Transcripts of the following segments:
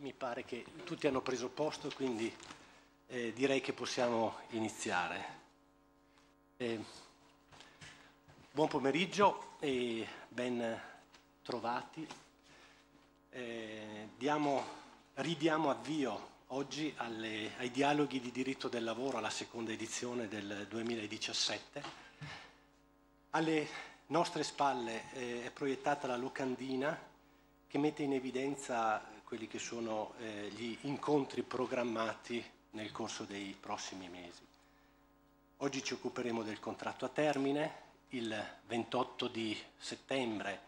mi pare che tutti hanno preso posto, quindi eh, direi che possiamo iniziare. Eh, buon pomeriggio e ben trovati. Eh, diamo, ridiamo avvio oggi alle, ai dialoghi di diritto del lavoro alla seconda edizione del 2017. Alle nostre spalle eh, è proiettata la locandina che mette in evidenza quelli che sono eh, gli incontri programmati nel corso dei prossimi mesi. Oggi ci occuperemo del contratto a termine, il 28 di settembre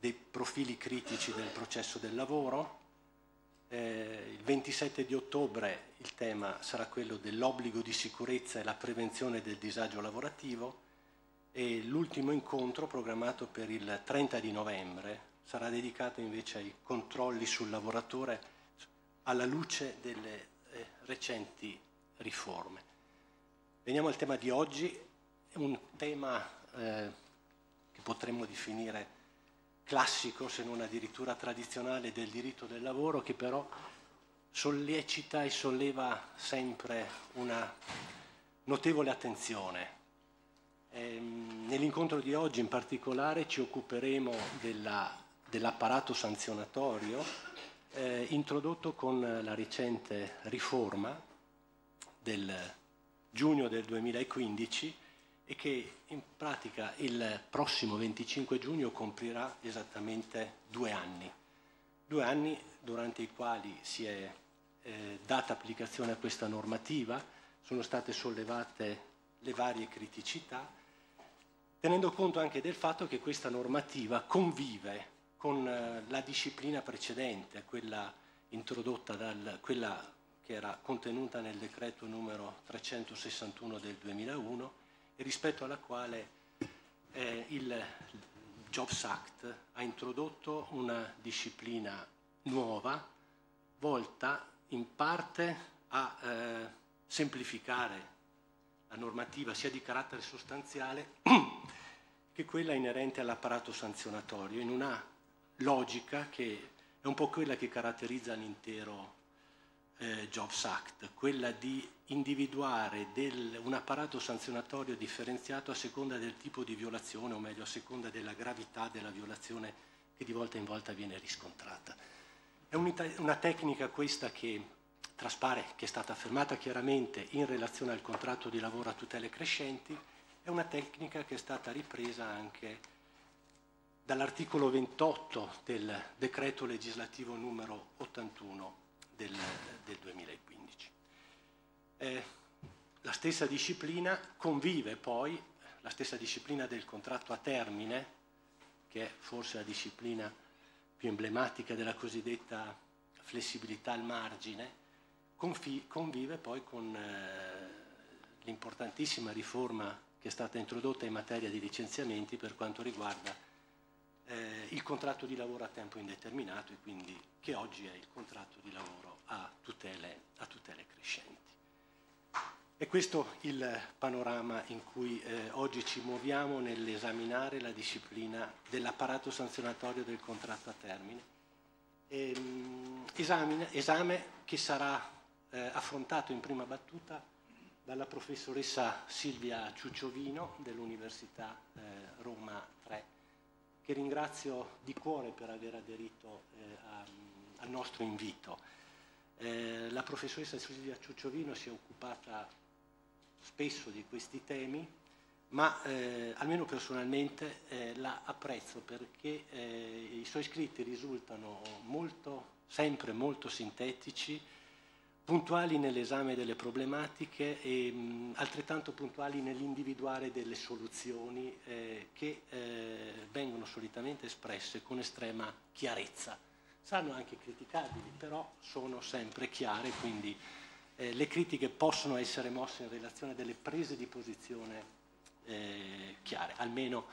dei profili critici del processo del lavoro, eh, il 27 di ottobre il tema sarà quello dell'obbligo di sicurezza e la prevenzione del disagio lavorativo e l'ultimo incontro programmato per il 30 di novembre sarà dedicato invece ai controlli sul lavoratore alla luce delle eh, recenti riforme. Veniamo al tema di oggi, un tema eh, che potremmo definire classico, se non addirittura tradizionale, del diritto del lavoro, che però sollecita e solleva sempre una notevole attenzione. Ehm, nell'incontro di oggi in particolare ci occuperemo della dell'apparato sanzionatorio eh, introdotto con la recente riforma del giugno del 2015 e che in pratica il prossimo 25 giugno comprirà esattamente due anni. Due anni durante i quali si è eh, data applicazione a questa normativa, sono state sollevate le varie criticità, tenendo conto anche del fatto che questa normativa convive con eh, la disciplina precedente, quella introdotta dal, quella che era contenuta nel decreto numero 361 del 2001 e rispetto alla quale eh, il Jobs Act ha introdotto una disciplina nuova volta in parte a eh, semplificare la normativa sia di carattere sostanziale che quella inerente all'apparato sanzionatorio in una logica che è un po' quella che caratterizza l'intero eh, Jobs Act, quella di individuare del, un apparato sanzionatorio differenziato a seconda del tipo di violazione, o meglio a seconda della gravità della violazione che di volta in volta viene riscontrata. È una tecnica questa che traspare, che è stata affermata chiaramente in relazione al contratto di lavoro a tutele crescenti, è una tecnica che è stata ripresa anche dall'articolo 28 del decreto legislativo numero 81 del, del 2015. Eh, la stessa disciplina convive poi, la stessa disciplina del contratto a termine, che è forse la disciplina più emblematica della cosiddetta flessibilità al margine, convive poi con eh, l'importantissima riforma che è stata introdotta in materia di licenziamenti per quanto riguarda eh, il contratto di lavoro a tempo indeterminato e quindi che oggi è il contratto di lavoro a tutele, a tutele crescenti. E questo il panorama in cui eh, oggi ci muoviamo nell'esaminare la disciplina dell'apparato sanzionatorio del contratto a termine, ehm, esamine, esame che sarà eh, affrontato in prima battuta dalla professoressa Silvia Ciucciovino dell'Università eh, Roma 3 che ringrazio di cuore per aver aderito eh, a, al nostro invito. Eh, la professoressa Silvia Ciucciovino si è occupata spesso di questi temi, ma eh, almeno personalmente eh, la apprezzo perché eh, i suoi scritti risultano molto, sempre molto sintetici, puntuali nell'esame delle problematiche e mh, altrettanto puntuali nell'individuare delle soluzioni eh, che eh, vengono solitamente espresse con estrema chiarezza. Saranno anche criticabili, però sono sempre chiare, quindi eh, le critiche possono essere mosse in relazione a delle prese di posizione eh, chiare, almeno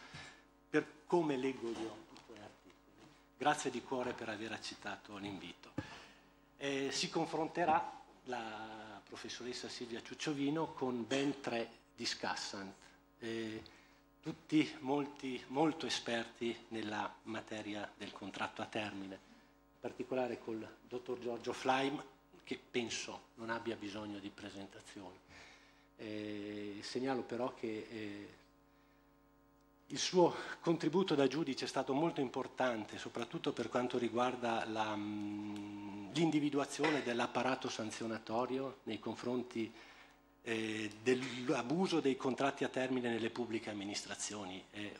per come leggo io i tuoi articoli. Grazie di cuore per aver accettato l'invito. Eh, si confronterà la professoressa Silvia Ciucciovino con ben tre discussant, eh, tutti molti, molto esperti nella materia del contratto a termine, in particolare col dottor Giorgio Flaim, che penso non abbia bisogno di presentazioni. Eh, segnalo però che eh, il suo contributo da giudice è stato molto importante, soprattutto per quanto riguarda la... Mh, mm, l'individuazione dell'apparato sanzionatorio nei confronti eh, dell'abuso dei contratti a termine nelle pubbliche amministrazioni. È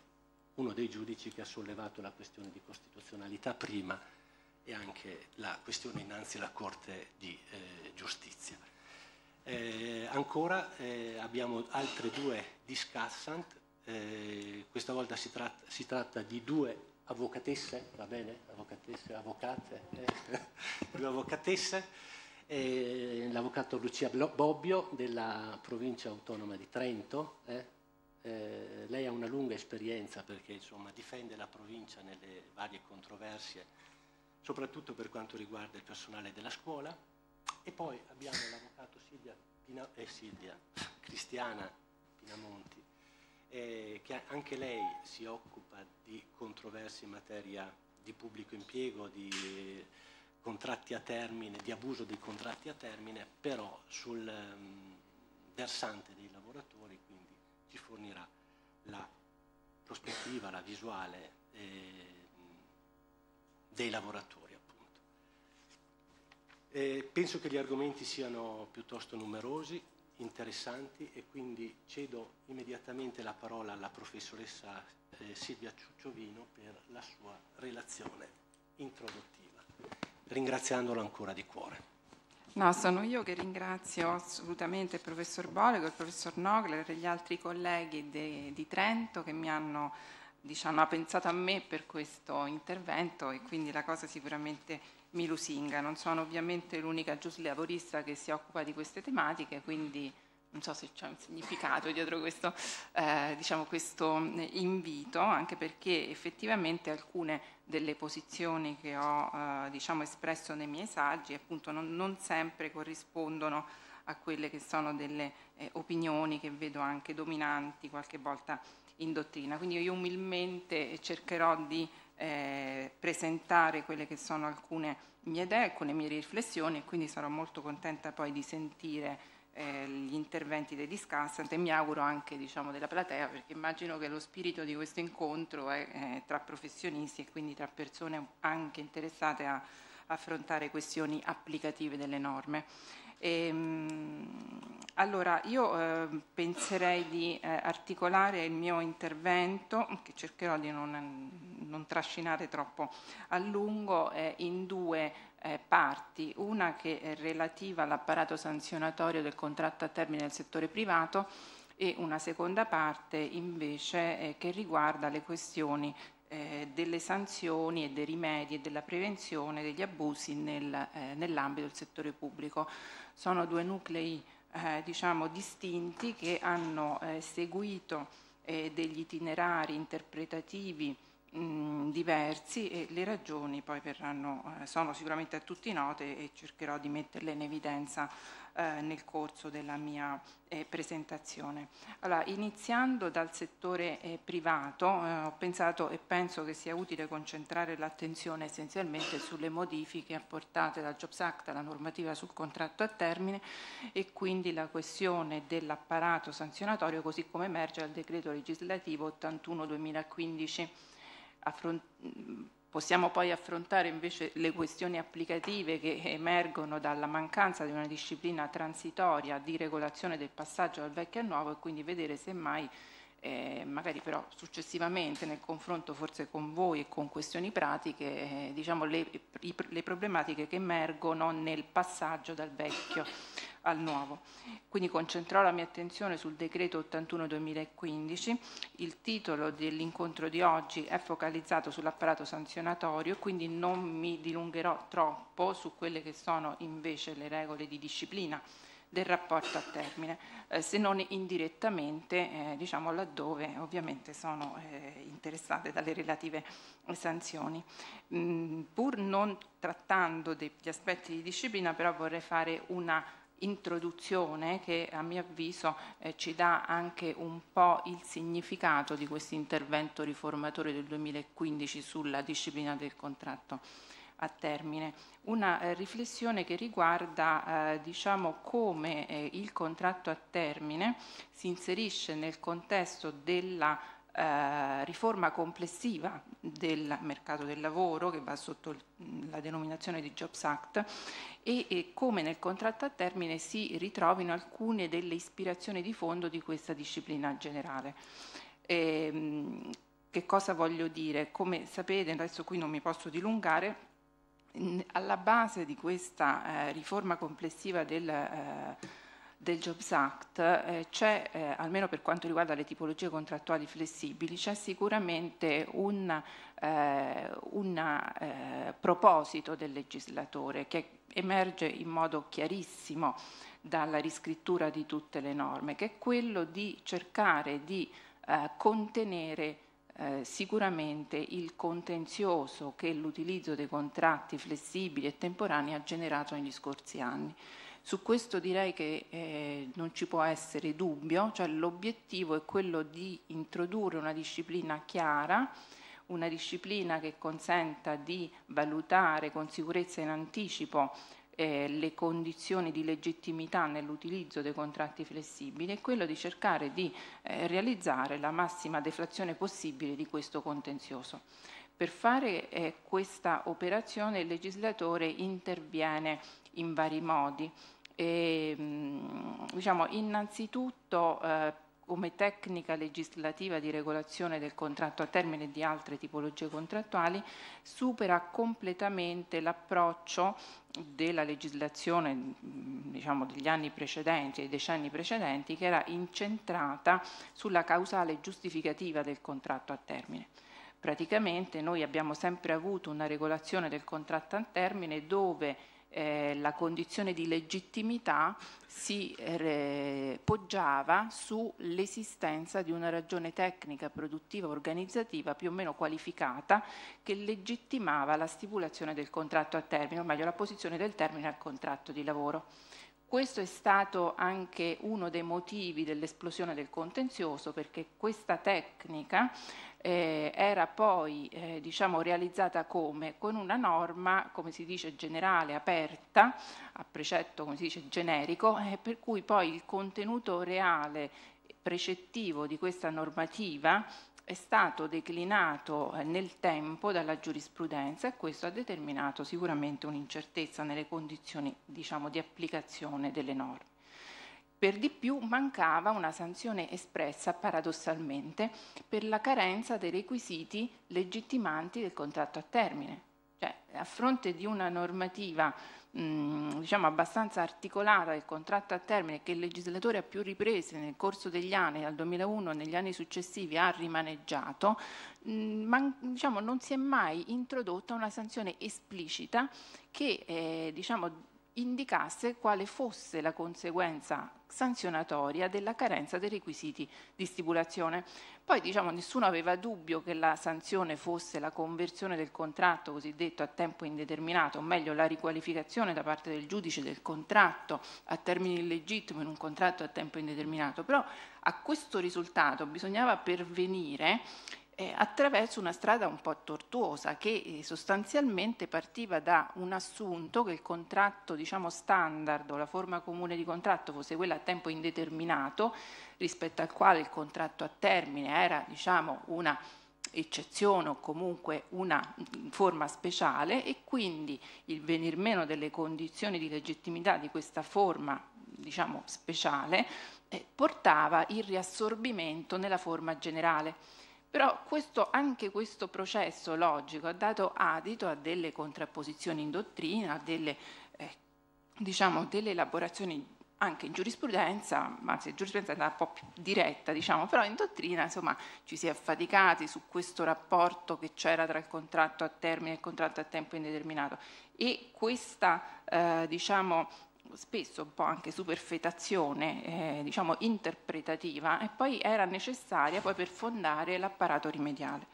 uno dei giudici che ha sollevato la questione di costituzionalità prima e anche la questione innanzi alla Corte di eh, Giustizia. Eh, ancora eh, abbiamo altre due discussant, eh, questa volta si tratta, si tratta di due avvocatesse, va bene? Avvocatesse, avvocate, eh? due avvocatesse, eh, l'avvocato Lucia Bobbio della provincia autonoma di Trento. Eh, eh? lei ha una lunga esperienza perché insomma, difende la provincia nelle varie controversie, soprattutto per quanto riguarda il personale della scuola. E poi abbiamo l'avvocato Silvia, Pina- eh, Silvia Cristiana Pinamonti eh, che anche lei si occupa di controversie in materia di pubblico impiego, di contratti a termine, di abuso dei contratti a termine, però sul um, versante dei lavoratori quindi ci fornirà la prospettiva, la visuale eh, dei lavoratori appunto. penso che gli argomenti siano piuttosto numerosi, interessanti e quindi cedo immediatamente la parola alla professoressa eh, Silvia Ciucciovino per la sua relazione introduttiva, ringraziandola ancora di cuore. No, sono io che ringrazio assolutamente il professor Bolego, il professor Nogler e gli altri colleghi de, di Trento che mi hanno diciamo, pensato a me per questo intervento e quindi la cosa sicuramente mi lusinga. Non sono ovviamente l'unica giuslavorista che si occupa di queste tematiche, quindi non so se c'è un significato dietro questo, eh, diciamo questo, eh, invito, anche perché effettivamente alcune delle posizioni che ho eh, diciamo espresso nei miei saggi appunto non, non, sempre corrispondono a quelle che sono delle eh, opinioni che vedo anche dominanti qualche volta in dottrina. Quindi io umilmente cercherò di eh, presentare quelle che sono alcune mie idee, alcune mie riflessioni e quindi sarò molto contenta poi di sentire eh, gli interventi dei discussant e mi auguro anche diciamo, della platea perché immagino che lo spirito di questo incontro è eh, tra professionisti e quindi tra persone anche interessate a affrontare questioni applicative delle norme. E, ehm, mh, allora, io eh, penserei di eh, articolare il mio intervento, che cercherò di non, non trascinare troppo a lungo, eh, in due eh, parti. Una che è relativa all'apparato sanzionatorio del contratto a termine del settore privato e una seconda parte invece eh, che riguarda le questioni eh, delle sanzioni e dei rimedi e della prevenzione degli abusi nel, nell'ambito del settore pubblico. Sono due nuclei eh, diciamo, distinti che hanno eh, seguito eh, degli itinerari interpretativi Mm, diversi e le ragioni poi verranno, eh, sono sicuramente a tutti note e cercherò di metterle in evidenza eh, nel corso della mia eh, presentazione. Allora, iniziando dal settore privato, ho pensato e penso che sia utile concentrare l'attenzione essenzialmente sulle modifiche apportate dal Jobs Act alla normativa sul contratto a termine e quindi la questione dell'apparato sanzionatorio così come emerge dal decreto legislativo 81-2015 possiamo poi affrontare invece le questioni applicative che emergono dalla mancanza di una disciplina transitoria di regolazione del passaggio dal vecchio al nuovo e quindi vedere semmai eh, magari però successivamente nel confronto forse con voi e con questioni pratiche, eh, diciamo le, i, le problematiche che emergono nel passaggio dal vecchio al nuovo. Quindi concentrò la mia attenzione sul decreto 81-2015, il titolo dell'incontro di oggi è focalizzato sull'apparato sanzionatorio quindi non mi dilungherò troppo su quelle che sono invece le regole di disciplina del rapporto a termine, eh, se non indirettamente, eh, diciamo laddove ovviamente sono eh, interessate dalle relative sanzioni. Mm, pur non trattando degli aspetti di disciplina, però vorrei fare una introduzione che a mio avviso eh, ci dà anche un po' il significato di questo intervento riformatore del 2015 sulla disciplina del contratto a termine. Una eh, riflessione che riguarda eh, diciamo, come eh, il contratto a termine si inserisce nel contesto della eh, riforma complessiva del mercato del lavoro che va sotto la denominazione di Jobs Act e, e come nel contratto a termine si ritrovino alcune delle ispirazioni di fondo di questa disciplina generale. E, ehm, che cosa voglio dire? Come sapete, adesso qui non mi posso dilungare, alla base di questa eh, riforma complessiva del eh, del Jobs Act eh, c'è, eh, almeno per quanto riguarda le tipologie contrattuali flessibili, c'è sicuramente eh, un eh, proposito del legislatore che emerge in modo chiarissimo dalla riscrittura di tutte le norme, che è quello di cercare di eh, contenere eh, sicuramente il contenzioso che l'utilizzo dei contratti flessibili e temporanei ha generato negli scorsi anni. Su questo direi che eh, non ci può essere dubbio, cioè l'obiettivo è quello di introdurre una disciplina chiara, una disciplina che consenta di valutare con sicurezza in anticipo eh, le condizioni di legittimità nell'utilizzo dei contratti flessibili e quello di cercare di eh, realizzare la massima deflazione possibile di questo contenzioso. Per fare eh, questa operazione il legislatore interviene in vari modi. E, ehm, diciamo, innanzitutto eh, come tecnica legislativa di regolazione del contratto a termine e di altre tipologie contrattuali supera completamente l'approccio della legislazione mm, diciamo, degli anni precedenti, e decenni precedenti, che era incentrata sulla causale giustificativa del contratto a termine praticamente noi abbiamo sempre avuto una regolazione del contratto a termine dove eh, la condizione di legittimità si poggiava sull'esistenza di una ragione tecnica, produttiva, organizzativa più o meno qualificata che legittimava la stipulazione del contratto a termine, o meglio la posizione del termine al contratto di lavoro. Questo è stato anche uno dei motivi dell'esplosione del contenzioso perché questa tecnica eh, era poi eh, diciamo, realizzata come? Con una norma, come si dice, generale, aperta, a precetto, come si dice, generico, eh, per cui poi il contenuto reale precettivo di questa normativa è stato declinato eh, nel tempo dalla giurisprudenza e questo ha determinato sicuramente un'incertezza nelle condizioni diciamo, di applicazione delle norme. Per di più mancava una sanzione espressa paradossalmente per la carenza dei requisiti legittimanti del contratto a termine, cioè, a fronte di una normativa diciamo abbastanza articolata del contratto a termine che il legislatore a più riprese nel corso degli anni, dal 2001 negli anni successivi, ha rimaneggiato, mh, diciamo, non si è mai introdotta una sanzione esplicita che eh, diciamo, indicasse quale fosse la conseguenza sanzionatoria della carenza dei requisiti di stipulazione. Poi diciamo nessuno aveva dubbio che la sanzione fosse la conversione del contratto cosiddetto a tempo indeterminato, o meglio la riqualificazione da parte del giudice del contratto a termine illegittimo in un contratto a tempo indeterminato, però a questo risultato bisognava pervenire eh, attraverso una strada un po' tortuosa che eh, sostanzialmente partiva da un assunto che il contratto diciamo standard o la forma comune di contratto fosse quella a tempo indeterminato rispetto al quale il contratto a termine era diciamo una eccezione o comunque una mm, forma speciale e quindi il venir meno delle condizioni di legittimità di questa forma diciamo speciale eh, portava il riassorbimento nella forma generale. Però questo, anche questo processo logico ha dato adito a delle contrapposizioni in dottrina, a delle, eh, diciamo, delle elaborazioni anche in giurisprudenza, anzi giurisprudenza è un po' più diretta, diciamo, però in dottrina insomma, ci si è affaticati su questo rapporto che c'era tra il contratto a termine e il contratto a tempo indeterminato e questa eh, diciamo, spesso un po' anche superfetazione eh, diciamo interpretativa e poi era necessaria poi per fondare l'apparato rimediale.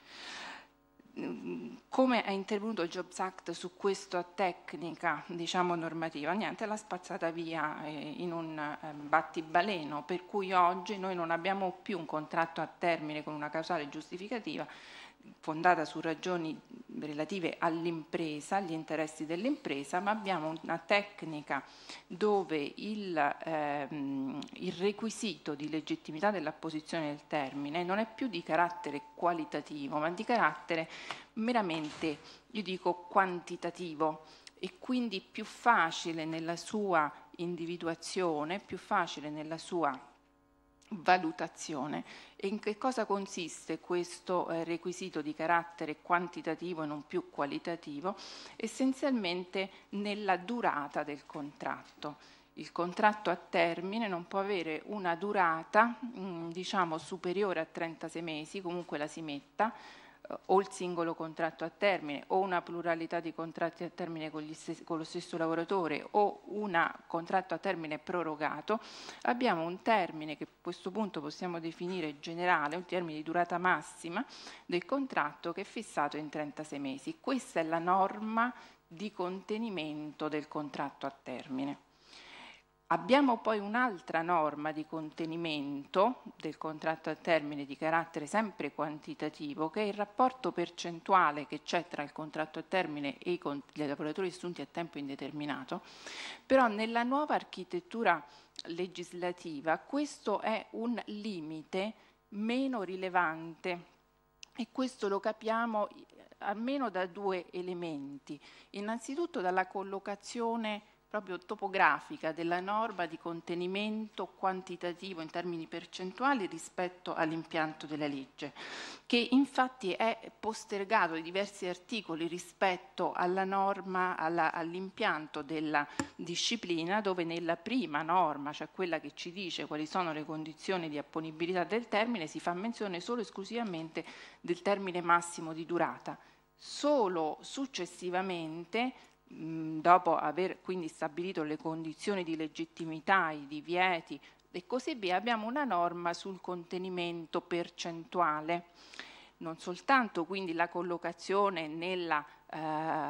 Come è intervenuto il Jobs Act su questa tecnica diciamo, normativa? Niente, l'ha spazzata via eh, in un eh, battibaleno, per cui oggi noi non abbiamo più un contratto a termine con una causale giustificativa, fondata su ragioni relative all'impresa, agli interessi dell'impresa, ma abbiamo una tecnica dove il, ehm, il requisito di legittimità dell'apposizione del termine non è più di carattere qualitativo, ma di carattere meramente, io dico, quantitativo e quindi più facile nella sua individuazione, più facile nella sua valutazione. E in che cosa consiste questo eh, requisito di carattere quantitativo e non più qualitativo? Essenzialmente nella durata del contratto. Il contratto a termine non può avere una durata mm, diciamo superiore a 36 mesi, comunque la si metta, o il singolo contratto a termine o una pluralità di contratti a termine con, stessi, con lo stesso lavoratore o un contratto a termine prorogato, abbiamo un termine che a questo punto possiamo definire generale, un termine di durata massima del contratto che è fissato in 36 mesi. Questa è la norma di contenimento del contratto a termine. Abbiamo poi un'altra norma di contenimento del contratto a termine di carattere sempre quantitativo che è il rapporto percentuale che c'è tra il contratto a termine e i lavoratori assunti a tempo indeterminato, però nella nuova architettura legislativa questo è un limite meno rilevante e questo lo capiamo eh, almeno da due elementi. Innanzitutto dalla collocazione proprio topografica della norma di contenimento quantitativo in termini percentuali rispetto all'impianto della legge, che infatti è postergato di diversi articoli rispetto alla norma, all'impianto all della disciplina, dove nella prima norma, cioè quella che ci dice quali sono le condizioni di apponibilità del termine, si fa menzione solo e esclusivamente del termine massimo di durata. Solo successivamente Mm, dopo aver quindi stabilito le condizioni di legittimità, i divieti e così via, abbiamo una norma sul contenimento percentuale non soltanto quindi la collocazione nella, eh,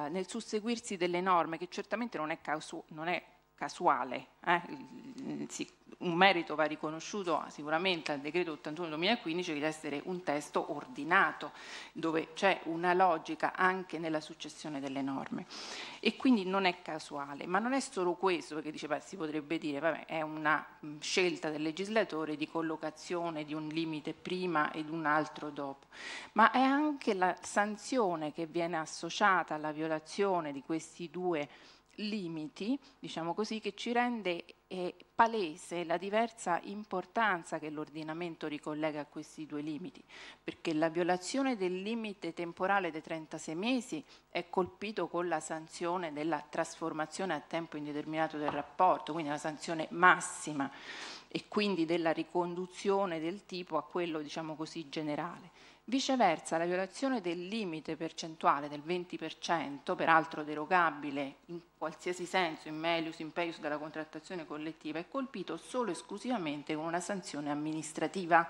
nel susseguirsi delle norme, che certamente non è, casu non è casuale, eh? un merito va riconosciuto ah, sicuramente al decreto 81-2015 di essere un testo ordinato, dove c'è una logica anche nella successione delle norme. E quindi non è casuale, ma non è solo questo, perché dice, beh, si potrebbe dire, vabbè, è una scelta del legislatore di collocazione di un limite prima ed un altro dopo, ma è anche la sanzione che viene associata alla violazione di questi due limiti, diciamo così, che ci rende è palese la diversa importanza che l'ordinamento ricollega a questi due limiti, perché la violazione del limite temporale dei 36 mesi è colpito con la sanzione della trasformazione a tempo indeterminato del rapporto, quindi la sanzione massima e quindi della riconduzione del tipo a quello diciamo così generale. Viceversa, la violazione del limite percentuale del 20%, peraltro derogabile in qualsiasi senso, in melius, in peius della contrattazione collettiva, è colpito solo e esclusivamente con una sanzione amministrativa,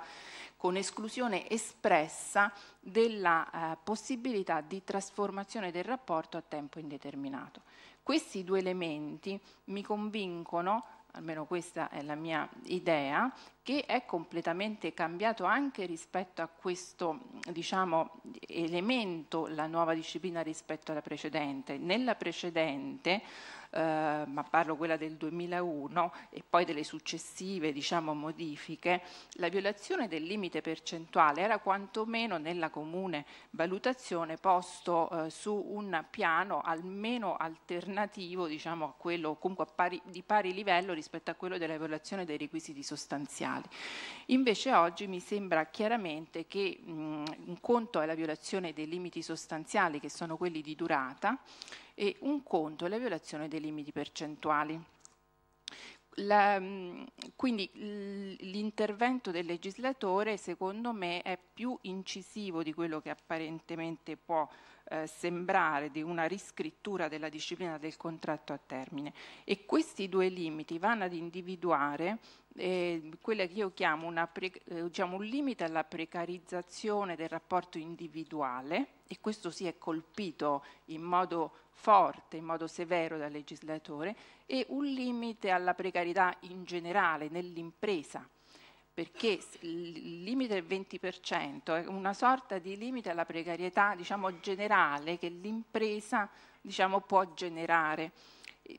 con esclusione espressa della eh, possibilità di trasformazione del rapporto a tempo indeterminato. Questi due elementi mi convincono almeno questa è la mia idea, che è completamente cambiato anche rispetto a questo diciamo, elemento, la nuova disciplina rispetto alla precedente. Nella precedente eh, ma parlo quella del 2001 e poi delle successive diciamo, modifiche, la violazione del limite percentuale era quantomeno nella comune valutazione posto eh, su un piano almeno alternativo diciamo, a quello comunque a pari, di pari livello rispetto a quello della violazione dei requisiti sostanziali. Invece oggi mi sembra chiaramente che mh, un conto è la violazione dei limiti sostanziali che sono quelli di durata e un conto è la violazione dei limiti percentuali. La, mm, quindi l'intervento del legislatore secondo me è più incisivo di quello che apparentemente può eh, sembrare di una riscrittura della disciplina del contratto a termine e questi due limiti vanno ad individuare eh, quella che io chiamo pre, eh, diciamo un limite alla precarizzazione del rapporto individuale e questo si è colpito in modo forte in modo severo dal legislatore e un limite alla precarietà in generale nell'impresa perché il limite del 20% è una sorta di limite alla precarietà diciamo, generale che l'impresa diciamo, può generare.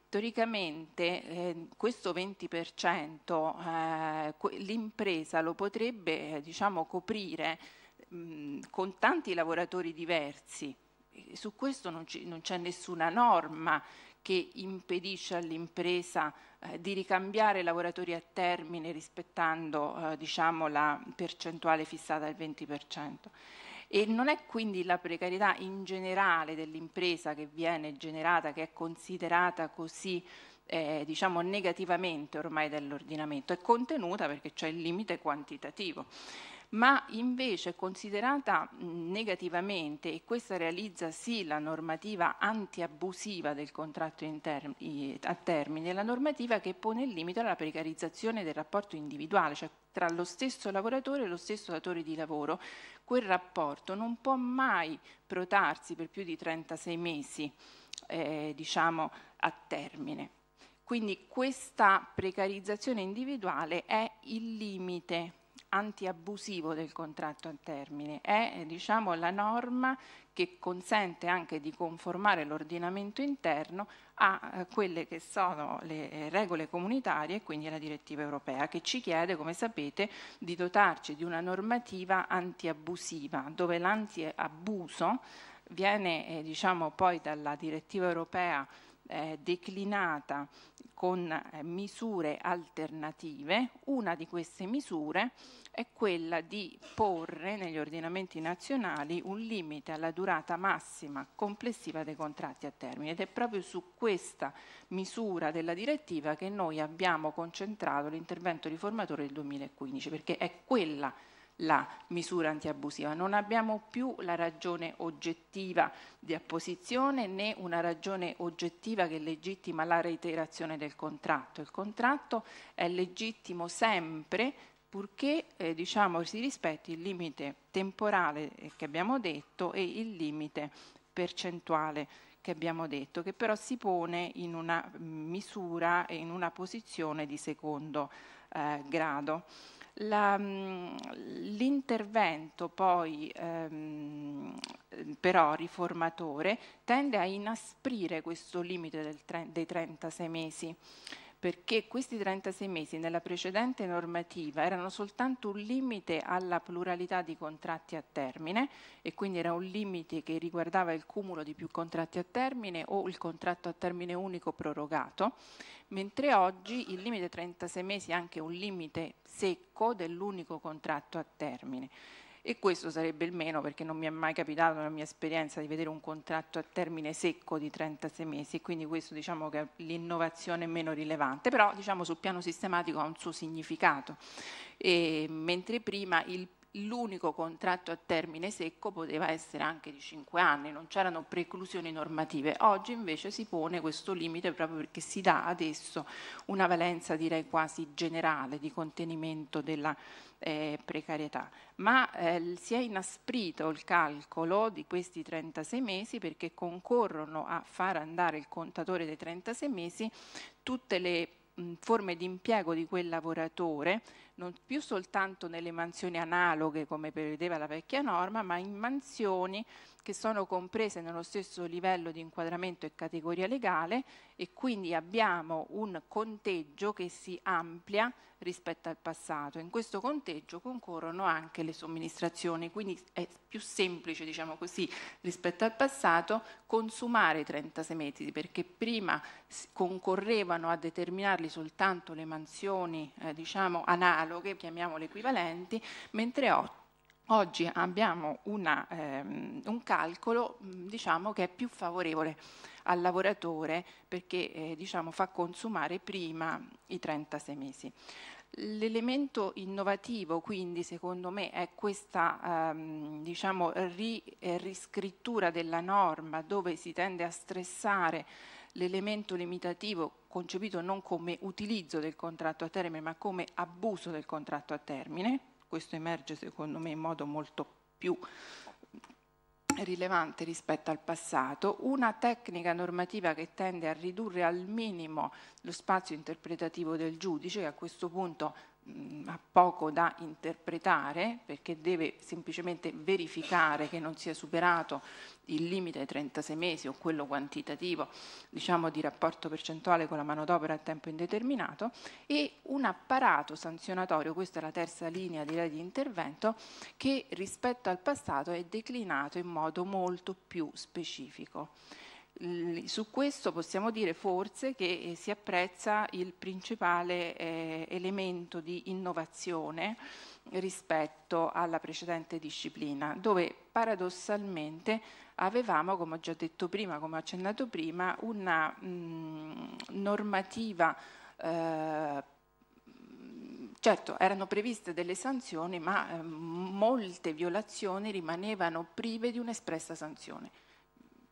teoricamente eh, questo 20% eh, l'impresa lo potrebbe eh, diciamo, coprire mh, con tanti lavoratori diversi, su questo non, c'è nessuna norma che impedisce all'impresa eh, di ricambiare lavoratori a termine rispettando eh, diciamo, la percentuale fissata al 20%. E non è quindi la precarietà in generale dell'impresa che viene generata, che è considerata così eh, diciamo negativamente ormai dall'ordinamento, è contenuta perché c'è il limite quantitativo ma invece considerata negativamente, e questa realizza sì la normativa antiabusiva del contratto a termine, la normativa che pone il limite alla precarizzazione del rapporto individuale, cioè tra lo stesso lavoratore e lo stesso datore di lavoro, quel rapporto non può mai protarsi per più di 36 mesi, eh, diciamo, a termine. Quindi questa precarizzazione individuale è il limite antiabusivo del contratto a termine, è eh, diciamo, la norma che consente anche di conformare l'ordinamento interno a eh, quelle che sono le eh, regole comunitarie e quindi la direttiva europea che ci chiede, come sapete, di dotarci di una normativa antiabusiva dove l'antiabuso viene eh, diciamo, poi dalla direttiva europea eh, declinata con eh, misure alternative. Una di queste misure è quella di porre negli ordinamenti nazionali un limite alla durata massima complessiva dei contratti a termine ed è proprio su questa misura della direttiva che noi abbiamo concentrato l'intervento riformatore del 2015 perché è quella la misura antiabusiva. Non abbiamo più la ragione oggettiva di apposizione né una ragione oggettiva che legittima la reiterazione del contratto. Il contratto è legittimo sempre purché eh, diciamo, si rispetti il limite temporale eh, che abbiamo detto e il limite percentuale che abbiamo detto, che però si pone in una misura e in una posizione di secondo eh, grado. Mm, l'intervento poi ehm, però riformatore tende a inasprire questo limite tre, dei 36 mesi perché questi 36 mesi nella precedente normativa erano soltanto un limite alla pluralità di contratti a termine e quindi era un limite che riguardava il cumulo di più contratti a termine o il contratto a termine unico prorogato, mentre oggi il limite 36 mesi è anche un limite secco dell'unico contratto a termine e questo sarebbe il meno perché non mi è mai capitato nella mia esperienza di vedere un contratto a termine secco di 36 mesi, quindi questo diciamo che è l'innovazione meno rilevante, però diciamo sul piano sistematico ha un suo significato, e, mentre prima il l'unico contratto a termine secco poteva essere anche di 5 anni, non c'erano preclusioni normative. Oggi invece si pone questo limite proprio perché si dà adesso una valenza direi quasi generale di contenimento della eh, precarietà, ma eh, si è inasprito il calcolo di questi 36 mesi perché concorrono a far andare il contatore dei 36 mesi tutte le mh, forme di impiego di quel lavoratore non più soltanto nelle mansioni analoghe come prevedeva la vecchia norma, ma in mansioni che sono comprese nello stesso livello di inquadramento e categoria legale e quindi abbiamo un conteggio che si amplia rispetto al passato. In questo conteggio concorrono anche le somministrazioni, quindi è più semplice, diciamo così, rispetto al passato consumare i 36 metri perché prima concorrevano a determinarli soltanto le mansioni eh, diciamo analoghe analoghe, chiamiamole equivalenti, mentre Oggi abbiamo una, ehm, un calcolo mm, diciamo, che è più favorevole al lavoratore perché eh, diciamo, fa consumare prima i 36 mesi. L'elemento innovativo quindi secondo me è questa ehm, diciamo, ri, eh, riscrittura della norma dove si tende a stressare l'elemento limitativo concepito non come utilizzo del contratto a termine, ma come abuso del contratto a termine. Questo emerge secondo me in modo molto più rilevante rispetto al passato, una tecnica normativa che tende a ridurre al minimo lo spazio interpretativo del giudice, che a questo punto Mm, ha poco da interpretare perché deve semplicemente verificare che non sia superato il limite ai 36 mesi o quello quantitativo diciamo, di rapporto percentuale con la manodopera a tempo indeterminato e un apparato sanzionatorio, questa è la terza linea direi, di intervento, che rispetto al passato è declinato in modo molto più specifico. Su questo possiamo dire forse che eh, si apprezza il principale eh, elemento di innovazione rispetto alla precedente disciplina, dove paradossalmente avevamo, come ho già detto prima, come ho accennato prima, una mh, mm, normativa eh, Certo, erano previste delle sanzioni, ma eh, molte violazioni rimanevano prive di un'espressa sanzione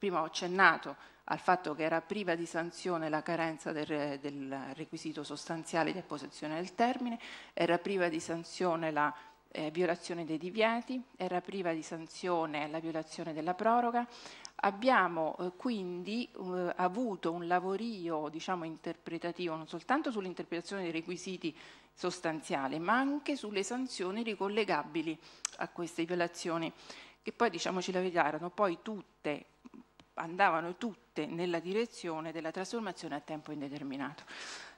prima ho accennato al fatto che era priva di sanzione la carenza del, del requisito sostanziale di apposizione del termine, era priva di sanzione la eh, violazione dei divieti, era priva di sanzione la violazione della proroga. Abbiamo eh, quindi eh, avuto un lavorio diciamo, interpretativo non soltanto sull'interpretazione dei requisiti sostanziali, ma anche sulle sanzioni ricollegabili a queste violazioni, che poi diciamoci la verità erano poi tutte andavano tutte nella direzione della trasformazione a tempo indeterminato.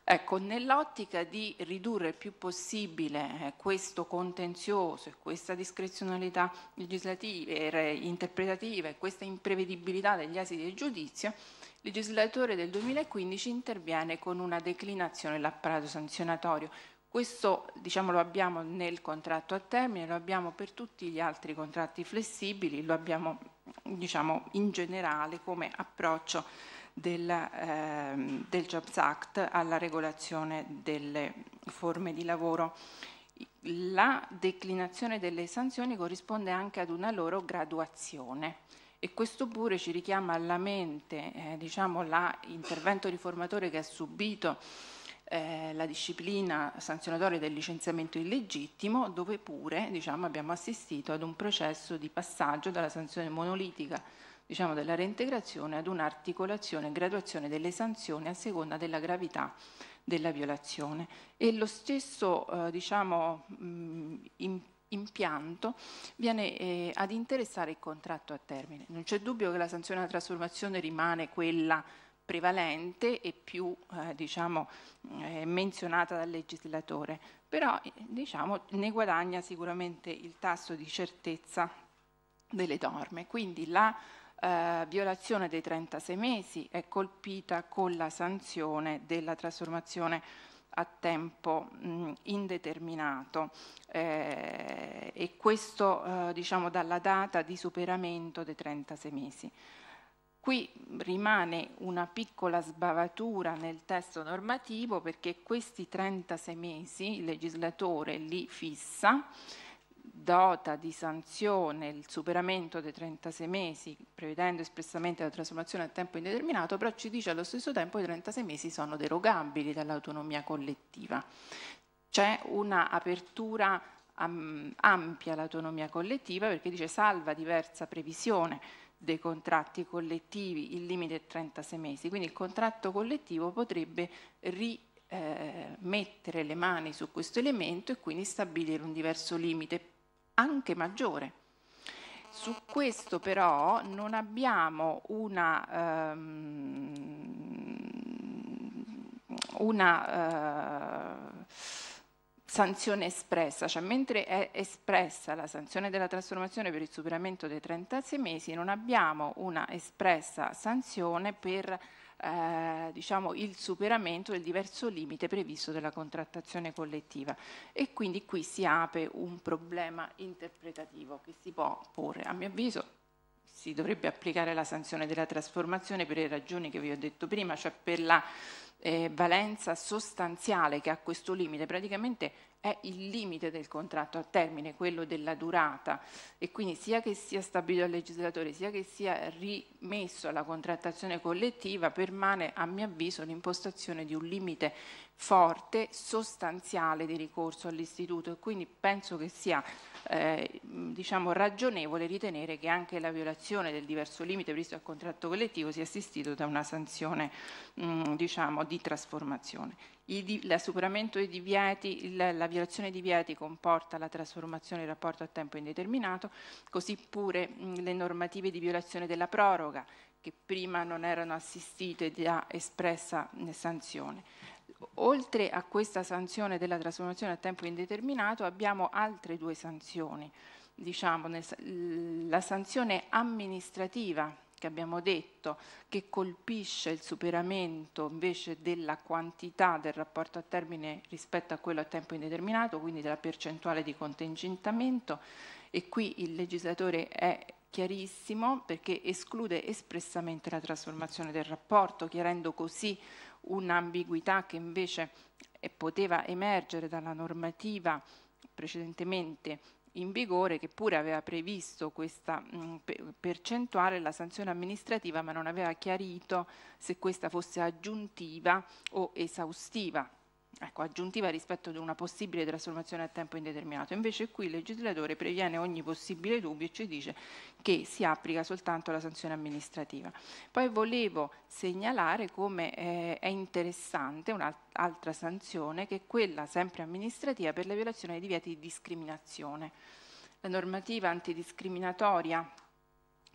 Ecco, nell'ottica di ridurre il più possibile eh, questo contenzioso e questa discrezionalità legislativa e interpretativa e questa imprevedibilità degli esiti del giudizio, il legislatore del 2015 interviene con una declinazione dell'apparato sanzionatorio. Questo diciamo, lo abbiamo nel contratto a termine, lo abbiamo per tutti gli altri contratti flessibili, lo abbiamo diciamo, in generale come approccio del, eh, del, Jobs Act alla regolazione delle forme di lavoro. La declinazione delle sanzioni corrisponde anche ad una loro graduazione e questo pure ci richiama alla mente eh, diciamo, l'intervento riformatore che ha subito eh, la disciplina sanzionatoria del licenziamento illegittimo, dove pure diciamo, abbiamo assistito ad un processo di passaggio dalla sanzione monolitica diciamo, della reintegrazione ad un'articolazione e graduazione delle sanzioni a seconda della gravità della violazione. E lo stesso eh, diciamo, mh, mm, impianto viene eh, ad interessare il contratto a termine. Non c'è dubbio che la sanzione alla trasformazione rimane quella prevalente e più eh, diciamo, eh, menzionata dal legislatore, però eh, diciamo, ne guadagna sicuramente il tasso di certezza delle norme. Quindi la eh, violazione dei 36 mesi è colpita con la sanzione della trasformazione a tempo mh, indeterminato eh, e questo eh, diciamo, dalla data di superamento dei 36 mesi. Qui rimane una piccola sbavatura nel testo normativo perché questi 36 mesi il legislatore li fissa, dota di sanzione il superamento dei 36 mesi, prevedendo espressamente la trasformazione a tempo indeterminato, però ci dice allo stesso tempo che i 36 mesi sono derogabili dall'autonomia collettiva. C'è un'apertura ampia all'autonomia collettiva perché dice salva diversa previsione dei contratti collettivi, il limite è 36 mesi, quindi il contratto collettivo potrebbe rimettere eh, le mani su questo elemento e quindi stabilire un diverso limite anche maggiore. Su questo però non abbiamo una, um, una uh, sanzione espressa, cioè mentre è espressa la sanzione della trasformazione per il superamento dei 36 mesi, non abbiamo una espressa sanzione per eh, diciamo, il superamento del diverso limite previsto dalla contrattazione collettiva e quindi qui si apre un problema interpretativo che si può porre. A mio avviso si dovrebbe applicare la sanzione della trasformazione per le ragioni che vi ho detto prima, cioè per la eh, valenza sostanziale che ha questo limite, praticamente è il limite del contratto a termine, quello della durata e quindi sia che sia stabilito dal legislatore sia che sia rimesso alla contrattazione collettiva permane a mio avviso l'impostazione di un limite forte, sostanziale di ricorso all'istituto e quindi penso che sia eh, diciamo ragionevole ritenere che anche la violazione del diverso limite previsto al contratto collettivo sia assistito da una sanzione mh, mm, diciamo, di trasformazione. Il, la superamento dei divieti, la, violazione dei divieti comporta la trasformazione in rapporto a tempo indeterminato, così pure mm, le normative di violazione della proroga che prima non erano assistite da espressa eh, sanzione oltre a questa sanzione della trasformazione a tempo indeterminato abbiamo altre due sanzioni, diciamo, la sanzione amministrativa che abbiamo detto che colpisce il superamento invece della quantità del rapporto a termine rispetto a quello a tempo indeterminato, quindi della percentuale di contingentamento e qui il legislatore è chiarissimo perché esclude espressamente la trasformazione del rapporto, chiarendo così un'ambiguità che invece eh, poteva emergere dalla normativa precedentemente in vigore che pure aveva previsto questa mm, percentuale, la sanzione amministrativa, ma non aveva chiarito se questa fosse aggiuntiva o esaustiva ecco, aggiuntiva rispetto ad una possibile trasformazione a tempo indeterminato. Invece qui il legislatore previene ogni possibile dubbio e ci dice che si applica soltanto la sanzione amministrativa. Poi volevo segnalare come eh, è interessante un'altra sanzione che è quella sempre amministrativa per la violazione dei divieti di discriminazione. La normativa antidiscriminatoria,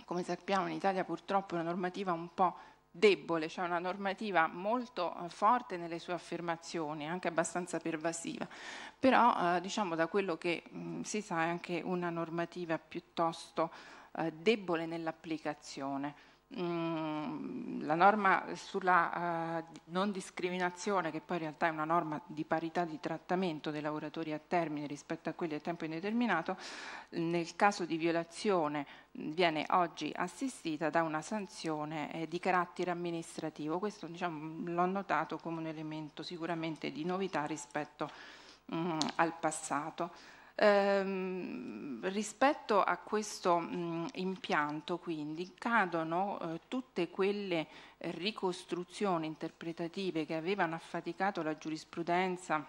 come sappiamo in Italia purtroppo è una normativa un po' debole, cioè una normativa molto eh, forte nelle sue affermazioni, anche abbastanza pervasiva, però eh, diciamo da quello che mh, mm, si sa è anche una normativa piuttosto eh, debole nell'applicazione. Mm, la norma sulla uh, non discriminazione, che poi in realtà è una norma di parità di trattamento dei lavoratori a termine rispetto a quelli a tempo indeterminato, nel caso di violazione mm, viene oggi assistita da una sanzione eh, di carattere amministrativo. Questo diciamo, mm, l'ho notato come un elemento sicuramente di novità rispetto mh, al passato. Ehm, rispetto a questo mh, impianto quindi cadono eh, tutte quelle ricostruzioni interpretative che avevano affaticato la giurisprudenza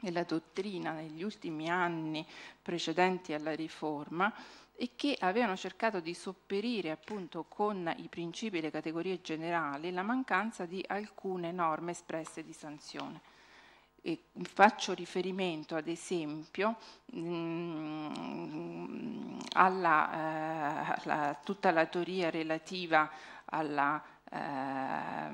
e la dottrina negli ultimi anni precedenti alla riforma e che avevano cercato di sopperire appunto con i principi e le categorie generali la mancanza di alcune norme espresse di sanzione. E faccio riferimento ad esempio mh, mm, alla, eh, alla, tutta la teoria relativa alla, eh, al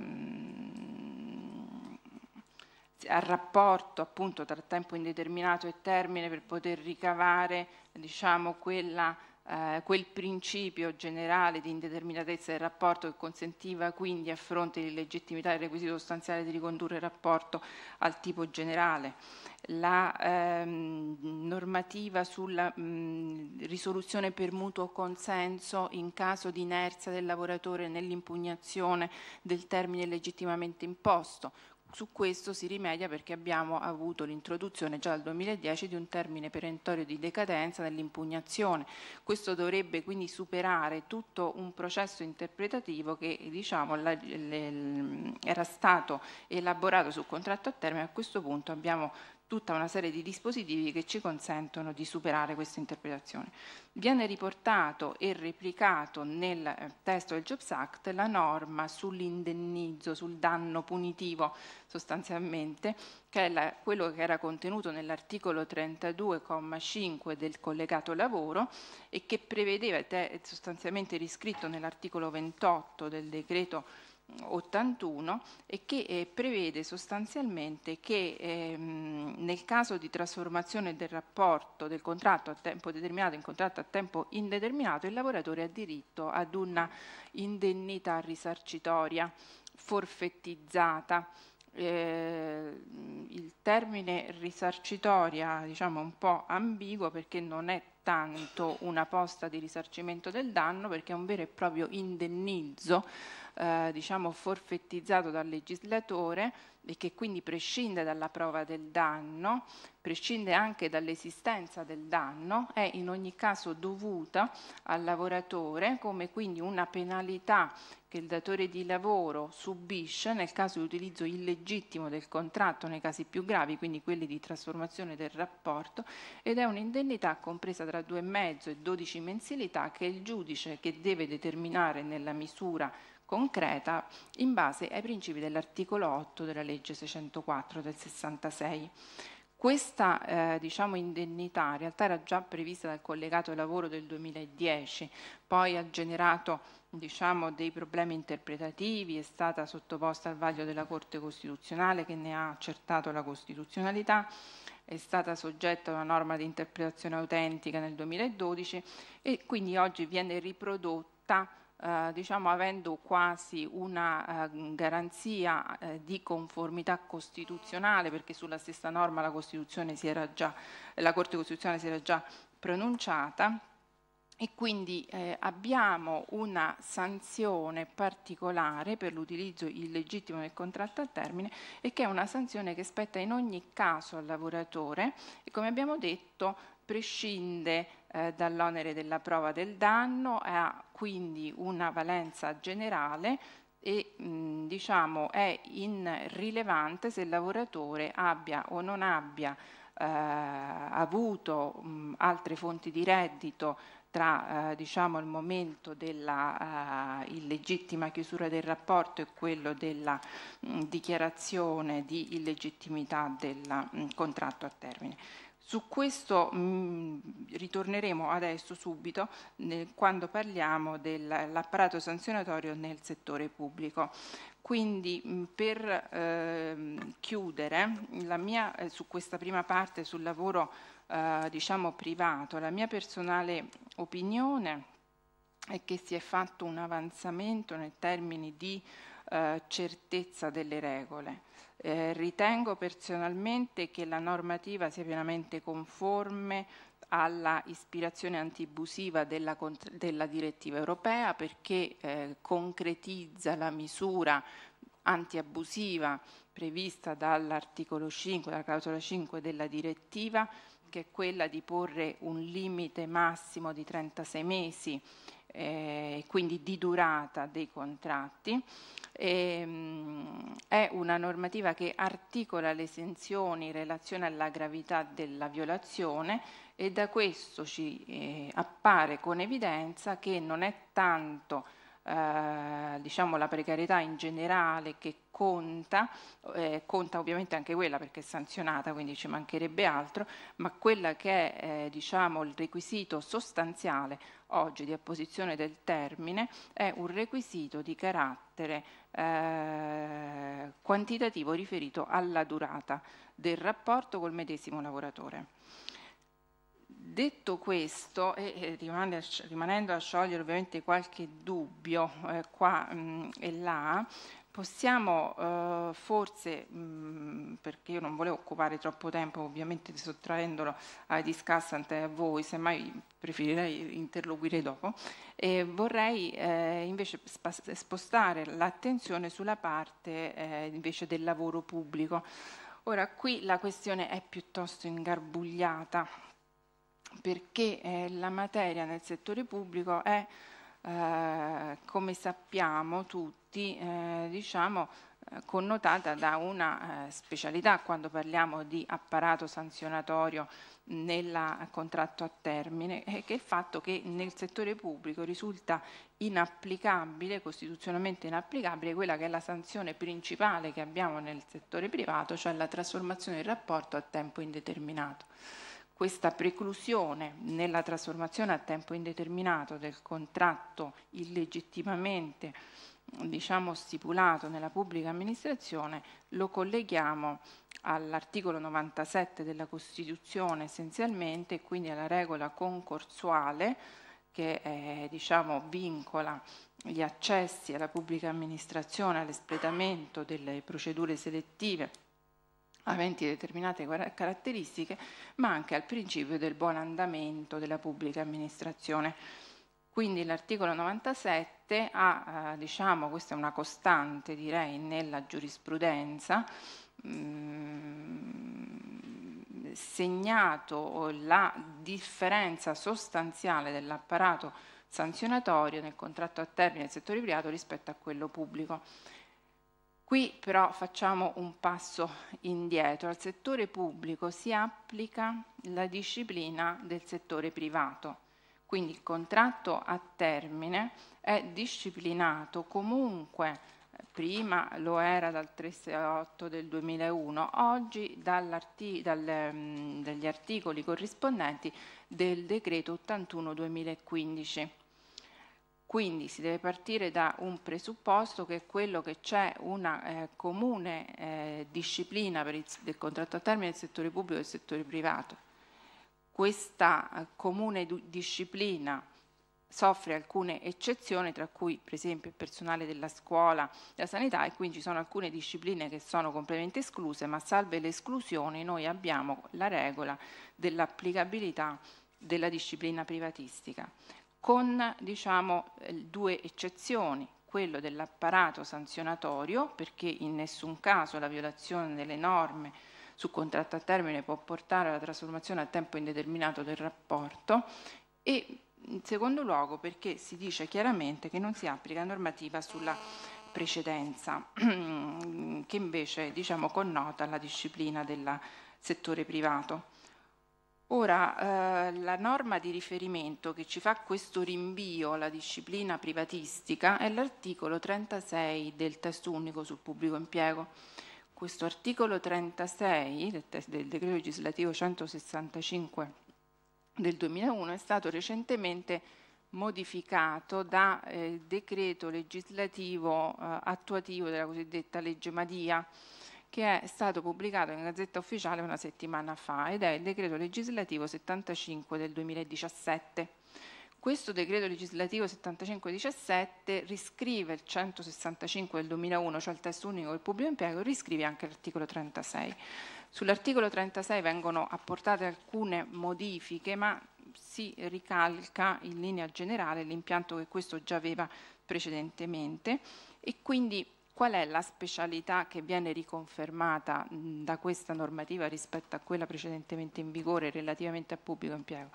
rapporto appunto tra tempo indeterminato e termine per poter ricavare diciamo quella eh, quel principio generale di indeterminatezza del rapporto che consentiva quindi a fronte di legittimità del requisito sostanziale di ricondurre il rapporto al tipo generale, la ehm, normativa sulla mh, risoluzione per mutuo consenso in caso di inerzia del lavoratore nell'impugnazione del termine legittimamente imposto, su questo si rimedia perché abbiamo avuto l'introduzione già dal 2010 di un termine perentorio di decadenza dell'impugnazione. Questo dovrebbe quindi superare tutto un processo interpretativo che diciamo, era stato elaborato sul contratto a termine. A questo punto abbiamo tutta una serie di dispositivi che ci consentono di superare questa interpretazione. Viene riportato e replicato nel eh, testo del Jobs Act la norma sull'indennizzo, sul danno punitivo sostanzialmente, che è la, quello che era contenuto nell'articolo 32,5 del collegato lavoro e che prevedeva, ed è sostanzialmente riscritto nell'articolo 28 del decreto 81 e che eh, prevede sostanzialmente che ehm, nel caso di trasformazione del rapporto del contratto a tempo determinato in contratto a tempo indeterminato il lavoratore ha diritto ad una indennità risarcitoria forfettizzata. Eh, il termine risarcitoria diciamo un po' ambiguo perché non è tanto una posta di risarcimento del danno perché è un vero e proprio indennizzo eh, diciamo forfettizzato dal legislatore e che quindi prescinde dalla prova del danno, prescinde anche dall'esistenza del danno, è in ogni caso dovuta al lavoratore come quindi una penalità che il datore di lavoro subisce nel caso di utilizzo illegittimo del contratto nei casi più gravi, quindi quelli di trasformazione del rapporto, ed è un'indennità compresa tra 2,5 e 12 mensilità che è il giudice che deve determinare nella misura concreta in base ai principi dell'articolo 8 della legge 604 del 66. Questa eh, diciamo, indennità in realtà era già prevista dal collegato lavoro del 2010, poi ha generato diciamo, dei problemi interpretativi, è stata sottoposta al vaglio della Corte Costituzionale che ne ha accertato la costituzionalità è stata soggetta a una norma di interpretazione autentica nel 2012 e quindi oggi viene riprodotta eh, diciamo, avendo quasi una eh, garanzia eh, di conformità costituzionale, perché sulla stessa norma la, la Corte Costituzionale si era già pronunciata, e quindi eh, abbiamo una sanzione particolare per l'utilizzo illegittimo del contratto a termine e che è una sanzione che spetta in ogni caso al lavoratore e come abbiamo detto prescinde eh, dall'onere della prova del danno, ha quindi una valenza generale e mh, diciamo è irrilevante se il lavoratore abbia o non abbia eh, avuto mh, altre fonti di reddito tra eh, diciamo, il momento della eh, illegittima chiusura del rapporto e quello della mh, mm, dichiarazione di illegittimità del mh, mm, contratto a termine. Su questo mh, mm, ritorneremo adesso subito nel, quando parliamo dell'apparato sanzionatorio nel settore pubblico. Quindi per ehm, eh, chiudere mia, su questa prima parte sul lavoro eh, diciamo privato. La mia personale opinione è che si è fatto un avanzamento nei termini di eh, certezza delle regole. Eh, ritengo personalmente che la normativa sia pienamente conforme alla ispirazione antibusiva della, della direttiva europea perché eh, concretizza la misura antiabusiva prevista dall'articolo 5, dalla clausola 5 della direttiva che è quella di porre un limite massimo di 36 mesi, eh, quindi di durata dei contratti. E, ehm, mh, è una normativa che articola le esenzioni in relazione alla gravità della violazione e da questo ci eh, appare con evidenza che non è tanto eh, diciamo la precarietà in generale che conta, eh, conta ovviamente anche quella perché è sanzionata, quindi ci mancherebbe altro, ma quella che è eh, diciamo, il requisito sostanziale oggi di apposizione del termine è un requisito di carattere eh, quantitativo riferito alla durata del rapporto col medesimo lavoratore. Detto questo, e rimanendo a sciogliere ovviamente qualche dubbio eh, qua mh, mm, e là, possiamo eh, forse, mh, mm, perché io non volevo occupare troppo tempo ovviamente sottraendolo ai discussant e a voi, semmai preferirei interloquire dopo, eh, vorrei eh, invece spostare l'attenzione sulla parte eh, invece del lavoro pubblico. Ora qui la questione è piuttosto ingarbugliata perché eh, la materia nel settore pubblico è, eh, come sappiamo tutti, eh, diciamo, eh, connotata da una eh, specialità quando parliamo di apparato sanzionatorio nel contratto a termine, eh, che è il fatto che nel settore pubblico risulta inapplicabile, costituzionalmente inapplicabile, quella che è la sanzione principale che abbiamo nel settore privato, cioè la trasformazione del rapporto a tempo indeterminato questa preclusione nella trasformazione a tempo indeterminato del contratto illegittimamente diciamo, stipulato nella pubblica amministrazione lo colleghiamo all'articolo 97 della Costituzione essenzialmente e quindi alla regola concorsuale che eh, diciamo, vincola gli accessi alla pubblica amministrazione all'espletamento delle procedure selettive aventi determinate caratteristiche, ma anche al principio del buon andamento della pubblica amministrazione. Quindi l'articolo 97 ha, eh, diciamo, questa è una costante direi nella giurisprudenza, mh, mm, segnato la differenza sostanziale dell'apparato sanzionatorio nel contratto a termine del settore privato rispetto a quello pubblico. Qui però facciamo un passo indietro. Al settore pubblico si applica la disciplina del settore privato, quindi il contratto a termine è disciplinato comunque, prima lo era dal 368 del 2001, oggi mm, dagli articoli corrispondenti del decreto 81 2015 quindi si deve partire da un presupposto che è quello che c'è una eh, comune eh, disciplina il, del contratto a termine del settore pubblico e del settore privato. Questa eh, comune disciplina soffre alcune eccezioni, tra cui per esempio il personale della scuola, della sanità, e quindi ci sono alcune discipline che sono completamente escluse, ma salve le esclusioni noi abbiamo la regola dell'applicabilità della disciplina privatistica con diciamo, eh, due eccezioni, quello dell'apparato sanzionatorio, perché in nessun caso la violazione delle norme su contratto a termine può portare alla trasformazione a tempo indeterminato del rapporto e in secondo luogo perché si dice chiaramente che non si applica normativa sulla precedenza che invece diciamo, connota la disciplina del settore privato. Ora, eh, la norma di riferimento che ci fa questo rinvio alla disciplina privatistica è l'articolo 36 del testo unico sul pubblico impiego. Questo articolo 36 del, del decreto legislativo 165 del 2001 è stato recentemente modificato da eh, decreto legislativo eh, attuativo della cosiddetta legge Madia che è stato pubblicato in Gazzetta Ufficiale una settimana fa ed è il decreto legislativo 75 del 2017. Questo decreto legislativo 75-17 riscrive il 165 del 2001, cioè il testo unico del pubblico impiego, riscrive anche l'articolo 36. Sull'articolo 36 vengono apportate alcune modifiche, ma si ricalca in linea generale l'impianto che questo già aveva precedentemente e quindi Qual è la specialità che viene riconfermata da questa normativa rispetto a quella precedentemente in vigore relativamente al pubblico impiego?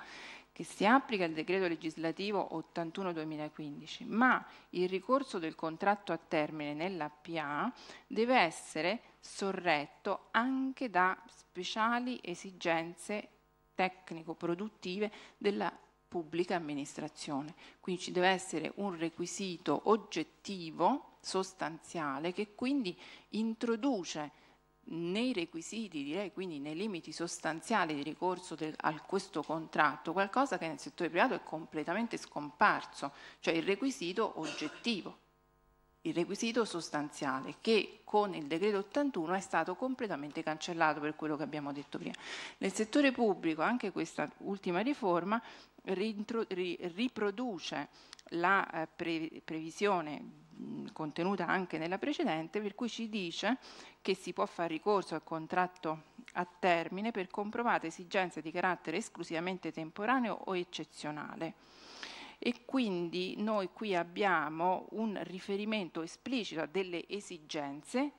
che si applica il decreto legislativo 81-2015, ma il ricorso del contratto a termine nella PA deve essere sorretto anche da speciali esigenze tecnico-produttive della pubblica amministrazione. Quindi ci deve essere un requisito oggettivo sostanziale che quindi introduce nei requisiti, direi quindi nei limiti sostanziali di ricorso del, a questo contratto, qualcosa che nel settore privato è completamente scomparso, cioè il requisito oggettivo, il requisito sostanziale che con il decreto 81 è stato completamente cancellato per quello che abbiamo detto prima. Nel settore pubblico anche questa ultima riforma riproduce la eh, previsione contenuta anche nella precedente, per cui ci dice che si può fare ricorso al contratto a termine per comprovate esigenze di carattere esclusivamente temporaneo o eccezionale. E quindi noi qui abbiamo un riferimento esplicito a delle esigenze,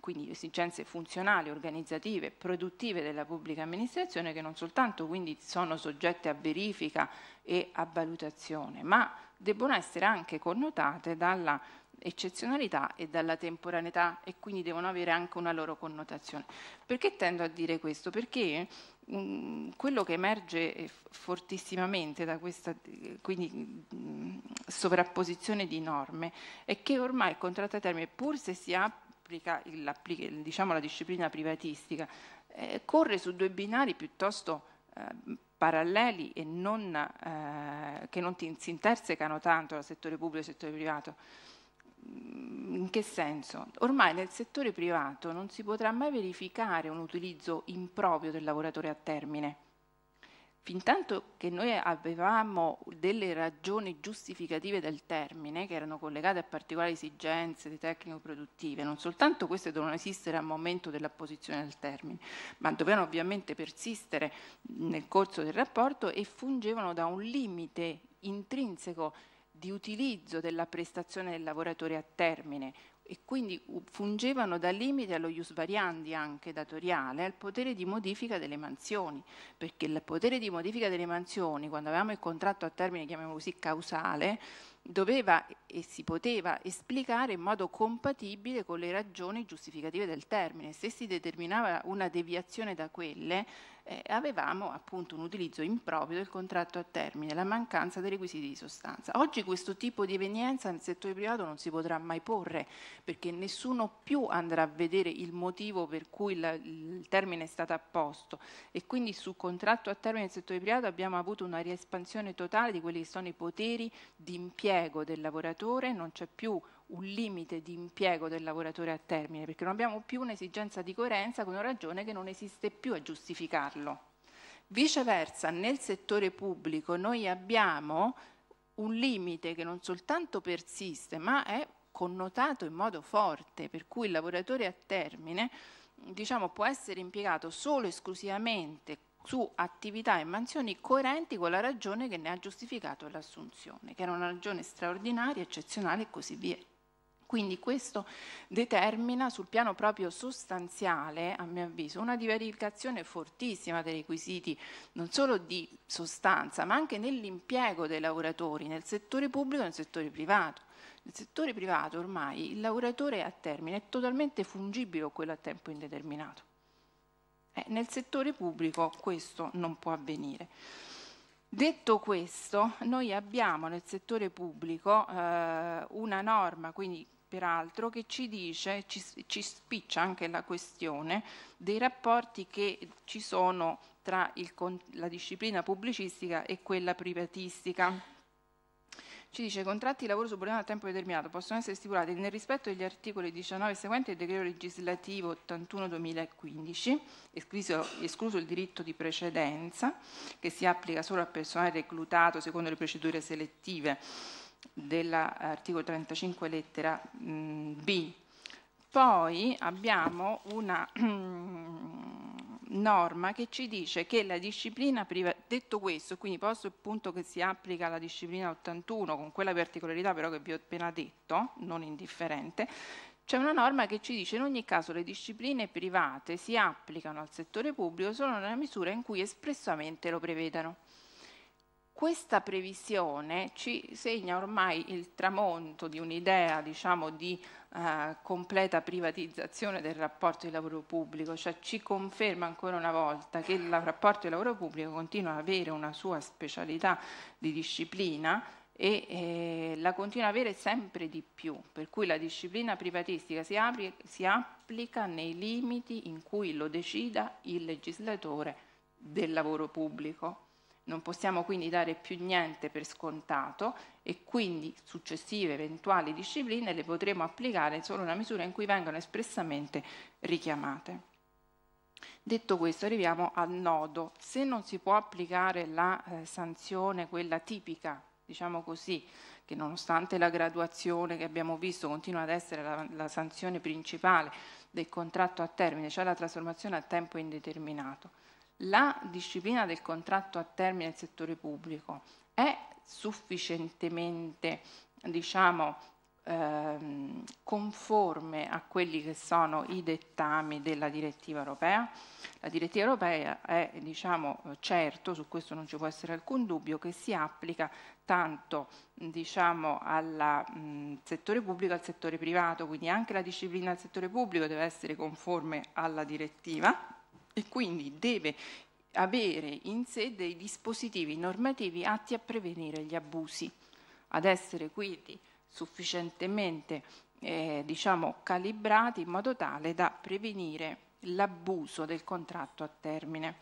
quindi esigenze funzionali, organizzative, produttive della pubblica amministrazione che non soltanto quindi sono soggette a verifica e a valutazione, ma debbono essere anche connotate dalla eccezionalità e dalla temporaneità e quindi devono avere anche una loro connotazione. Perché tendo a dire questo? Perché mh, mm, quello che emerge eh, fortissimamente da questa eh, quindi, mh, mm, sovrapposizione di norme è che ormai il contratto a termine, pur se si applica il, diciamo, la disciplina privatistica, eh, corre su due binari piuttosto eh, paralleli e non, eh, che non ti, si intersecano tanto dal settore pubblico e dal settore privato. Mm, in che senso? Ormai nel settore privato non si potrà mai verificare un utilizzo improprio del lavoratore a termine Fintanto che noi avevamo delle ragioni giustificative del termine, che erano collegate a particolari esigenze tecnico-produttive, non soltanto queste dovevano esistere al momento dell'apposizione del termine, ma dovevano ovviamente persistere nel corso del rapporto e fungevano da un limite intrinseco di utilizzo della prestazione del lavoratore a termine, e quindi fungevano da limite allo ius variandi anche datoriale, al potere di modifica delle mansioni, perché il potere di modifica delle mansioni, quando avevamo il contratto a termine, chiamiamolo così, causale, doveva e si poteva esplicare in modo compatibile con le ragioni giustificative del termine. Se si determinava una deviazione da quelle, eh, avevamo appunto un utilizzo improprio del contratto a termine, la mancanza dei requisiti di sostanza. Oggi questo tipo di evenienza nel settore privato non si potrà mai porre perché nessuno più andrà a vedere il motivo per cui la, il termine è stato apposto e quindi sul contratto a termine del settore privato abbiamo avuto una riespansione totale di quelli che sono i poteri di impiego del lavoratore, non c'è più un limite di impiego del lavoratore a termine, perché non abbiamo più un'esigenza di coerenza con una ragione che non esiste più a giustificarlo. Viceversa, nel settore pubblico noi abbiamo un limite che non soltanto persiste, ma è connotato in modo forte, per cui il lavoratore a termine diciamo, può essere impiegato solo e esclusivamente su attività e mansioni coerenti con la ragione che ne ha giustificato l'assunzione, che era una ragione straordinaria, eccezionale e così via. Quindi questo determina sul piano proprio sostanziale, a mio avviso, una divaricazione fortissima dei requisiti non solo di sostanza, ma anche nell'impiego dei lavoratori nel settore pubblico e nel settore privato. Nel settore privato ormai il lavoratore a termine è totalmente fungibile o quello a tempo indeterminato. Eh, nel settore pubblico questo non può avvenire. Detto questo, noi abbiamo nel settore pubblico eh, una norma, quindi peraltro, che ci dice, ci, ci spiccia anche la questione dei rapporti che ci sono tra il, la disciplina pubblicistica e quella privatistica ci dice che i contratti di lavoro subordinato a tempo determinato possono essere stipulati nel rispetto degli articoli 19 e seguenti del decreto legislativo 81-2015, escluso, escluso, il diritto di precedenza, che si applica solo al personale reclutato secondo le procedure selettive dell'articolo 35 lettera B. Poi abbiamo una norma che ci dice che la disciplina privata, detto questo, quindi posto il punto che si applica alla disciplina 81 con quella particolarità però che vi ho appena detto, non indifferente, c'è una norma che ci dice in ogni caso le discipline private si applicano al settore pubblico solo nella misura in cui espressamente lo prevedano. Questa previsione ci segna ormai il tramonto di un'idea diciamo, di eh, completa privatizzazione del rapporto di lavoro pubblico, cioè ci conferma ancora una volta che il rapporto di lavoro pubblico continua ad avere una sua specialità di disciplina e eh, la continua ad avere sempre di più, per cui la disciplina privatistica si, apri, si applica nei limiti in cui lo decida il legislatore del lavoro pubblico non possiamo quindi dare più niente per scontato e quindi successive eventuali discipline le potremo applicare solo nella misura in cui vengono espressamente richiamate. Detto questo arriviamo al nodo. Se non si può applicare la eh, sanzione, quella tipica, diciamo così, che nonostante la graduazione che abbiamo visto continua ad essere la, la sanzione principale del contratto a termine, cioè la trasformazione a tempo indeterminato, la disciplina del contratto a termine nel settore pubblico è sufficientemente diciamo, ehm, conforme a quelli che sono i dettami della direttiva europea. La direttiva europea è diciamo, certo, su questo non ci può essere alcun dubbio, che si applica tanto diciamo, al settore pubblico e al settore privato, quindi anche la disciplina del settore pubblico deve essere conforme alla direttiva e quindi deve avere in sé dei dispositivi normativi atti a prevenire gli abusi, ad essere quindi sufficientemente eh, diciamo, calibrati in modo tale da prevenire l'abuso del contratto a termine.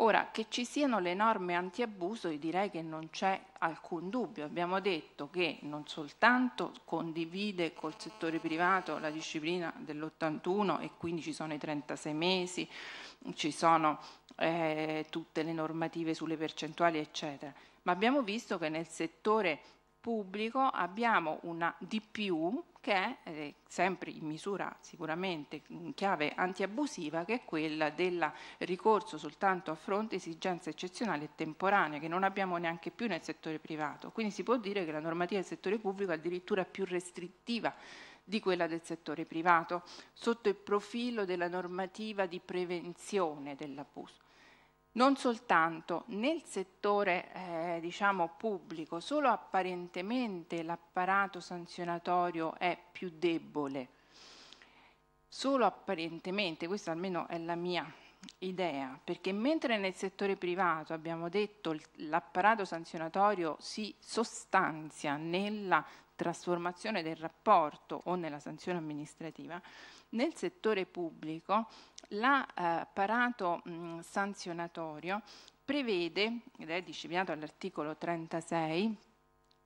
Ora, che ci siano le norme antiabuso, io direi che non c'è alcun dubbio. Abbiamo detto che non soltanto condivide col settore privato la disciplina dell'81 e quindi ci sono i 36 mesi, ci sono eh, tutte le normative sulle percentuali, eccetera, ma abbiamo visto che nel settore pubblico abbiamo una di più che è eh, sempre in misura sicuramente in chiave antiabusiva, che è quella del ricorso soltanto a fronte esigenze eccezionali e temporanee, che non abbiamo neanche più nel settore privato. Quindi si può dire che la normativa del settore pubblico è addirittura più restrittiva di quella del settore privato, sotto il profilo della normativa di prevenzione dell'abuso non soltanto nel settore eh, diciamo pubblico, solo apparentemente l'apparato sanzionatorio è più debole, solo apparentemente, questa almeno è la mia idea, perché mentre nel settore privato abbiamo detto l'apparato sanzionatorio si sostanzia nella trasformazione del rapporto o nella sanzione amministrativa, nel settore pubblico l'apparato eh, mh, sanzionatorio prevede, ed è disciplinato all'articolo 36,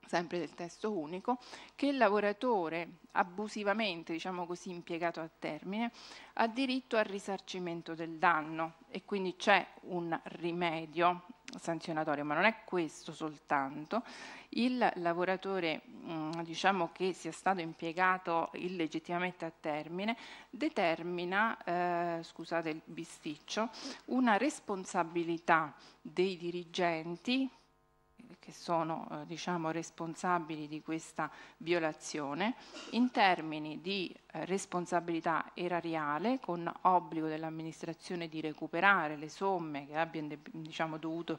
sempre del testo unico, che il lavoratore abusivamente, diciamo così, impiegato a termine, ha diritto al risarcimento del danno e quindi c'è un rimedio sanzionatorio, ma non è questo soltanto, il lavoratore mm, diciamo che sia stato impiegato illegittimamente a termine determina, eh, scusate il bisticcio, una responsabilità dei dirigenti che sono eh, diciamo, responsabili di questa violazione, in termini di eh, responsabilità erariale con obbligo dell'amministrazione di recuperare le somme che abbia diciamo, dovuto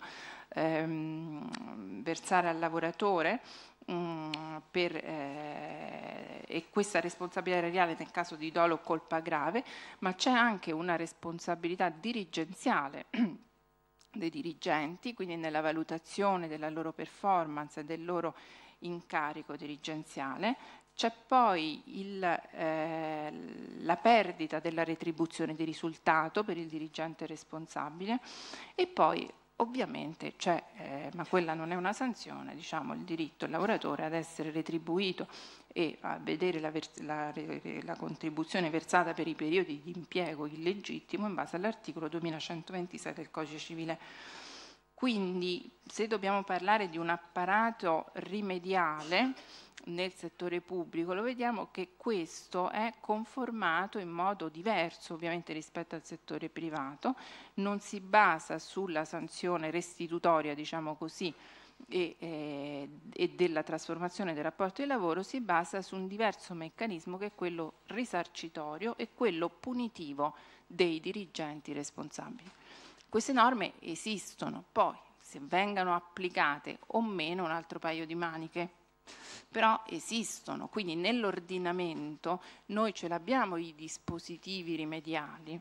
ehm, versare al lavoratore mm, per, eh, e questa responsabilità erariale nel caso di dolo o colpa grave, ma c'è anche una responsabilità dirigenziale dei dirigenti, quindi nella valutazione della loro performance e del loro incarico dirigenziale, c'è poi il, eh, la perdita della retribuzione di risultato per il dirigente responsabile e poi ovviamente c'è, eh, ma quella non è una sanzione, diciamo, il diritto del lavoratore ad essere retribuito e a vedere la, la, la contribuzione versata per i periodi di impiego illegittimo in base all'articolo 2126 del Codice Civile quindi se dobbiamo parlare di un apparato rimediale nel settore pubblico, lo vediamo che questo è conformato in modo diverso ovviamente rispetto al settore privato, non si basa sulla sanzione restitutoria, diciamo così, e, eh, e, della trasformazione del rapporto di lavoro si basa su un diverso meccanismo che è quello risarcitorio e quello punitivo dei dirigenti responsabili. Queste norme esistono, poi se vengano applicate o meno un altro paio di maniche, però esistono, quindi nell'ordinamento noi ce l'abbiamo i dispositivi rimediali.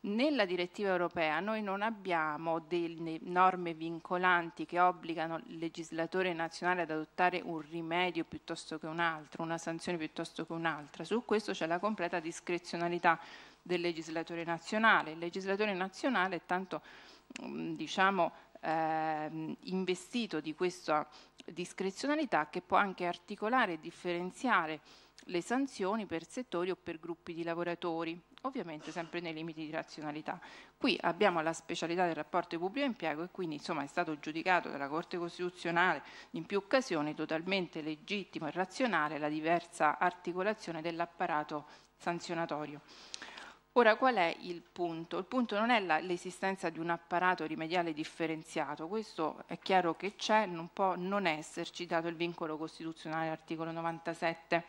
Nella direttiva europea noi non abbiamo delle norme vincolanti che obbligano il legislatore nazionale ad adottare un rimedio piuttosto che un altro, una sanzione piuttosto che un'altra. Su questo c'è la completa discrezionalità del legislatore nazionale. Il legislatore nazionale è tanto mm, diciamo, eh, investito di questa discrezionalità che può anche articolare e differenziare le sanzioni per settori o per gruppi di lavoratori, ovviamente sempre nei limiti di razionalità. Qui abbiamo la specialità del rapporto di pubblico impiego e quindi insomma, è stato giudicato dalla Corte Costituzionale in più occasioni totalmente legittimo e razionale la diversa articolazione dell'apparato sanzionatorio. Ora qual è il punto? Il punto non è l'esistenza di un apparato rimediale differenziato, questo è chiaro che c'è, non può non esserci dato il vincolo costituzionale articolo 97.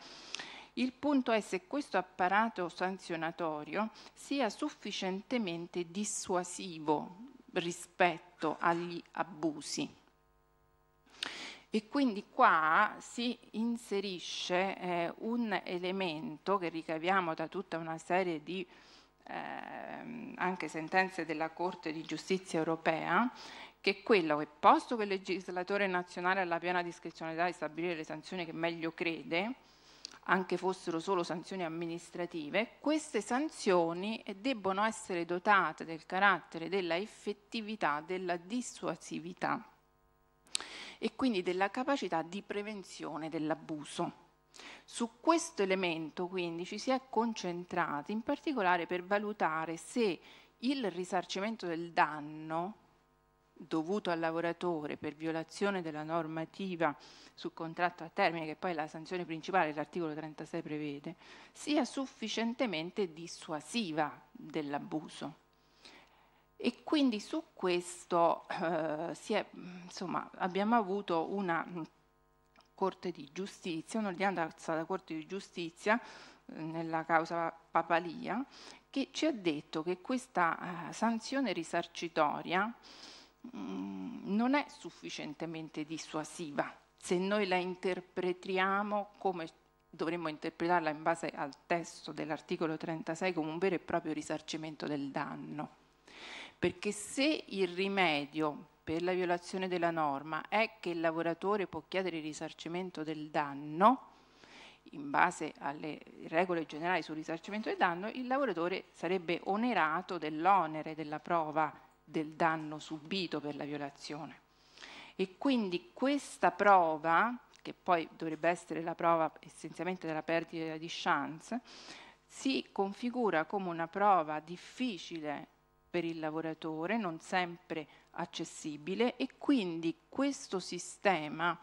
Il punto è se questo apparato sanzionatorio sia sufficientemente dissuasivo rispetto agli abusi. E quindi qua si inserisce eh, un elemento che ricaviamo da tutta una serie di ehm, anche sentenze della Corte di Giustizia europea, che è quello che posto che il legislatore nazionale ha la piena discrezionalità di stabilire le sanzioni che meglio crede, anche fossero solo sanzioni amministrative, queste sanzioni debbono essere dotate del carattere della effettività, della dissuasività e quindi della capacità di prevenzione dell'abuso. Su questo elemento quindi ci si è concentrati in particolare per valutare se il risarcimento del danno dovuto al lavoratore per violazione della normativa sul contratto a termine, che poi la sanzione principale l'articolo 36 prevede, sia sufficientemente dissuasiva dell'abuso. E quindi su questo eh, è, insomma, abbiamo avuto una Corte di Giustizia, un'ordinanza della Corte di Giustizia eh, nella causa Papalia, che ci ha detto che questa eh, sanzione risarcitoria mm, non è sufficientemente dissuasiva se noi la interpretiamo come dovremmo interpretarla in base al testo dell'articolo 36 come un vero e proprio risarcimento del danno. Perché se il rimedio per la violazione della norma è che il lavoratore può chiedere il risarcimento del danno, in base alle regole generali sul risarcimento del danno, il lavoratore sarebbe onerato dell'onere della prova del danno subito per la violazione. E quindi questa prova, che poi dovrebbe essere la prova essenzialmente della perdita di chance, si configura come una prova difficile per il lavoratore, non sempre accessibile e quindi questo sistema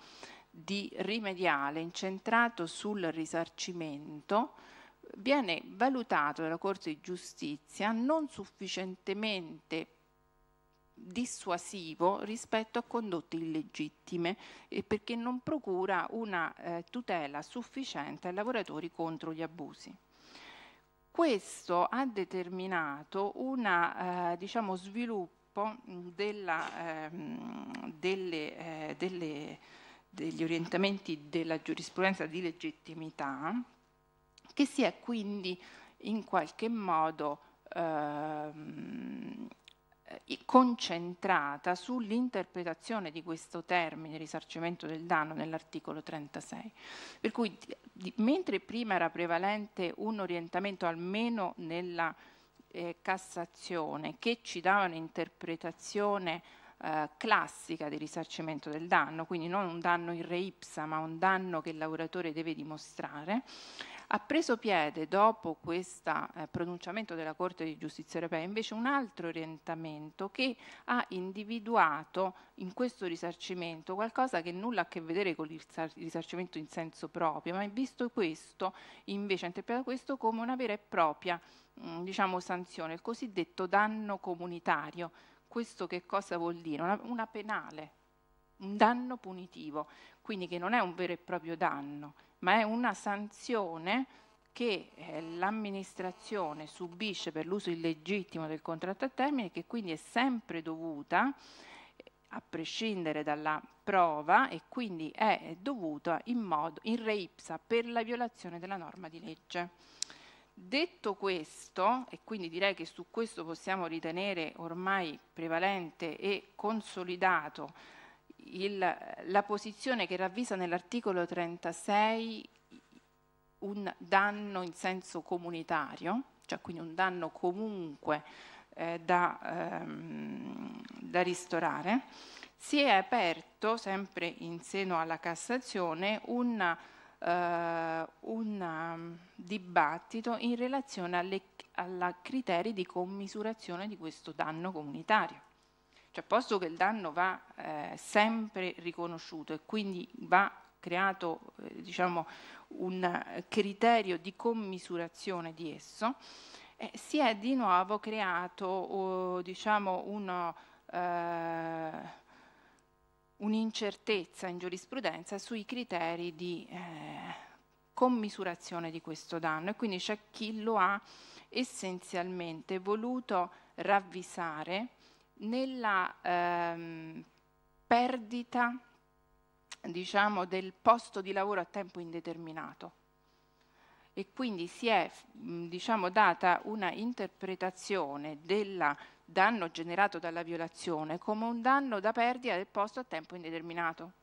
di rimediale incentrato sul risarcimento viene valutato dalla Corte di Giustizia non sufficientemente dissuasivo rispetto a condotte illegittime e perché non procura una eh, tutela sufficiente ai lavoratori contro gli abusi. Questo ha determinato un eh, diciamo, sviluppo sviluppo della, ehm, delle, eh, delle, degli orientamenti della giurisprudenza di legittimità, che si è quindi in qualche modo ehm, concentrata sull'interpretazione di questo termine risarcimento del danno nell'articolo 36. Per cui di, mentre prima era prevalente un orientamento almeno nella eh, Cassazione che ci dà un'interpretazione eh, classica di risarcimento del danno, quindi non un danno in re ipsa, ma un danno che il lavoratore deve dimostrare, ha preso piede dopo questo eh, pronunciamento della Corte di Giustizia europea invece un altro orientamento che ha individuato in questo risarcimento qualcosa che nulla ha a che vedere con il risarcimento in senso proprio, ma è visto questo, invece ha interpretato questo come una vera e propria Mm, diciamo, sanzione, il cosiddetto danno comunitario. Questo che cosa vuol dire? Una, una penale, un danno punitivo, quindi che non è un vero e proprio danno, ma è una sanzione che eh, l'amministrazione subisce per l'uso illegittimo del contratto a termine che quindi è sempre dovuta eh, a prescindere dalla prova e quindi è dovuta in, modo, in re ipsa per la violazione della norma di legge. Detto questo, e quindi direi che su questo possiamo ritenere ormai prevalente e consolidato il, la posizione che ravvisa nell'articolo 36 un danno in senso comunitario, cioè quindi un danno comunque eh, da, ehm, da ristorare, si è aperto, sempre in seno alla Cassazione, una eh, un um, dibattito in relazione alle, alla criteri di commisurazione di questo danno comunitario. Cioè, posto che il danno va eh, sempre riconosciuto e quindi va creato eh, diciamo, un criterio di commisurazione di esso, eh, si è di nuovo creato oh, diciamo, uno eh, un'incertezza in giurisprudenza sui criteri di eh, commisurazione di questo danno e quindi c'è chi lo ha essenzialmente voluto ravvisare nella ehm, perdita diciamo, del posto di lavoro a tempo indeterminato e quindi si è diciamo, data una interpretazione della danno generato dalla violazione come un danno da perdita del posto a tempo indeterminato.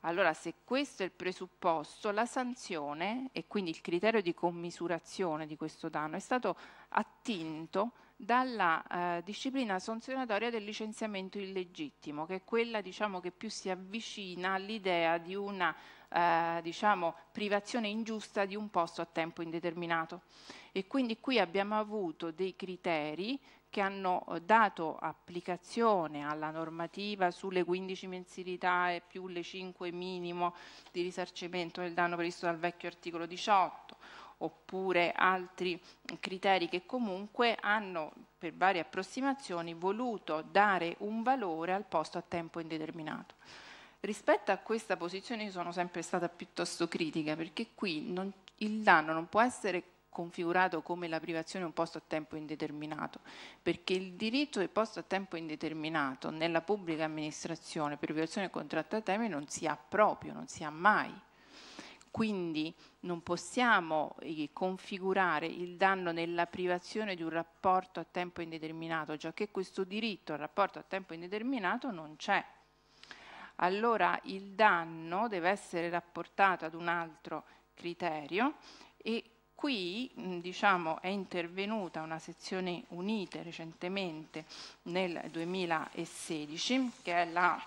Allora, se questo è il presupposto, la sanzione e quindi il criterio di commisurazione di questo danno è stato attinto dalla eh, disciplina sanzionatoria del licenziamento illegittimo, che è quella diciamo, che più si avvicina all'idea di una eh, diciamo, privazione ingiusta di un posto a tempo indeterminato. E quindi qui abbiamo avuto dei criteri che hanno eh, dato applicazione alla normativa sulle 15 mensilità e più le 5 minimo di risarcimento del danno previsto dal vecchio articolo 18 oppure altri criteri che comunque hanno per varie approssimazioni voluto dare un valore al posto a tempo indeterminato. Rispetto a questa posizione io sono sempre stata piuttosto critica perché qui non, il danno non può essere configurato come la privazione di un posto a tempo indeterminato, perché il diritto del posto a tempo indeterminato nella pubblica amministrazione per violazione del contratto a termine non si ha proprio, non si ha mai. Quindi non possiamo eh, configurare il danno nella privazione di un rapporto a tempo indeterminato, già che questo diritto al rapporto a tempo indeterminato non c'è. Allora il danno deve essere rapportato ad un altro criterio e Qui diciamo, è intervenuta una sezione unite recentemente nel 2016 che è la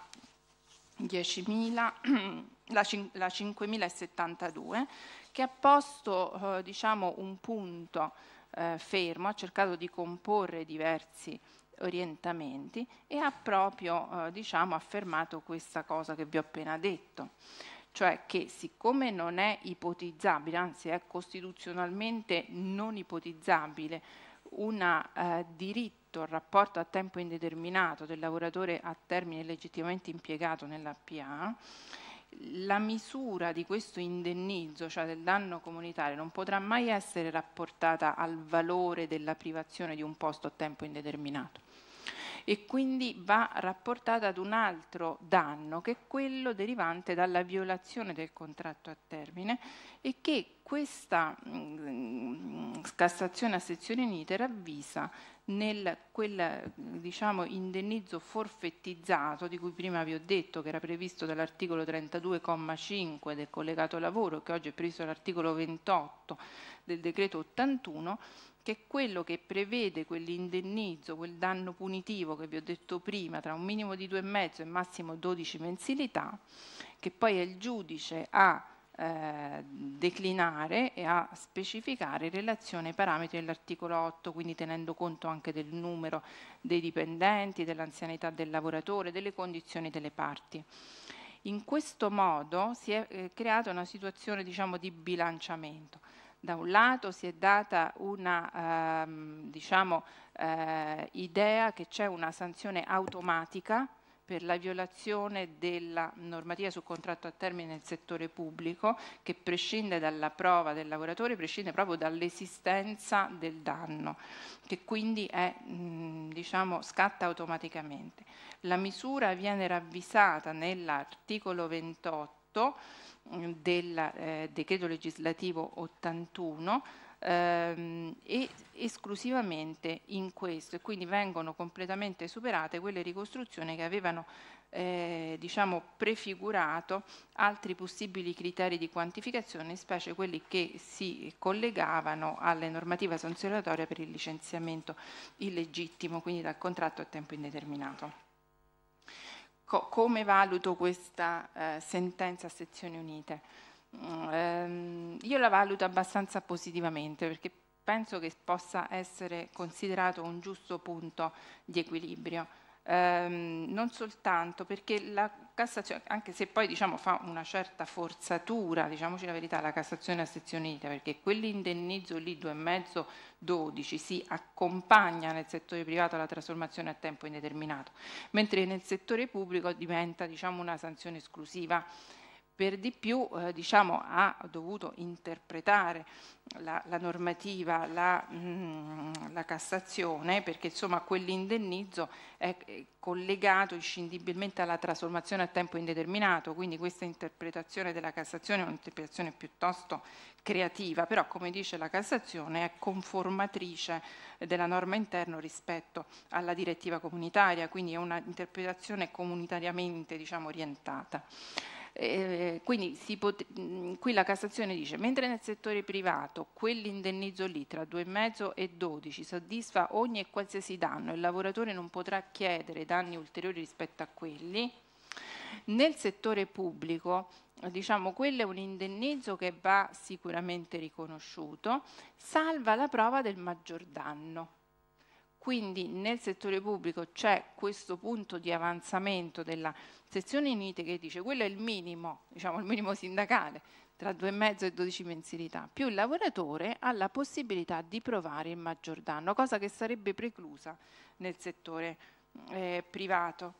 10.000, la, 5.072 che ha posto eh, diciamo, un punto eh, fermo, ha cercato di comporre diversi orientamenti e ha proprio eh, diciamo, affermato questa cosa che vi ho appena detto cioè che siccome non è ipotizzabile, anzi è costituzionalmente non ipotizzabile, un eh, diritto al rapporto a tempo indeterminato del lavoratore a termine legittimamente impiegato nella PA, la misura di questo indennizzo, cioè del danno comunitario, non potrà mai essere rapportata al valore della privazione di un posto a tempo indeterminato e quindi va rapportata ad un altro danno che è quello derivante dalla violazione del contratto a termine e che questa mm, scassazione a sezione unite ravvisa nel quel diciamo, indennizzo forfettizzato di cui prima vi ho detto che era previsto dall'articolo 32,5 del collegato lavoro che oggi è previsto dall'articolo 28 del decreto 81 che è quello che prevede quell'indennizzo, quel danno punitivo che vi ho detto prima, tra un minimo di 2,5 e massimo 12 mensilità, che poi è il giudice a eh, declinare e a specificare in relazione ai parametri dell'articolo 8, quindi tenendo conto anche del numero dei dipendenti, dell'anzianità del lavoratore, delle condizioni delle parti. In questo modo si è eh, creata una situazione diciamo, di bilanciamento da un lato si è data una ehm, diciamo, eh, idea che c'è una sanzione automatica per la violazione della normativa sul contratto a termine nel settore pubblico che prescinde dalla prova del lavoratore, prescinde proprio dall'esistenza del danno, che quindi è, diciamo, scatta automaticamente. La misura viene ravvisata nell'articolo 28 del eh, decreto legislativo 81 ehm, e esclusivamente in questo e quindi vengono completamente superate quelle ricostruzioni che avevano eh, diciamo prefigurato altri possibili criteri di quantificazione, specie quelli che si collegavano alle normative sanzionatorie per il licenziamento illegittimo, quindi dal contratto a tempo indeterminato co come valuto questa eh, sentenza a sezioni unite? Mm, ehm, io la valuto abbastanza positivamente perché penso che possa essere considerato un giusto punto di equilibrio. Um, non soltanto perché la Cassazione, cioè, anche se poi diciamo, fa una certa forzatura, diciamoci la verità, la Cassazione a sezione ITA, perché quell'indennizzo lì 2,5-12 si accompagna nel settore privato alla trasformazione a tempo indeterminato, mentre nel settore pubblico diventa diciamo, una sanzione esclusiva per di più eh, diciamo, ha dovuto interpretare la, la normativa, la, mh, mm, la, Cassazione, perché insomma quell'indennizzo è collegato inscindibilmente alla trasformazione a tempo indeterminato, quindi questa interpretazione della Cassazione è un'interpretazione piuttosto creativa, però come dice la Cassazione è conformatrice della norma interna rispetto alla direttiva comunitaria, quindi è un'interpretazione comunitariamente diciamo, orientata. Eh, eh, quindi mm, qui la Cassazione dice, mentre nel settore privato quell'indennizzo lì tra 2,5 e 12 soddisfa ogni e qualsiasi danno, e il lavoratore non potrà chiedere danni ulteriori rispetto a quelli, nel settore pubblico diciamo quello è un indennizzo che va sicuramente riconosciuto, salva la prova del maggior danno. Quindi nel settore pubblico c'è questo punto di avanzamento della sezione INITE che dice quello è il minimo, diciamo il minimo sindacale, tra 2,5 e 12 mensilità, più il lavoratore ha la possibilità di provare il maggior danno, cosa che sarebbe preclusa nel settore eh, privato.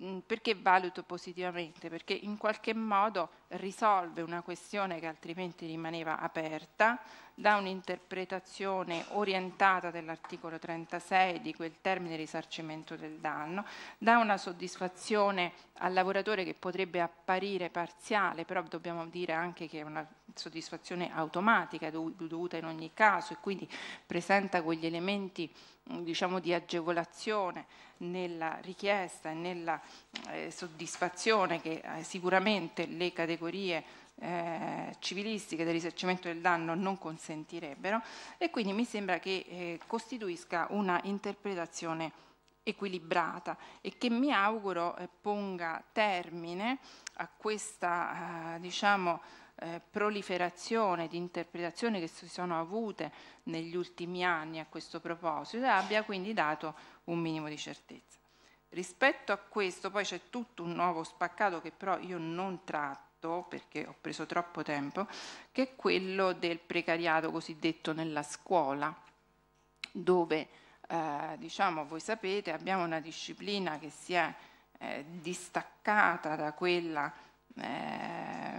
Mm, perché valuto positivamente? Perché in qualche modo risolve una questione che altrimenti rimaneva aperta, dà un'interpretazione orientata dell'articolo 36 di quel termine risarcimento del danno, dà una soddisfazione al lavoratore che potrebbe apparire parziale, però dobbiamo dire anche che è una soddisfazione automatica dovuta in ogni caso e quindi presenta quegli elementi mm, diciamo, di agevolazione nella richiesta e nella eh, soddisfazione che eh, sicuramente le categorie eh, civilistiche del risarcimento del danno non consentirebbero e quindi mi sembra che eh, costituisca una interpretazione equilibrata e che mi auguro eh, ponga termine a questa eh, diciamo eh, proliferazione di interpretazioni che si sono avute negli ultimi anni a questo proposito e abbia quindi dato un minimo di certezza. Rispetto a questo poi c'è tutto un nuovo spaccato che però io non tratto perché ho preso troppo tempo, che è quello del precariato cosiddetto nella scuola, dove eh, diciamo, voi sapete, abbiamo una disciplina che si è eh, distaccata da quella eh,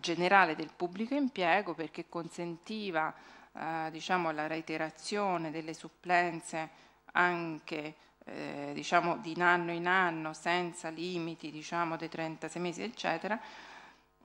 generale del pubblico impiego perché consentiva eh, diciamo, la reiterazione delle supplenze anche eh, diciamo, di anno in anno senza limiti diciamo, dei 36 mesi eccetera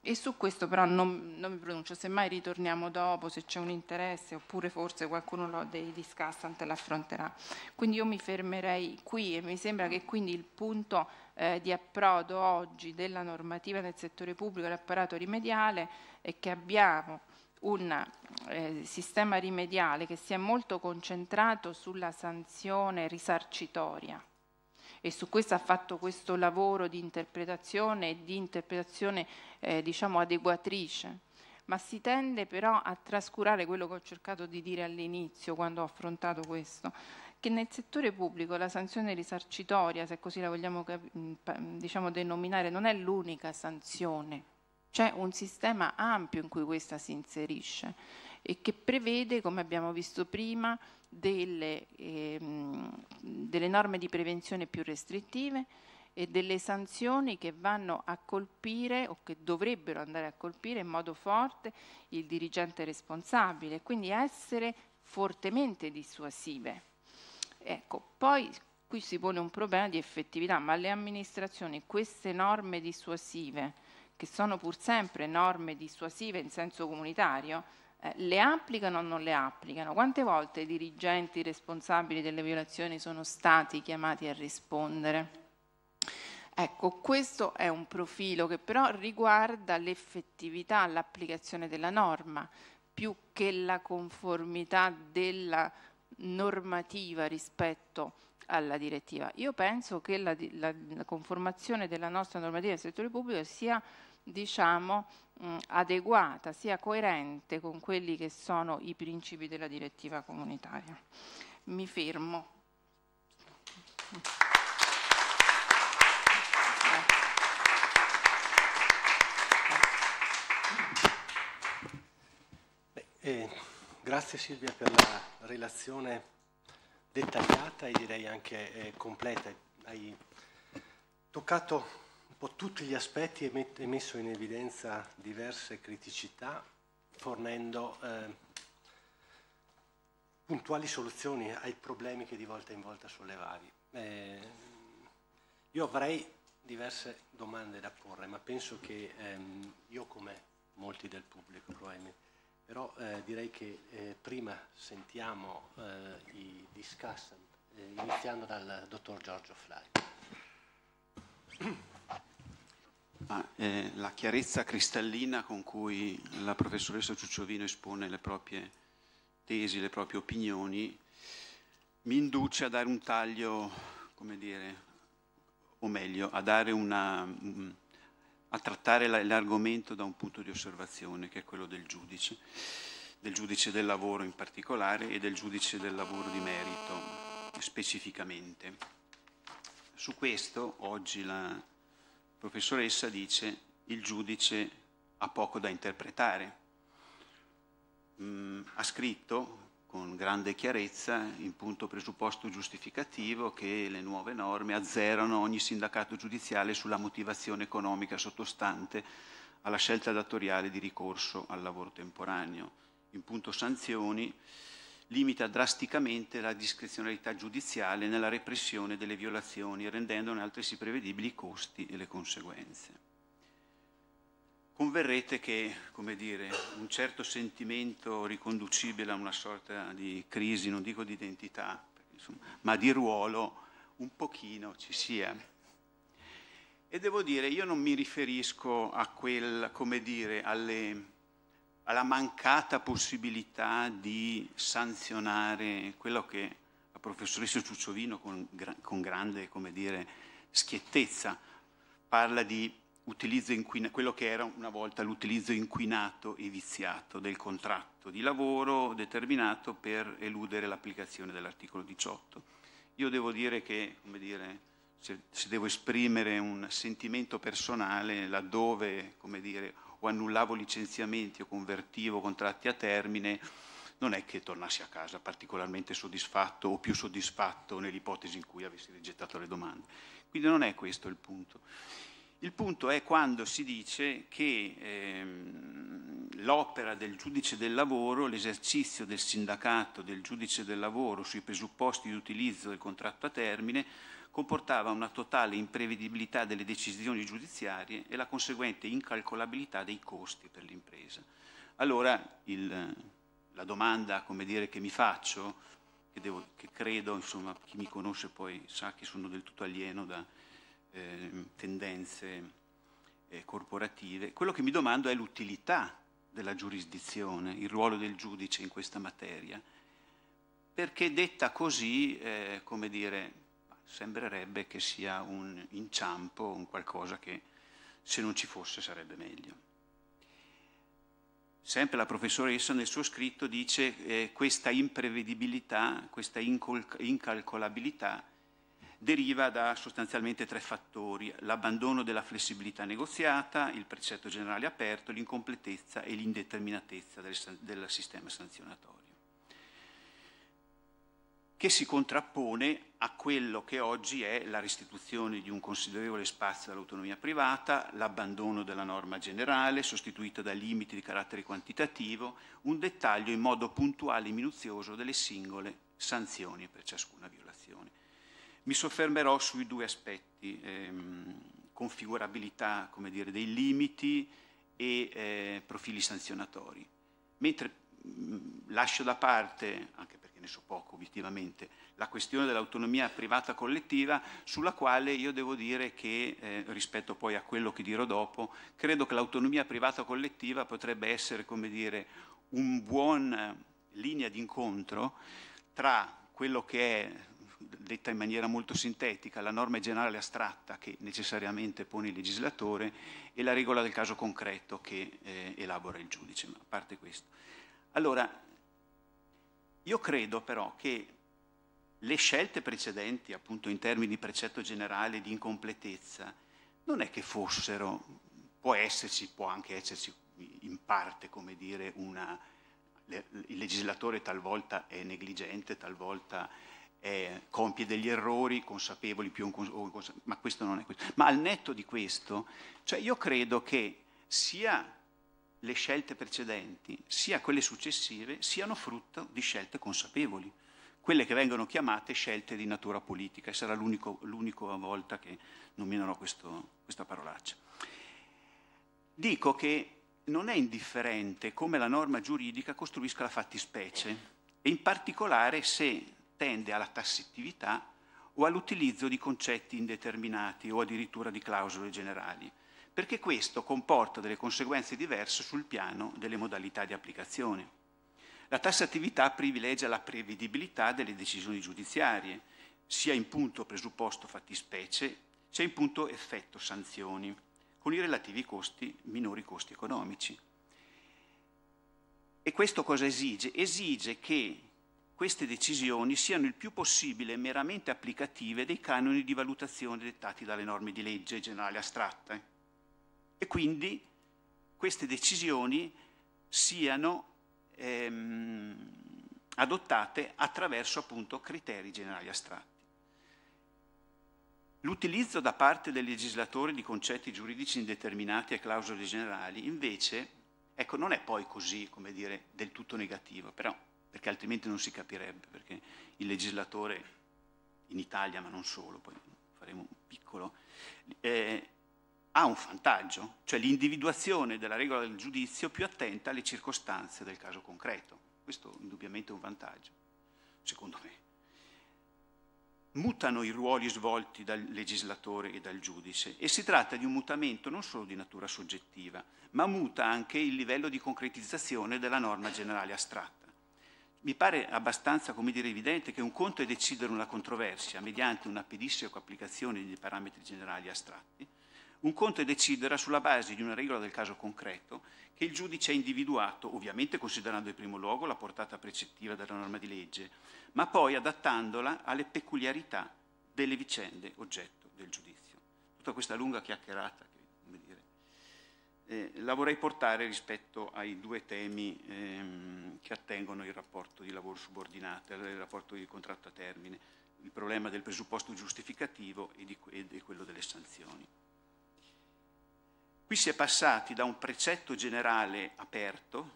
e su questo però non, non mi pronuncio, semmai ritorniamo dopo se c'è un interesse oppure forse qualcuno lo, dei discussant l'affronterà. Quindi io mi fermerei qui e mi sembra che quindi il punto eh, di approdo oggi della normativa nel settore pubblico e l'apparato rimediale è che abbiamo un eh, sistema rimediale che si è molto concentrato sulla sanzione risarcitoria e su questo ha fatto questo lavoro di interpretazione e di interpretazione eh, diciamo adeguatrice ma si tende però a trascurare quello che ho cercato di dire all'inizio quando ho affrontato questo, che nel settore pubblico la sanzione risarcitoria, se così la vogliamo mm, mm, diciamo, denominare, non è l'unica sanzione, c'è un sistema ampio in cui questa si inserisce e che prevede, come abbiamo visto prima, delle, ehm, delle norme di prevenzione più restrittive e delle sanzioni che vanno a colpire o che dovrebbero andare a colpire in modo forte il dirigente responsabile, quindi essere fortemente dissuasive. Ecco, poi qui si pone un problema di effettività, ma le amministrazioni queste norme dissuasive, che sono pur sempre norme dissuasive in senso comunitario, eh, le applicano o non le applicano? Quante volte i dirigenti responsabili delle violazioni sono stati chiamati a rispondere? Ecco, questo è un profilo che però riguarda l'effettività, l'applicazione della norma, più che la conformità della normativa rispetto alla direttiva. Io penso che la, la, la conformazione della nostra normativa nel settore pubblico sia diciamo, mh, mm, adeguata, sia coerente con quelli che sono i principi della direttiva comunitaria. Mi fermo. Beh, eh, grazie Silvia per la relazione dettagliata e direi anche eh, completa. Hai toccato po' tutti gli aspetti e messo in evidenza diverse criticità fornendo eh, puntuali soluzioni ai problemi che di volta in volta sollevavi. Eh, io avrei diverse domande da porre, ma penso che ehm, io come molti del pubblico probabilmente, però eh, direi che eh, prima sentiamo eh, i discussant, eh, iniziando dal dottor Giorgio Flai. Ma eh, la chiarezza cristallina con cui la professoressa Ciucciovino espone le proprie tesi, le proprie opinioni, mi induce a dare un taglio, come dire, o meglio, a, una, mm, a trattare l'argomento da un punto di osservazione, che è quello del giudice, del giudice del lavoro in particolare e del giudice del lavoro di merito specificamente. Su questo oggi la professoressa dice il giudice ha poco da interpretare. Mm, ha scritto con grande chiarezza in punto presupposto giustificativo che le nuove norme azzerano ogni sindacato giudiziale sulla motivazione economica sottostante alla scelta datoriale di ricorso al lavoro temporaneo. In punto sanzioni limita drasticamente la discrezionalità giudiziale nella repressione delle violazioni, rendendone altresì prevedibili i costi e le conseguenze. Converrete che, come dire, un certo sentimento riconducibile a una sorta di crisi, non dico di identità, insomma, ma di ruolo, un pochino ci sia. E devo dire, io non mi riferisco a quel, come dire, alle alla mancata possibilità di sanzionare quello che la professoressa Ciuccovino con, con, grande dire, schiettezza parla di utilizzo inquinato, quello che era una volta l'utilizzo inquinato e viziato del contratto di lavoro determinato per eludere l'applicazione dell'articolo 18. Io devo dire che, come dire, se, se, devo esprimere un sentimento personale laddove, come dire, o annullavo licenziamenti o convertivo contratti a termine, non è che tornassi a casa particolarmente soddisfatto o più soddisfatto nell'ipotesi in cui avessi rigettato le domande. Quindi non è questo il punto. Il punto è quando si dice che ehm, l'opera del giudice del lavoro, l'esercizio del sindacato del giudice del lavoro sui presupposti di utilizzo del contratto a termine, comportava una totale imprevedibilità delle decisioni giudiziarie e la conseguente incalcolabilità dei costi per l'impresa. Allora il, la domanda dire, che mi faccio, che, devo, che credo, insomma, chi mi conosce poi sa che sono del tutto alieno da eh, tendenze eh, corporative, quello che mi domando è l'utilità della giurisdizione, il ruolo del giudice in questa materia, perché detta così, eh, come dire, sembrerebbe che sia un inciampo, un qualcosa che se non ci fosse sarebbe meglio. Sempre la professoressa nel suo scritto dice eh, questa imprevedibilità, questa incalcolabilità deriva da sostanzialmente tre fattori, l'abbandono della flessibilità negoziata, il precetto generale aperto, l'incompletezza e l'indeterminatezza del, del sistema sanzionatorio, che si contrappone a quello che oggi è la restituzione di un considerevole spazio all'autonomia privata, l'abbandono della norma generale sostituita da limiti di carattere quantitativo, un dettaglio in modo puntuale e minuzioso delle singole sanzioni per ciascuna violazione. Mi soffermerò sui due aspetti, ehm, configurabilità dire, dei limiti e eh, profili sanzionatori, mentre mh, mm, lascio da parte, anche perché ne so poco obiettivamente, la questione dell'autonomia privata collettiva, sulla quale io devo dire che, eh, rispetto poi a quello che dirò dopo, credo che l'autonomia privata collettiva potrebbe essere, come dire, un buon eh, linea d'incontro tra quello che è detta in maniera molto sintetica, la norma generale astratta che necessariamente pone il legislatore e la regola del caso concreto che eh, elabora il giudice, ma a parte questo. Allora, io credo però che le scelte precedenti, appunto in termini di precetto generale, di incompletezza, non è che fossero, può esserci, può anche esserci in parte, come dire, una, il legislatore talvolta è negligente, talvolta è, compie degli errori consapevoli più inconsapevoli, ma questo non è questo. Ma al netto di questo, cioè io credo che sia le scelte precedenti, sia quelle successive, siano frutto di scelte consapevoli quelle che vengono chiamate scelte di natura politica e sarà l'unica volta che nominerò questo, questa parolaccia. Dico che non è indifferente come la norma giuridica costruisca la fattispecie e in particolare se tende alla tassettività o all'utilizzo di concetti indeterminati o addirittura di clausole generali, perché questo comporta delle conseguenze diverse sul piano delle modalità di applicazione. La tassatività privilegia la prevedibilità delle decisioni giudiziarie, sia in punto presupposto fattispecie, sia in punto effetto sanzioni, con i relativi costi, minori costi economici. E questo cosa esige? Esige che queste decisioni siano il più possibile meramente applicative dei canoni di valutazione dettati dalle norme di legge generale astratte. E quindi queste decisioni siano ehm, adottate attraverso appunto criteri generali astratti. L'utilizzo da parte del legislatore di concetti giuridici indeterminati e clausole generali invece ecco, non è poi così, come dire, del tutto negativo, però, perché altrimenti non si capirebbe, perché il legislatore in Italia, ma non solo, poi faremo un piccolo, eh, ha un vantaggio, cioè l'individuazione della regola del giudizio più attenta alle circostanze del caso concreto. Questo indubbiamente è un vantaggio, secondo me. Mutano i ruoli svolti dal legislatore e dal giudice e si tratta di un mutamento non solo di natura soggettiva, ma muta anche il livello di concretizzazione della norma generale astratta mi pare abbastanza dire, evidente che un conto è decidere una controversia mediante una pedissequa applicazione di parametri generali astratti, un conto è decidere sulla base di una regola del caso concreto che il giudice ha individuato, ovviamente considerando in primo luogo la portata precettiva della norma di legge, ma poi adattandola alle peculiarità delle vicende oggetto del giudizio. Tutta questa lunga chiacchierata che, come dire, eh, la vorrei portare rispetto ai due temi ehm, che attengono il rapporto di lavoro subordinato, il rapporto di contratto a termine, il problema del presupposto giustificativo e, di, e quello delle sanzioni. Qui si è passati da un precetto generale aperto,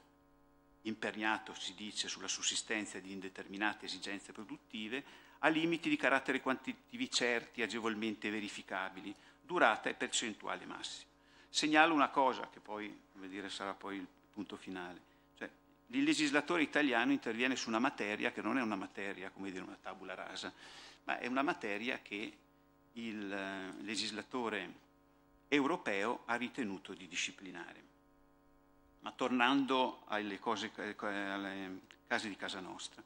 imperniato si dice sulla sussistenza di indeterminate esigenze produttive, a limiti di carattere quantitativi certi, agevolmente verificabili, durata e percentuale massima. Segnalo una cosa che poi dire, sarà poi il punto finale. Cioè, il legislatore italiano interviene su una materia che non è una materia, come dire, una tabula rasa, ma è una materia che il eh, legislatore europeo ha ritenuto di disciplinare. Ma tornando alle, cose, alle case di casa nostra.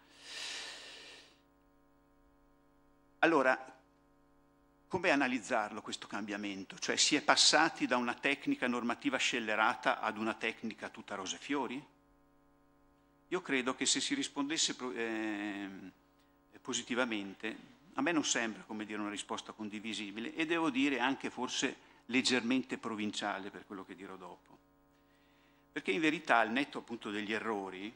Allora, come analizzarlo questo cambiamento? Cioè si è passati da una tecnica normativa scellerata ad una tecnica tutta rose e fiori? Io credo che se si rispondesse eh, positivamente, a me non sembra come dire una risposta condivisibile e devo dire anche forse leggermente provinciale per quello che dirò dopo. Perché in verità, al netto appunto degli errori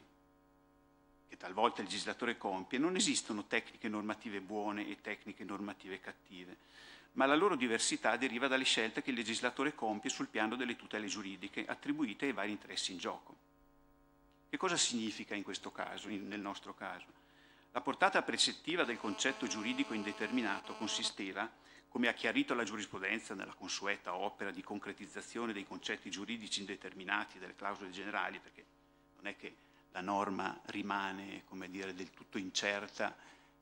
che talvolta il legislatore compie, non esistono tecniche normative buone e tecniche normative cattive, ma la loro diversità deriva dalle scelte che il legislatore compie sul piano delle tutele giuridiche attribuite ai vari interessi in gioco. Che cosa significa in questo caso, in, nel nostro caso? La portata precettiva del concetto giuridico indeterminato consisteva come ha chiarito la giurisprudenza nella consueta opera di concretizzazione dei concetti giuridici indeterminati delle clausole generali, perché non è che la norma rimane dire, del tutto incerta,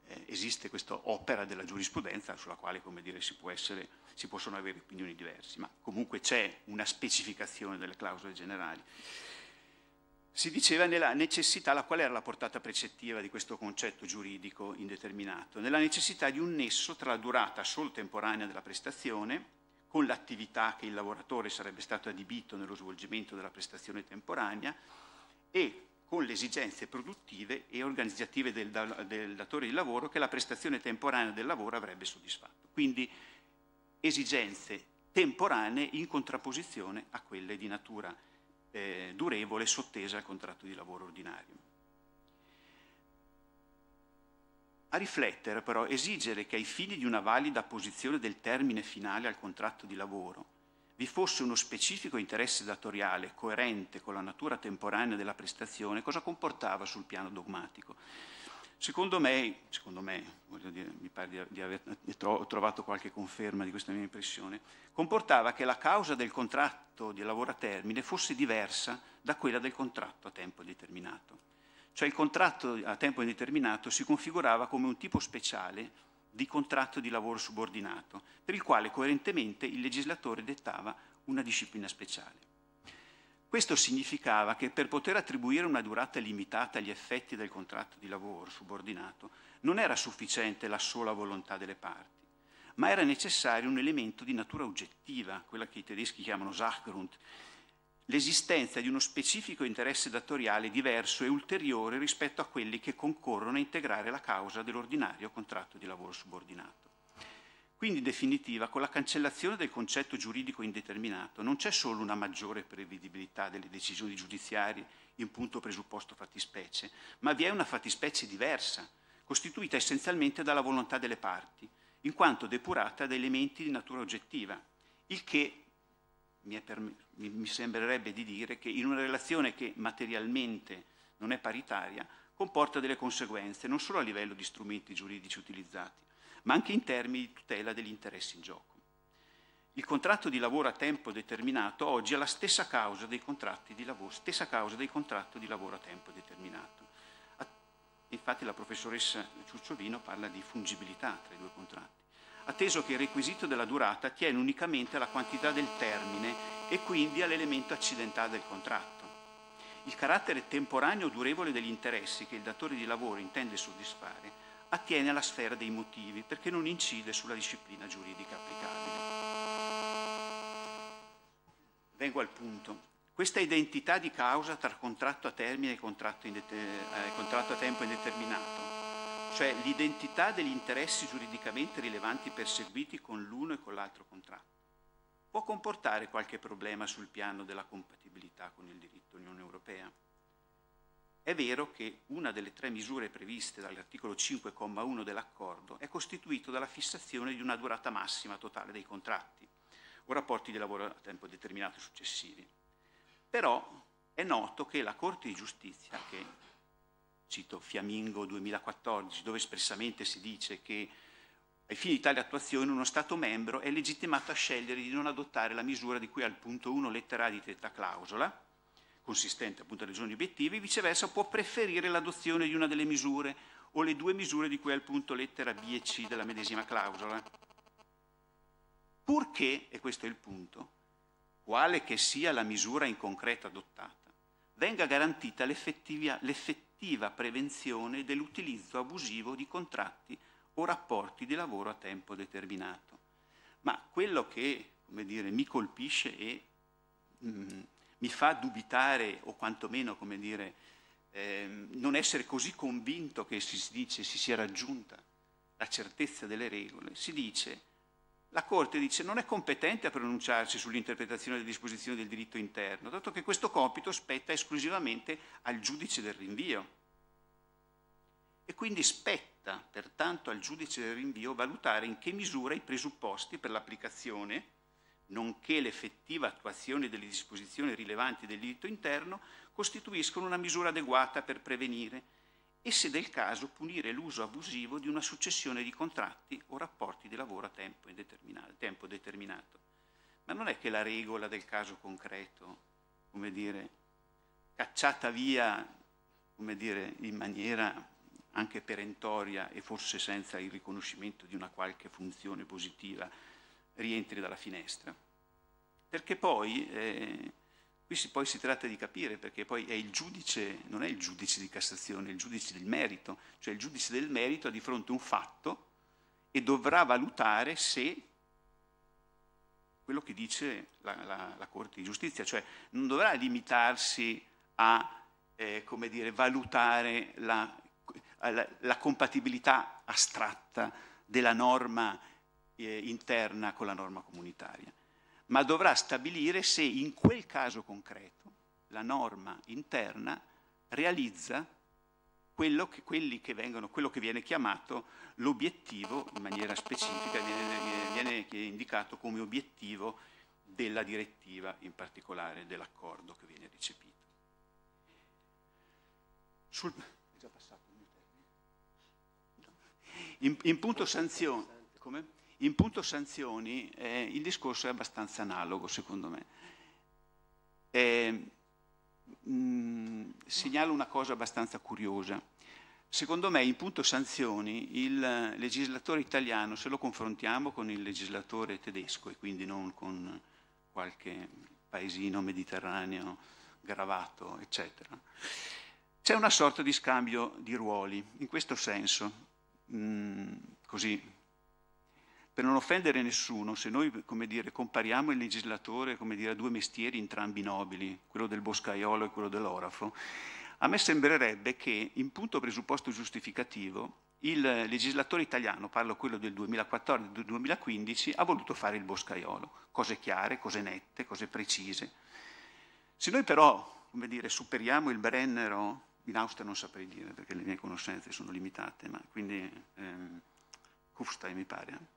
eh, esiste questa opera della giurisprudenza sulla quale dire, si, essere, si possono avere opinioni diverse, ma comunque c'è una specificazione delle clausole generali si diceva nella necessità, la qual era la portata precettiva di questo concetto giuridico indeterminato? Nella necessità di un nesso tra la durata solo temporanea della prestazione con l'attività che il lavoratore sarebbe stato adibito nello svolgimento della prestazione temporanea e con le esigenze produttive e organizzative del, del datore di lavoro che la prestazione temporanea del lavoro avrebbe soddisfatto. Quindi esigenze temporanee in contrapposizione a quelle di natura eh, durevole sottesa al contratto di lavoro ordinario. A riflettere però esigere che ai fini di una valida posizione del termine finale al contratto di lavoro vi fosse uno specifico interesse datoriale coerente con la natura temporanea della prestazione, cosa comportava sul piano dogmatico? Secondo me, secondo me dire, mi pare di, aver trovato qualche conferma di questa mia impressione, comportava che la causa del contratto di lavoro a termine fosse diversa da quella del contratto a tempo determinato. Cioè il contratto a tempo indeterminato si configurava come un tipo speciale di contratto di lavoro subordinato, per il quale coerentemente il legislatore dettava una disciplina speciale. Questo significava che per poter attribuire una durata limitata agli effetti del contratto di lavoro subordinato non era sufficiente la sola volontà delle parti, ma era necessario un elemento di natura oggettiva, quella che i tedeschi chiamano Sachgrund, l'esistenza di uno specifico interesse datoriale diverso e ulteriore rispetto a quelli che concorrono a integrare la causa dell'ordinario contratto di lavoro subordinato. Quindi, in definitiva, con la cancellazione del concetto giuridico indeterminato non c'è solo una maggiore prevedibilità delle decisioni giudiziarie in punto presupposto fattispecie, ma vi è una fattispecie diversa, costituita essenzialmente dalla volontà delle parti, in quanto depurata da elementi di natura oggettiva, il che mi, mi sembrerebbe di dire che in una relazione che materialmente non è paritaria comporta delle conseguenze non solo a livello di strumenti giuridici utilizzati, ma anche in termini di tutela degli interessi in gioco. Il contratto di lavoro a tempo determinato oggi è la stessa causa dei contratti di lavoro, stessa causa dei contratti di lavoro a tempo determinato. Infatti la professoressa Ciucciovino parla di fungibilità tra i due contratti, atteso che il requisito della durata tiene unicamente alla quantità del termine e quindi all'elemento accidentale del contratto. Il carattere temporaneo durevole degli interessi che il datore di lavoro intende soddisfare attiene alla sfera dei motivi perché non incide sulla disciplina giuridica applicabile. Vengo al punto. Questa identità di causa tra contratto a termine e contratto, eh, contratto a tempo indeterminato, cioè l'identità degli interessi giuridicamente rilevanti perseguiti con l'uno e con l'altro contratto, può comportare qualche problema sul piano della compatibilità con il diritto Unione Europea. È vero che una delle tre misure previste dall'articolo 5,1 dell'accordo è costituita dalla fissazione di una durata massima totale dei contratti o rapporti di lavoro a tempo determinato successivi. Però è noto che la Corte di Giustizia, che cito Fiammingo 2014, dove espressamente si dice che ai fini di tale attuazione uno Stato membro è legittimato a scegliere di non adottare la misura di cui al punto 1 lettera di detta clausola, consistente appunto alle ragioni obiettivi, viceversa può preferire l'adozione di una delle misure o le due misure di cui è al punto lettera B e C della medesima clausola. Purché, e questo è il punto, quale che sia la misura in concreto adottata, venga garantita l'effettiva, l'effettiva prevenzione dell'utilizzo abusivo di contratti o rapporti di lavoro a tempo determinato. Ma quello che come dire, mi colpisce e mh, mm, mi fa dubitare o quantomeno, come dire, eh, non essere così convinto che si dice si sia raggiunta la certezza delle regole, si dice, la Corte dice non è competente a pronunciarsi sull'interpretazione delle disposizioni del diritto interno, dato che questo compito spetta esclusivamente al giudice del rinvio. E quindi spetta pertanto al giudice del rinvio valutare in che misura i presupposti per l'applicazione nonché l'effettiva attuazione delle disposizioni rilevanti del diritto interno, costituiscono una misura adeguata per prevenire e, se del caso, punire l'uso abusivo di una successione di contratti o rapporti di lavoro a tempo, tempo determinato. Ma non è che la regola del caso concreto, come dire, cacciata via, come dire, in maniera anche perentoria e forse senza il riconoscimento di una qualche funzione positiva, rientri dalla finestra. Perché poi, eh, qui si, poi si tratta di capire, perché poi è il giudice, non è il giudice di Cassazione, è il giudice del merito, cioè il giudice del merito ha di fronte un fatto e dovrà valutare se quello che dice la, la, la Corte di Giustizia, cioè non dovrà limitarsi a eh, come dire, valutare la, la, la compatibilità astratta della norma eh, interna con la norma comunitaria, ma dovrà stabilire se in quel caso concreto la norma interna realizza quello che, che vengono, quello che viene chiamato l'obiettivo, in maniera specifica, viene, viene indicato come obiettivo della direttiva, in particolare dell'accordo che viene recepito. Sul, in, in, punto sanzione, come? In punto sanzioni eh, il discorso è abbastanza analogo, secondo me. Eh, mh, mm, segnalo una cosa abbastanza curiosa. Secondo me, in punto sanzioni, il legislatore italiano, se lo confrontiamo con il legislatore tedesco e quindi non con qualche paesino mediterraneo gravato, eccetera, c'è una sorta di scambio di ruoli. In questo senso, mh, mm, così per non offendere nessuno, se noi dire, compariamo il legislatore dire, a due mestieri entrambi nobili, quello del boscaiolo e quello dell'orafo, a me sembrerebbe che in punto presupposto giustificativo il legislatore italiano, parlo quello del 2014-2015, ha voluto fare il boscaiolo, cose chiare, cose nette, cose precise. Se noi però, dire, superiamo il Brennero, in Austria non saprei dire perché le mie conoscenze sono limitate, ma quindi ehm, Kufstein mi pare, eh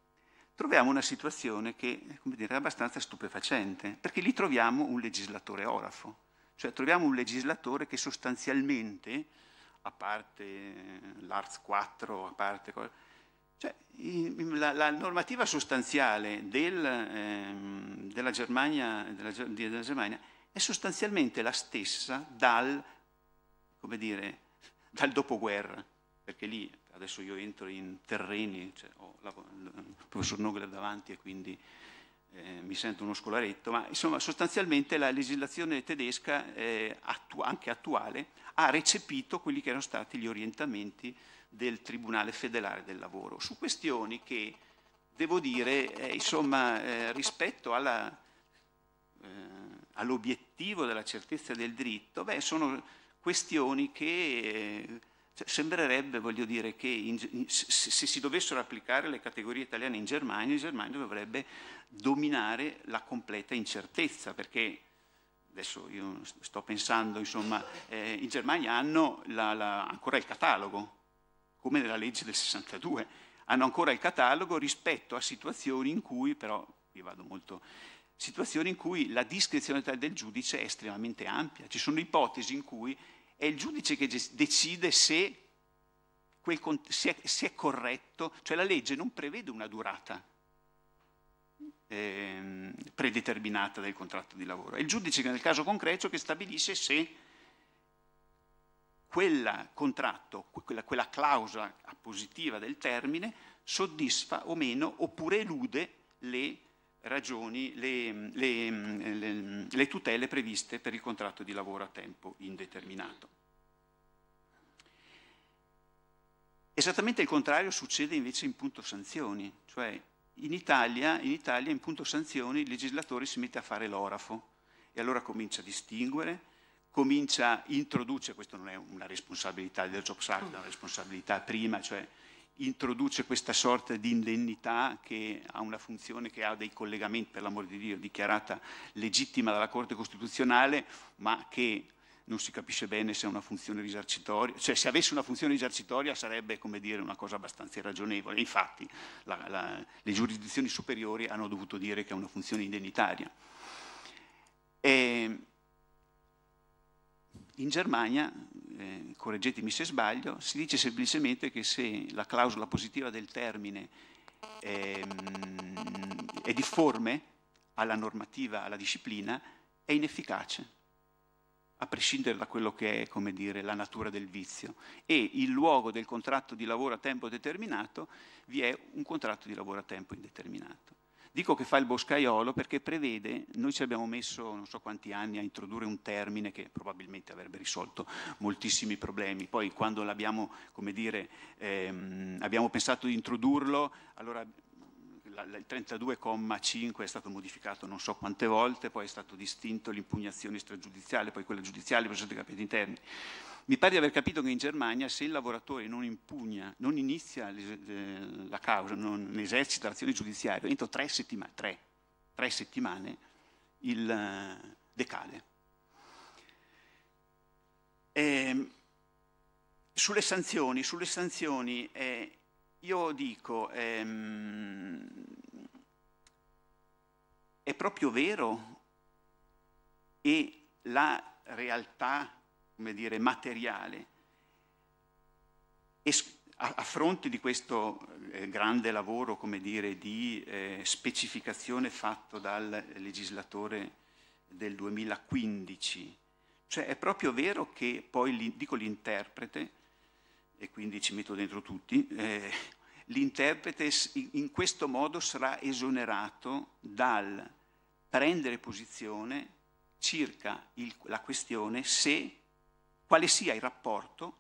troviamo una situazione che dire, è abbastanza stupefacente, perché lì troviamo un legislatore orafo, cioè troviamo un legislatore che sostanzialmente, a parte l'Arts 4, a parte... Cioè, la, la, normativa sostanziale del, ehm, della, Germania, della, della, Germania, è sostanzialmente la stessa dal, dire, dal dopoguerra, perché lì adesso io entro in terreni, cioè, ho la, il professor Nogler davanti e quindi eh, mi sento uno scolaretto, ma insomma sostanzialmente la legislazione tedesca, eh, attu anche attuale, ha recepito quelli che erano stati gli orientamenti del Tribunale federale del lavoro su questioni che, devo dire, eh, insomma, eh, rispetto eh, all'obiettivo della certezza del diritto, beh, sono questioni che eh, cioè, sembrerebbe, voglio dire, che in, se, se, si dovessero applicare le categorie italiane in Germania, in Germania dovrebbe dominare la completa incertezza, perché adesso io sto pensando, insomma, eh, in Germania hanno la, la, ancora il catalogo, come nella legge del 62, hanno ancora il catalogo rispetto a situazioni in cui, però, vi vado molto, situazioni in cui la discrezionalità del giudice è estremamente ampia, ci sono ipotesi in cui è il giudice che decide se, quel, se, è, se, è, corretto, cioè la legge non prevede una durata eh, predeterminata del contratto di lavoro, è il giudice che nel caso concreto che stabilisce se quel contratto, quella, quella clausola appositiva del termine soddisfa o meno oppure elude le ragioni le, le, le, le tutele previste per il contratto di lavoro a tempo indeterminato. Esattamente il contrario succede invece in punto sanzioni, cioè in Italia, in Italia, in punto sanzioni il legislatore si mette a fare l'orafo e allora comincia a distinguere, comincia, introduce, questa non è una responsabilità del Jobs Act, è una responsabilità prima, cioè introduce questa sorta di indennità che ha una funzione che ha dei collegamenti, per l'amor di Dio, dichiarata legittima dalla Corte Costituzionale, ma che non si capisce bene se è una funzione risarcitoria, cioè se avesse una funzione risarcitoria sarebbe come dire una cosa abbastanza irragionevole. Infatti la, la, le giurisdizioni superiori hanno dovuto dire che è una funzione indennitaria. E, ehm, in Germania, eh, correggetemi se sbaglio, si dice semplicemente che se la clausola positiva del termine è, ehm, è difforme alla normativa, alla disciplina, è inefficace, a prescindere da quello che è, come dire, la natura del vizio. E il luogo del contratto di lavoro a tempo determinato vi è un contratto di lavoro a tempo indeterminato. Dico che fa il boscaiolo perché prevede, noi ci abbiamo messo non so quanti anni a introdurre un termine che probabilmente avrebbe risolto moltissimi problemi, poi quando l'abbiamo, come dire, ehm, abbiamo pensato di introdurlo, allora il 32,5 è stato modificato non so quante volte, poi è stato distinto l'impugnazione stragiudiziale, poi quella giudiziale, poi sono stati capiti in termini. Mi pare di aver capito che in Germania se il lavoratore non impugna, non inizia eh, la causa, non esercita l'azione giudiziaria, entro tre settimane, tre, tre settimane il eh, decale. E ehm, sulle sanzioni, sulle sanzioni eh, io dico, ehm, è proprio vero e la realtà come dire, materiale. E a, fronte di questo eh, grande lavoro, come dire, di eh, specificazione fatto dal legislatore del 2015, cioè è proprio vero che poi, dico l'interprete, e quindi ci metto dentro tutti, eh, l'interprete in questo modo sarà esonerato dal prendere posizione circa il, la questione se quale sia il rapporto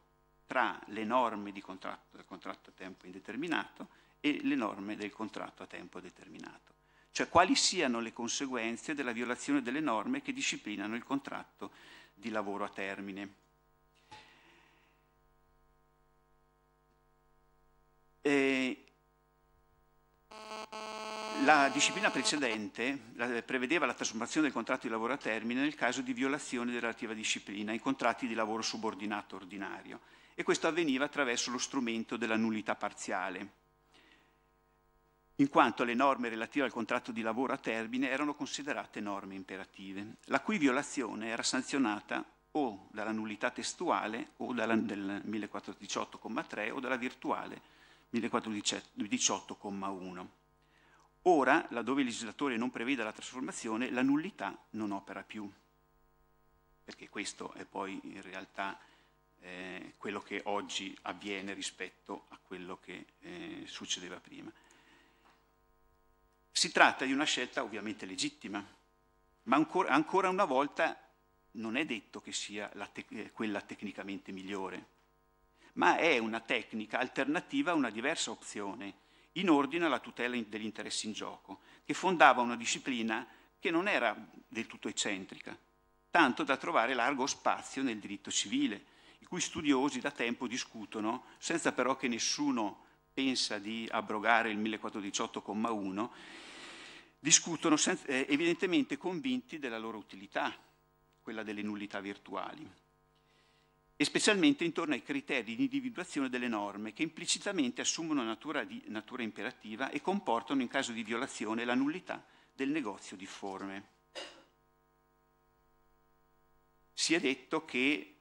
tra le norme contratto, del contratto a tempo indeterminato e le norme del contratto a tempo determinato, cioè quali siano le conseguenze della violazione delle norme che disciplinano il contratto di lavoro a termine. E... Eh, la disciplina precedente eh, prevedeva la trasformazione del contratto di lavoro a termine nel caso di violazione della relativa disciplina in contratti di lavoro subordinato ordinario e questo avveniva attraverso lo strumento della nullità parziale, in quanto le norme relative al contratto di lavoro a termine erano considerate norme imperative, la cui violazione era sanzionata o dalla nullità testuale o dalla, del 1418,3 o dalla virtuale 1418,1. Ora, laddove il legislatore non preveda la trasformazione, la nullità non opera più, perché questo è poi in realtà eh, quello che oggi avviene rispetto a quello che eh, succedeva prima. Si tratta di una scelta ovviamente legittima, ma ancora, ancora una volta non è detto che sia tec eh, quella tecnicamente migliore, ma è una tecnica alternativa a una diversa opzione in ordine alla tutela degli interessi in gioco, che fondava una disciplina che non era del tutto eccentrica, tanto da trovare largo spazio nel diritto civile, i cui studiosi da tempo discutono, senza però che nessuno pensa di abrogare il 1418,1, discutono eh, evidentemente convinti della loro utilità, quella delle nullità virtuali e specialmente intorno ai criteri di individuazione delle norme che implicitamente assumono natura, di, natura imperativa e comportano in caso di violazione la nullità del negozio difforme. Si è detto che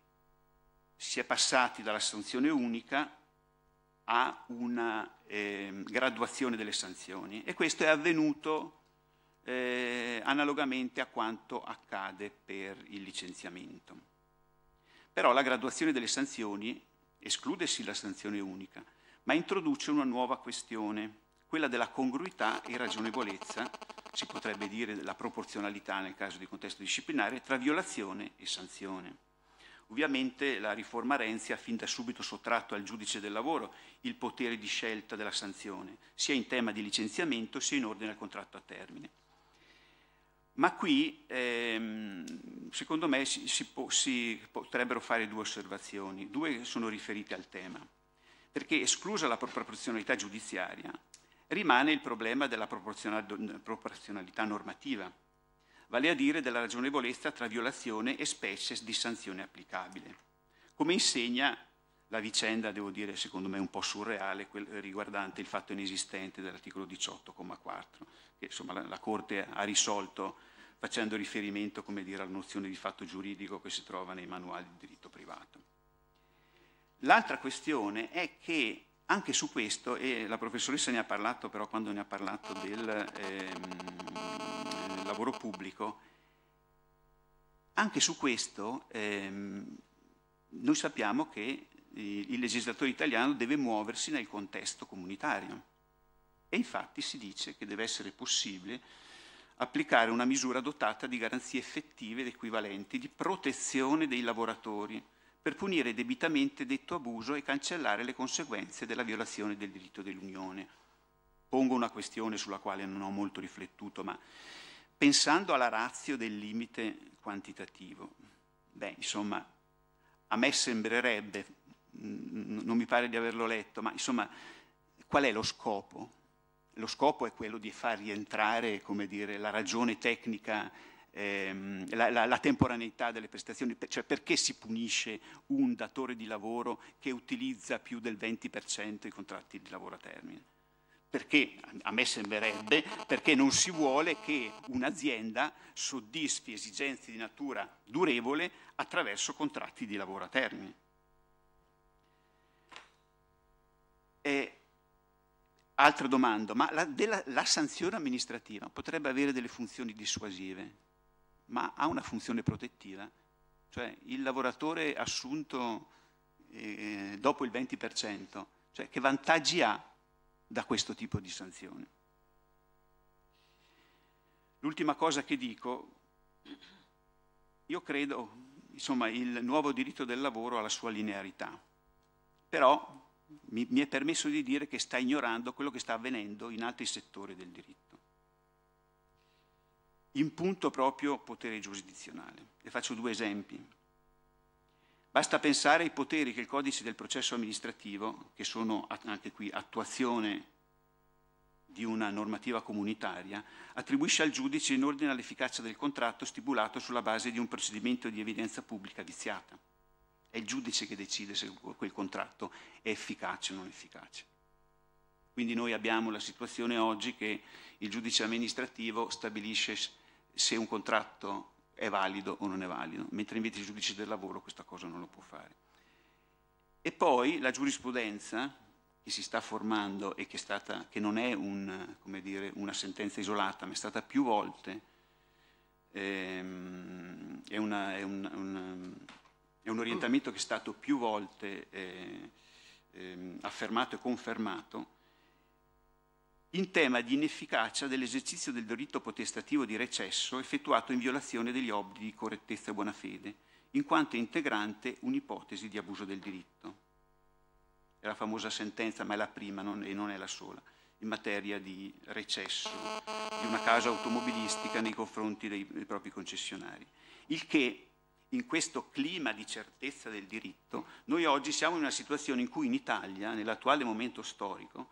si è passati dall'assunzione unica a una eh, graduazione delle sanzioni e questo è avvenuto eh, analogamente a quanto accade per il licenziamento. Però la graduazione delle sanzioni escludesi la sanzione unica, ma introduce una nuova questione, quella della congruità e ragionevolezza, si potrebbe dire la proporzionalità nel caso di contesto disciplinare, tra violazione e sanzione. Ovviamente la riforma Renzi ha fin da subito sottratto al giudice del lavoro il potere di scelta della sanzione, sia in tema di licenziamento sia in ordine al contratto a termine. Ma qui, ehm, secondo me, si, si, po si, potrebbero fare due osservazioni, due che sono riferite al tema, perché esclusa la proporzionalità giudiziaria, rimane il problema della proporzionalità normativa, vale a dire della ragionevolezza tra violazione e specie di sanzione applicabile, come insegna la vicenda, devo dire, secondo me un po' surreale riguardante il fatto inesistente dell'articolo 18,4, che insomma la, la, Corte ha risolto facendo riferimento, come dire, alla nozione di fatto giuridico che si trova nei manuali di diritto privato. L'altra questione è che anche su questo, e la professoressa ne ha parlato però quando ne ha parlato del ehm, lavoro pubblico, anche su questo ehm, noi sappiamo che eh, il legislatore italiano deve muoversi nel contesto comunitario. E infatti si dice che deve essere possibile applicare una misura dotata di garanzie effettive ed equivalenti di protezione dei lavoratori per punire debitamente detto abuso e cancellare le conseguenze della violazione del diritto dell'Unione. Pongo una questione sulla quale non ho molto riflettuto, ma pensando alla razio del limite quantitativo, beh, insomma, a me sembrerebbe non mi pare di averlo letto, ma insomma, qual è lo scopo? Lo scopo è quello di far rientrare, dire, la ragione tecnica, ehm, la, la, la, temporaneità delle prestazioni, cioè perché si punisce un datore di lavoro che utilizza più del 20% i contratti di lavoro a termine? Perché, a me sembrerebbe, perché non si vuole che un'azienda soddisfi esigenze di natura durevole attraverso contratti di lavoro a termine. E, altra domanda, ma la, della, la sanzione amministrativa potrebbe avere delle funzioni dissuasive, ma ha una funzione protettiva? Cioè il lavoratore assunto eh, dopo il 20%, cioè che vantaggi ha da questo tipo di sanzione? L'ultima cosa che dico, io credo, insomma, il nuovo diritto del lavoro ha la sua linearità, però mi, mi è permesso di dire che sta ignorando quello che sta avvenendo in altri settori del diritto. In punto proprio potere giurisdizionale. Le faccio due esempi. Basta pensare ai poteri che il codice del processo amministrativo, che sono anche qui attuazione di una normativa comunitaria, attribuisce al giudice in ordine all'efficacia del contratto stipulato sulla base di un procedimento di evidenza pubblica viziata. È il giudice che decide se quel contratto è efficace o non efficace. Quindi noi abbiamo la situazione oggi che il giudice amministrativo stabilisce se un contratto è valido o non è valido, mentre invece il giudice del lavoro questa cosa non lo può fare. E poi la giurisprudenza che si sta formando e che, stata, che non è un, dire, una sentenza isolata, ma è stata più volte, ehm, è, una, è un, un, è un orientamento che è stato più volte eh, eh, affermato e confermato in tema di inefficacia dell'esercizio del diritto potestativo di recesso effettuato in violazione degli obblighi di correttezza e buona fede, in quanto è integrante un'ipotesi di abuso del diritto. È la famosa sentenza, ma è la prima non, e non è la sola, in materia di recesso di una casa automobilistica nei confronti dei, dei propri concessionari. Il che in questo clima di certezza del diritto, noi oggi siamo in una situazione in cui in Italia, nell'attuale momento storico,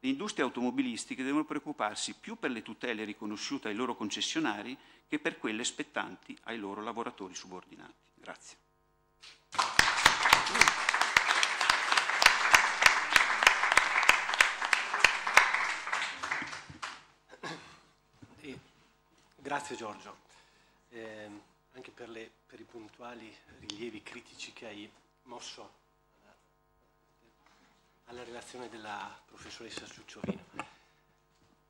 le industrie automobilistiche devono preoccuparsi più per le tutele riconosciute ai loro concessionari che per quelle spettanti ai loro lavoratori subordinati. Grazie. Grazie Giorgio. Eh anche per, le, per i puntuali rilievi critici che hai mosso alla, alla relazione della professoressa Ciucciolino.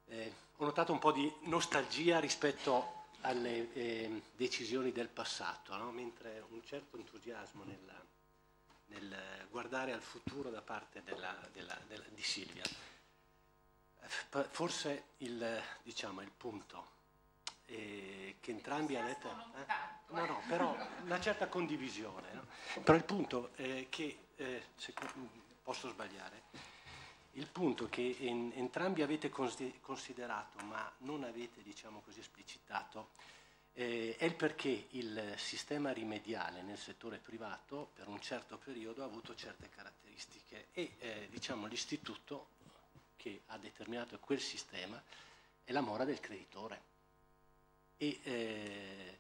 Eh, ho notato un po' di nostalgia rispetto alle eh, decisioni del passato, no? mentre un certo entusiasmo nella, nel guardare al futuro da parte della, della, della, di Silvia. Eh, forse il, diciamo, il punto eh, che entrambi hanno detto... Eh, no, no, eh. però una certa condivisione. No? Però il punto è che, eh, se mm, posso sbagliare, il punto che in, entrambi avete considerato ma non avete, diciamo così, esplicitato eh, è il perché il sistema rimediale nel settore privato per un certo periodo ha avuto certe caratteristiche e eh, diciamo, l'istituto che ha determinato quel sistema è la mora del creditore e eh,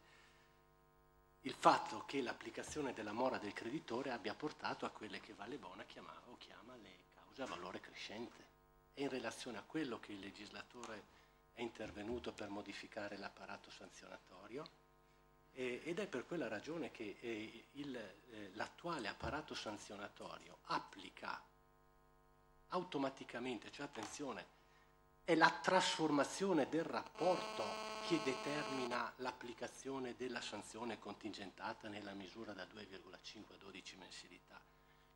il fatto che l'applicazione della mora del creditore abbia portato a quelle che Vallebona chiamava o chiama le cause a valore crescente. È in relazione a quello che il legislatore è intervenuto per modificare l'apparato sanzionatorio eh, ed è per quella ragione che eh, eh, l'attuale apparato sanzionatorio applica automaticamente, cioè attenzione, è la trasformazione del rapporto che determina l'applicazione della sanzione contingentata nella misura da 2,5 a 12 mensilità.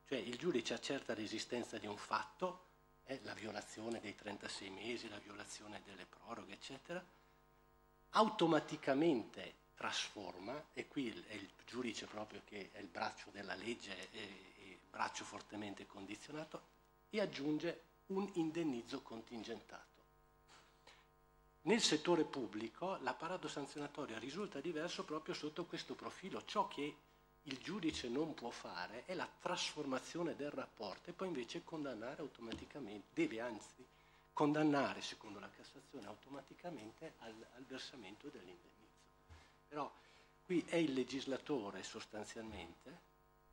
Cioè il giudice accerta l'esistenza di un fatto, eh, la violazione dei 36 mesi, la violazione delle proroghe, eccetera, automaticamente trasforma, e qui è il giudice proprio che è il braccio della legge, eh, eh, il braccio fortemente condizionato, e aggiunge un indennizzo contingentato. Nel settore pubblico l'apparato sanzionatorio risulta diverso proprio sotto questo profilo. Ciò che il giudice non può fare è la trasformazione del rapporto e poi invece condannare automaticamente, deve anzi condannare, secondo la Cassazione, automaticamente al, al versamento dell'indennizzo. Però qui è il legislatore sostanzialmente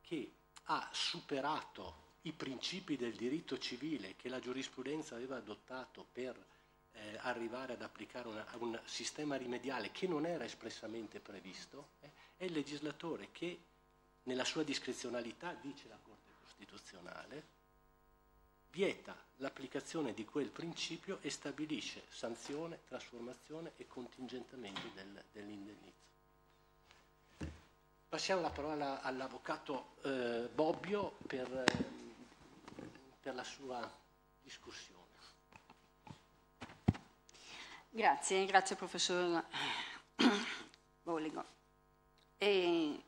che ha superato i principi del diritto civile che la giurisprudenza aveva adottato per eh, arrivare ad applicare una, un sistema rimediale che non era espressamente previsto, eh, è il legislatore che nella sua discrezionalità, dice la Corte Costituzionale, vieta l'applicazione di quel principio e stabilisce sanzione, trasformazione e contingentamento del, dell'indennizzo. Passiamo la parola all'avvocato eh, Bobbio per, eh, per la sua discussione. Grazie, grazie professor Bolego. E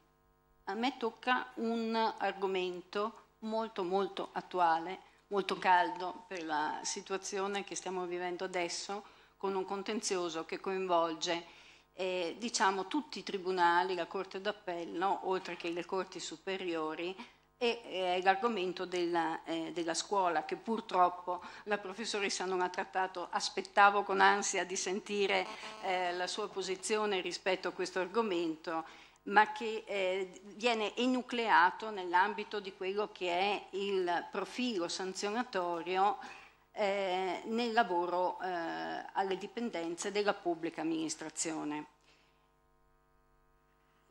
a me tocca un argomento molto molto attuale, molto caldo per la situazione che stiamo vivendo adesso con un contenzioso che coinvolge eh, diciamo, tutti i tribunali, la Corte d'Appello, oltre che le Corti superiori, e eh, l'argomento della, eh, della, scuola che purtroppo la professoressa non ha trattato. Aspettavo con ansia di sentire eh, la sua posizione rispetto a questo argomento, ma che eh, viene enucleato nell'ambito di quello che è il profilo sanzionatorio eh, nel lavoro eh, alle dipendenze della pubblica amministrazione.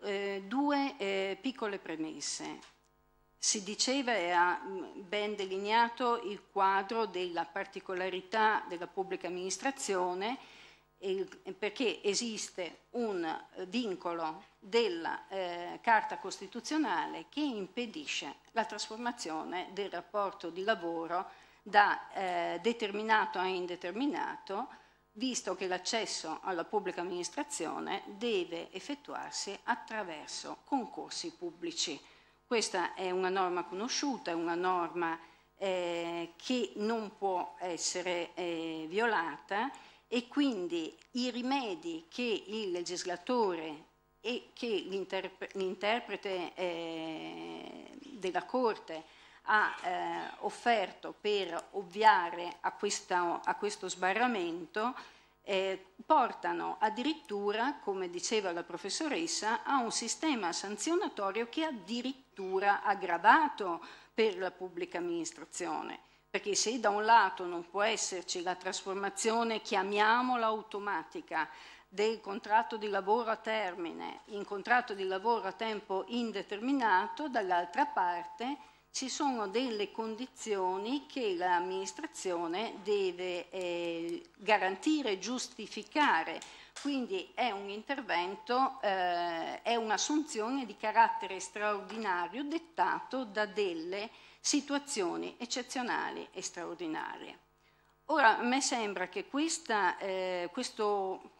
due piccole premesse si diceva e ha mm, ben delineato il quadro della particolarità della pubblica amministrazione perché esiste un eh, vincolo della eh, Carta Costituzionale che impedisce la trasformazione del rapporto di lavoro da eh, determinato a indeterminato, visto che l'accesso alla pubblica amministrazione deve effettuarsi attraverso concorsi pubblici. Questa è una norma conosciuta, è una norma eh, che non può essere eh, violata e quindi i rimedi che il legislatore e che l'interprete eh, della Corte ha eh, offerto per ovviare a, questa, a questo sbarramento eh, portano addirittura, come diceva la professoressa, a un sistema sanzionatorio che addirittura addirittura aggravato per la pubblica amministrazione. Perché se da un lato non può esserci la trasformazione, chiamiamola automatica, del contratto di lavoro a termine in contratto di lavoro a tempo indeterminato, dall'altra parte ci sono delle condizioni che l'amministrazione deve eh, garantire, giustificare quindi è un intervento, eh, è un'assunzione di carattere straordinario dettato da delle situazioni eccezionali e straordinarie. Ora, a me sembra che questa, eh, questo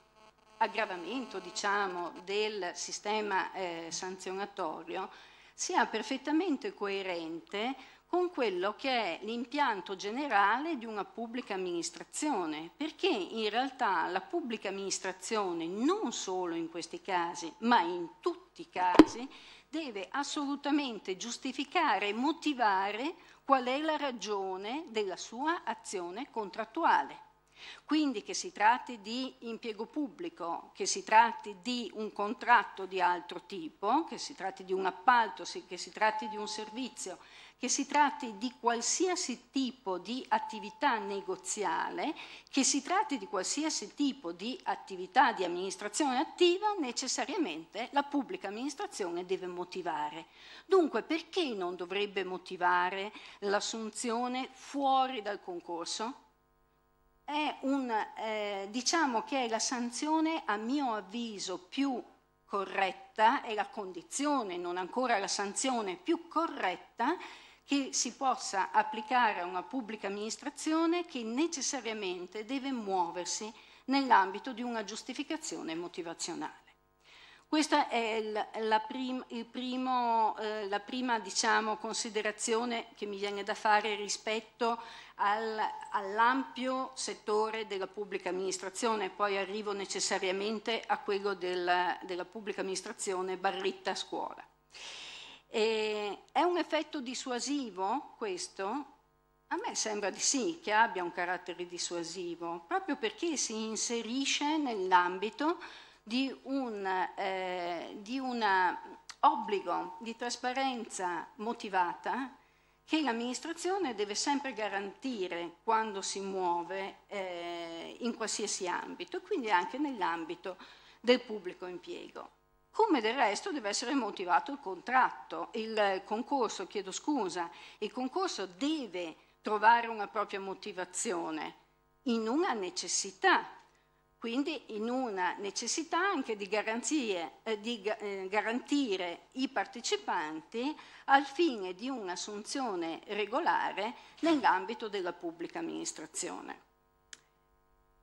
aggravamento diciamo, del sistema eh, sanzionatorio sia perfettamente coerente con quello che è l'impianto generale di una pubblica amministrazione, perché in realtà la pubblica amministrazione, non solo in questi casi, ma in tutti i casi, deve assolutamente giustificare e motivare qual è la ragione della sua azione contrattuale. Quindi che si tratti di impiego pubblico, che si tratti di un contratto di altro tipo, che si tratti di un appalto, che si tratti di un servizio, che si tratti di qualsiasi tipo di attività negoziale, che si tratti di qualsiasi tipo di attività di amministrazione attiva, necessariamente la pubblica amministrazione deve motivare. Dunque perché non dovrebbe motivare l'assunzione fuori dal concorso? È un, eh, diciamo che è la sanzione a mio avviso più corretta, è la condizione, non ancora la sanzione più corretta che si possa applicare a una pubblica amministrazione che necessariamente deve muoversi nell'ambito di una giustificazione motivazionale. Questa è la, prim, primo, eh, la prima diciamo, considerazione che mi viene da fare rispetto al, all'ampio settore della pubblica amministrazione, poi arrivo necessariamente a quello del, della pubblica amministrazione barritta scuola. E è un effetto dissuasivo questo? A me sembra di sì, che abbia un carattere dissuasivo, proprio perché si inserisce nell'ambito di un eh, obbligo di trasparenza motivata che l'amministrazione deve sempre garantire quando si muove eh, in qualsiasi ambito, quindi anche nell'ambito del pubblico impiego come del resto deve essere motivato il contratto, il concorso, chiedo scusa, il concorso deve trovare una propria motivazione in una necessità, quindi in una necessità anche di, garanzie, eh, di eh, garantire i partecipanti al fine di un'assunzione regolare nell'ambito della pubblica amministrazione.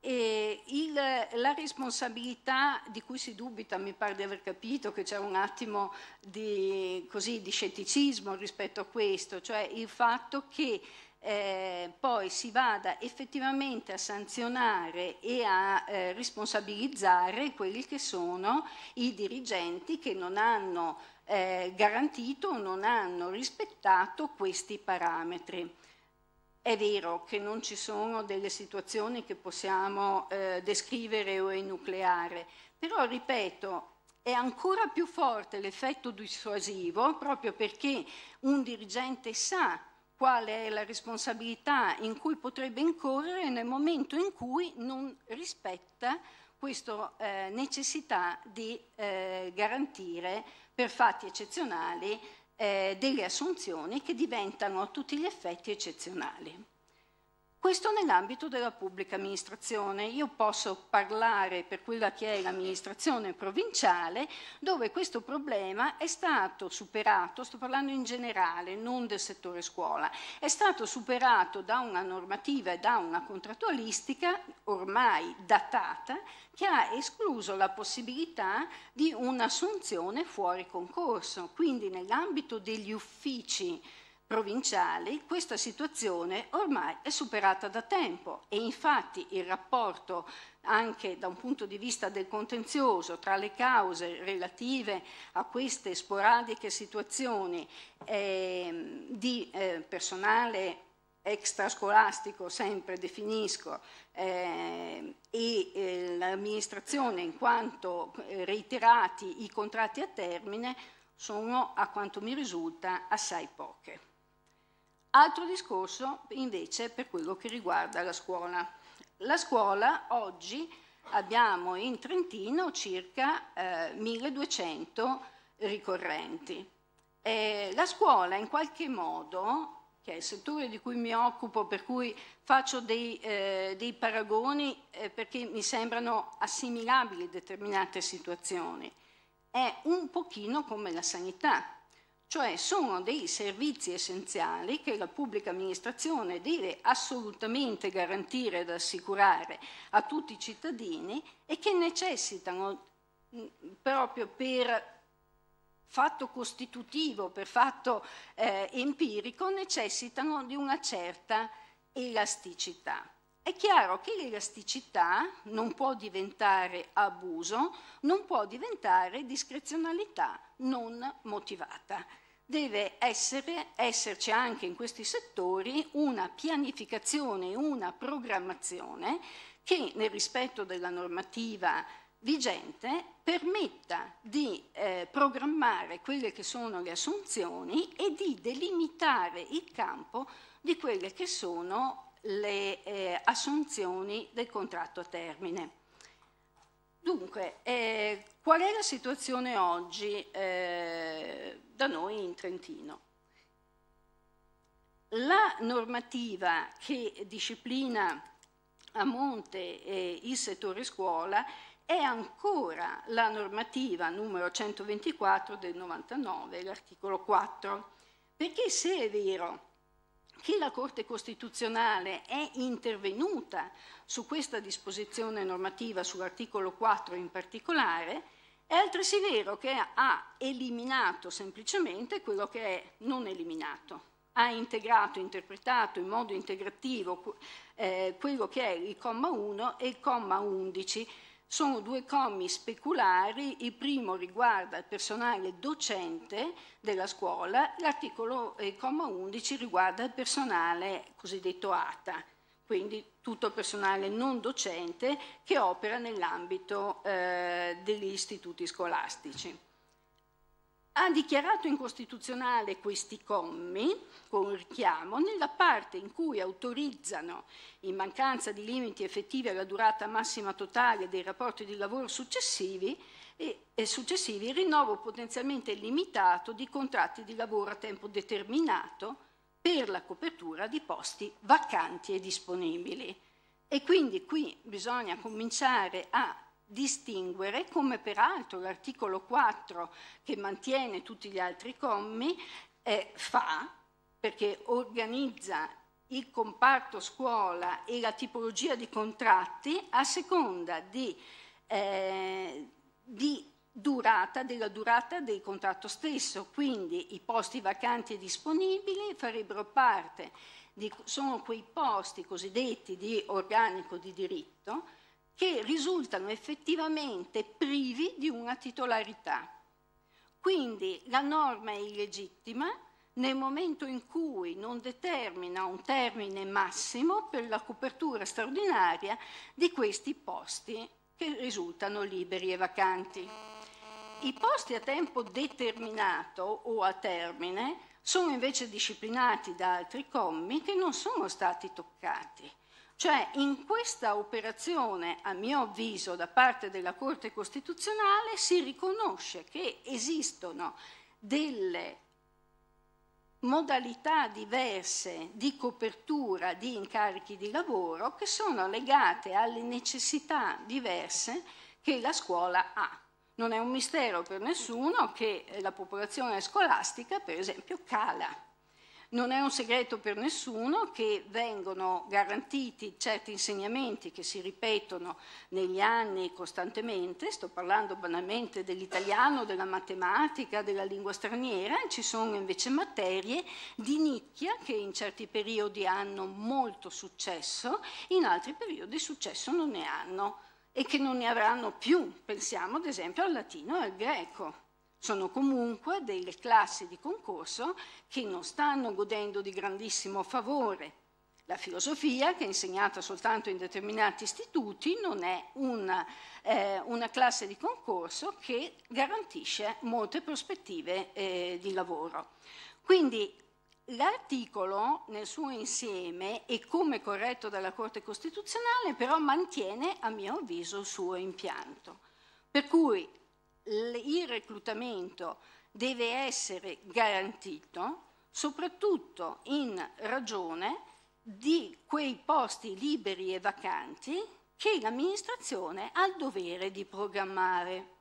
Il, la responsabilità di cui si dubita, mi pare di aver capito che c'è un attimo di, così, di, scetticismo rispetto a questo, cioè il fatto che eh, poi si vada effettivamente a sanzionare e a eh, responsabilizzare quelli che sono i dirigenti che non hanno eh, garantito o non hanno rispettato questi parametri. È vero che non ci sono delle situazioni che possiamo eh, descrivere o enucleare, però ripeto, è ancora più forte l'effetto dissuasivo proprio perché un dirigente sa qual è la responsabilità in cui potrebbe incorrere nel momento in cui non rispetta questa eh, necessità di eh, garantire per fatti eccezionali eh, delle assunzioni che diventano a tutti gli effetti eccezionali. Questo nell'ambito della pubblica amministrazione. Io posso parlare per quella che è l'amministrazione provinciale dove questo problema è stato superato, sto parlando in generale, non del settore scuola, è stato superato da una normativa e da una contrattualistica ormai datata che ha escluso la possibilità di un'assunzione fuori concorso. Quindi nell'ambito degli uffici provinciali, questa situazione ormai è superata da tempo e infatti il rapporto anche da un punto di vista del contenzioso tra le cause relative a queste sporadiche situazioni eh, di eh, personale extrascolastico, sempre definisco, eh, e eh, l'amministrazione in quanto eh, reiterati i contratti a termine sono, a quanto mi risulta, assai poche. Altro discorso invece per quello che riguarda la scuola. La scuola oggi abbiamo in Trentino circa eh, 1200 ricorrenti. E la scuola in qualche modo, che è il settore di cui mi occupo, per cui faccio dei, eh, dei paragoni eh, perché mi sembrano assimilabili determinate situazioni, è un pochino come la sanità cioè sono dei servizi essenziali che la pubblica amministrazione deve assolutamente garantire ed assicurare a tutti i cittadini e che necessitano mm, proprio per fatto costitutivo, per fatto eh, empirico, necessitano di una certa elasticità. È chiaro che l'elasticità non può diventare abuso, non può diventare discrezionalità non motivata deve essere, esserci anche in questi settori una pianificazione, una programmazione che nel rispetto della normativa vigente permetta di eh, programmare quelle che sono le assunzioni e di delimitare il campo di quelle che sono le eh, assunzioni del contratto a termine. Dunque, eh, qual è la situazione oggi eh, da noi in Trentino? La normativa che disciplina a monte eh, il settore scuola è ancora la normativa numero 124 del 99, l'articolo 4, perché se è vero che la Corte Costituzionale è intervenuta su questa disposizione normativa, sull'articolo 4 in particolare, è altresì vero che ha eliminato semplicemente quello che è non eliminato, ha integrato, interpretato in modo integrativo eh, quello che è il comma 1 e il comma 11 sono due commi speculari, il primo riguarda il personale docente della scuola, l'articolo eh, comma 11 riguarda il personale cosiddetto ATA, quindi tutto il personale non docente che opera nell'ambito eh, degli istituti scolastici ha dichiarato incostituzionale questi commi con richiamo nella parte in cui autorizzano, in mancanza di limiti effettivi alla durata massima totale dei rapporti di lavoro successivi, e, e successivi il rinnovo potenzialmente limitato di contratti di lavoro a tempo determinato per la copertura di posti vacanti e disponibili. E quindi qui bisogna cominciare a distinguere, come peraltro l'articolo 4 che mantiene tutti gli altri commi, eh, fa, perché organizza il comparto scuola e la tipologia di contratti a seconda di, eh, di durata, della durata del contratto stesso, quindi i posti vacanti e disponibili farebbero parte, di, sono quei posti cosiddetti di organico di diritto, che risultano effettivamente privi di una titolarità. Quindi la norma è illegittima nel momento in cui non determina un termine massimo per la copertura straordinaria di questi posti che risultano liberi e vacanti. I posti a tempo determinato o a termine sono invece disciplinati da altri commi che non sono stati toccati cioè in questa operazione, a mio avviso, da parte della Corte Costituzionale si riconosce che esistono delle modalità diverse di copertura di incarichi di lavoro che sono legate alle necessità diverse che la scuola ha. Non è un mistero per nessuno che eh, la popolazione scolastica, per esempio, cala non è un segreto per nessuno che vengono garantiti certi insegnamenti che si ripetono negli anni costantemente, sto parlando banalmente dell'italiano, della matematica, della lingua straniera, ci sono invece materie di nicchia che in certi periodi hanno molto successo, in altri periodi successo non ne hanno e che non ne avranno più. Pensiamo ad esempio al latino e al greco. Sono comunque delle classi di concorso che non stanno godendo di grandissimo favore. La filosofia, che è insegnata soltanto in determinati istituti, non è una, eh, una classe di concorso che garantisce molte prospettive eh, di lavoro. Quindi L'articolo nel suo insieme e come corretto dalla Corte Costituzionale però mantiene a mio avviso il suo impianto. Per cui il reclutamento deve essere garantito soprattutto in ragione di quei posti liberi e vacanti che l'amministrazione ha il dovere di programmare.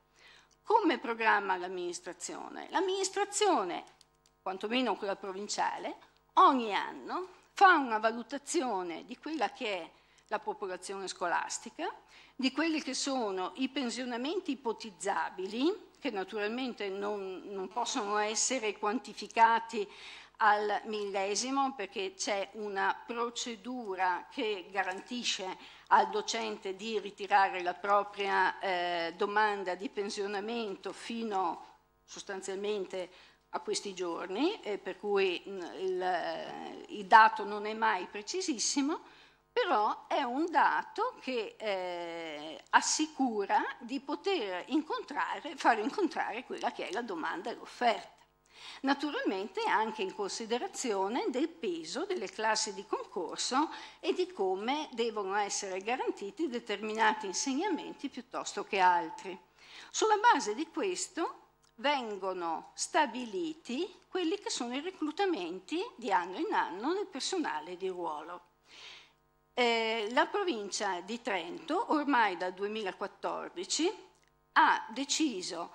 Come programma l'amministrazione? L'amministrazione, quantomeno quella provinciale, ogni anno fa una valutazione di quella che è la popolazione scolastica, di quelli che sono i pensionamenti ipotizzabili, che naturalmente non, non possono essere quantificati al millesimo perché c'è una procedura che garantisce al docente di ritirare la propria eh, domanda di pensionamento fino sostanzialmente a questi giorni, eh, per cui mm, il, il dato non è mai precisissimo, però è un dato che eh, assicura di poter incontrare, far incontrare quella che è la domanda e l'offerta. Naturalmente anche in considerazione del peso delle classi di concorso e di come devono essere garantiti determinati insegnamenti piuttosto che altri. Sulla base di questo vengono stabiliti quelli che sono i reclutamenti di anno in anno del personale di ruolo. Eh, la provincia di Trento ormai dal 2014 ha deciso,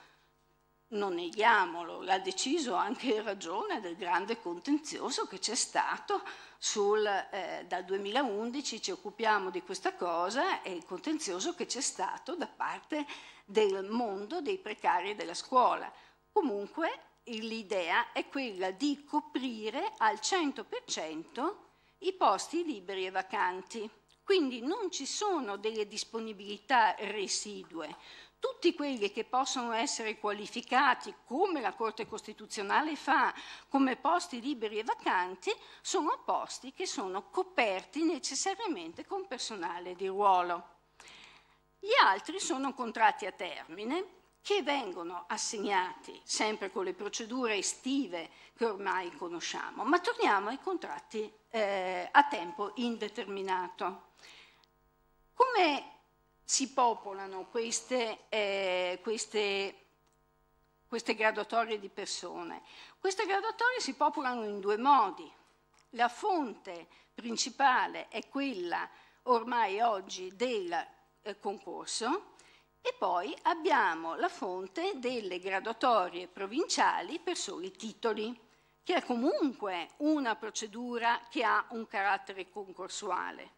non neghiamolo, l'ha deciso anche in ragione del grande contenzioso che c'è stato sul, eh, dal 2011 ci occupiamo di questa cosa e il contenzioso che c'è stato da parte del mondo dei precari della scuola. Comunque l'idea è quella di coprire al 100% i posti liberi e vacanti. Quindi non ci sono delle disponibilità residue. Tutti quelli che possono essere qualificati, come la Corte Costituzionale fa, come posti liberi e vacanti, sono posti che sono coperti necessariamente con personale di ruolo. Gli altri sono contratti a termine che vengono assegnati sempre con le procedure estive che ormai conosciamo, ma torniamo ai contratti eh, a tempo indeterminato. Come si popolano queste, eh, queste, queste graduatorie di persone? Queste graduatorie si popolano in due modi. La fonte principale è quella ormai oggi del eh, concorso e poi abbiamo la fonte delle graduatorie provinciali per soli titoli che è comunque una procedura che ha un carattere concorsuale.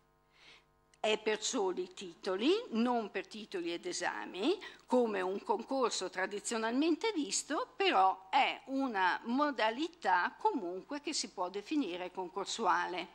È per soli titoli, non per titoli ed esami, come un concorso tradizionalmente visto, però è una modalità comunque che si può definire concorsuale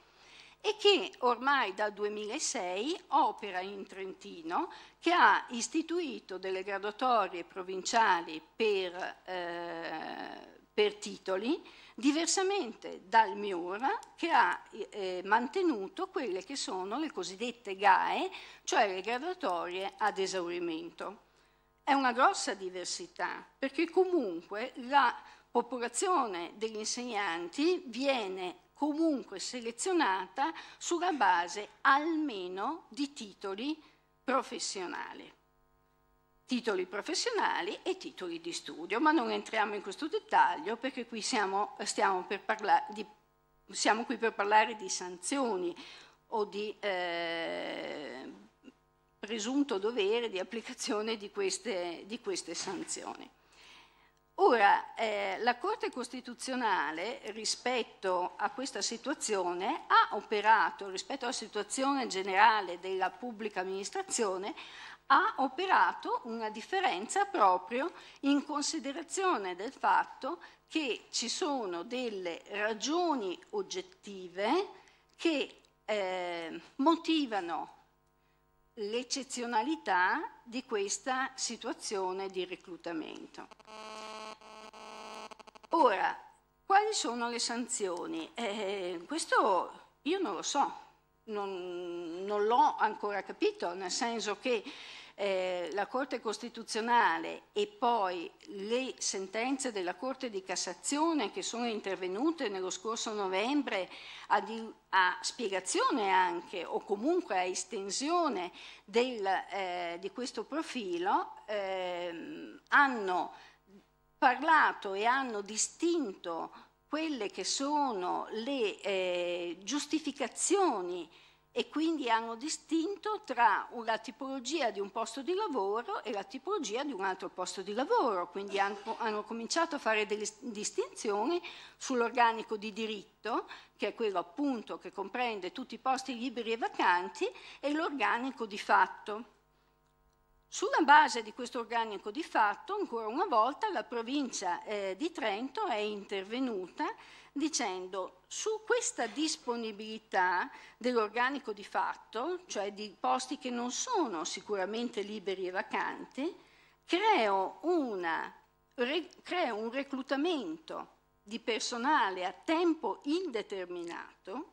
e che ormai dal 2006 opera in Trentino, che ha istituito delle graduatorie provinciali per, eh, per titoli diversamente dal Miura che ha eh, eh, mantenuto quelle che sono le cosiddette GAE, cioè le graduatorie ad esaurimento. È una grossa diversità perché comunque la popolazione degli insegnanti viene comunque selezionata sulla base almeno di titoli professionali titoli professionali e titoli di studio, ma non entriamo in questo dettaglio perché qui siamo, per parlare, di, siamo qui per parlare di sanzioni o di eh, presunto dovere di applicazione di queste, di queste sanzioni. Ora, eh, la Corte Costituzionale rispetto a questa situazione ha operato, rispetto alla situazione generale della pubblica amministrazione, ha operato una differenza proprio in considerazione del fatto che ci sono delle ragioni oggettive che eh, motivano l'eccezionalità di questa situazione di reclutamento. Ora, quali sono le sanzioni? Eh, questo io non lo so, non, non l'ho ancora capito, nel senso che eh, la Corte Costituzionale e poi le sentenze della Corte di Cassazione che sono intervenute nello scorso novembre a, di, a spiegazione anche o comunque a estensione del, eh, di questo profilo eh, hanno parlato e hanno distinto quelle che sono le eh, giustificazioni e quindi hanno distinto tra la tipologia di un posto di lavoro e la tipologia di un altro posto di lavoro, quindi hanno, hanno cominciato a fare delle distinzioni sull'organico di diritto, che è quello appunto che comprende tutti i posti liberi e vacanti, e l'organico di fatto. Sulla base di questo organico di fatto, ancora una volta, la provincia eh, di Trento è intervenuta dicendo su questa disponibilità dell'organico di fatto, cioè di posti che non sono sicuramente liberi e vacanti, creo, una, re, creo un reclutamento di personale a tempo indeterminato,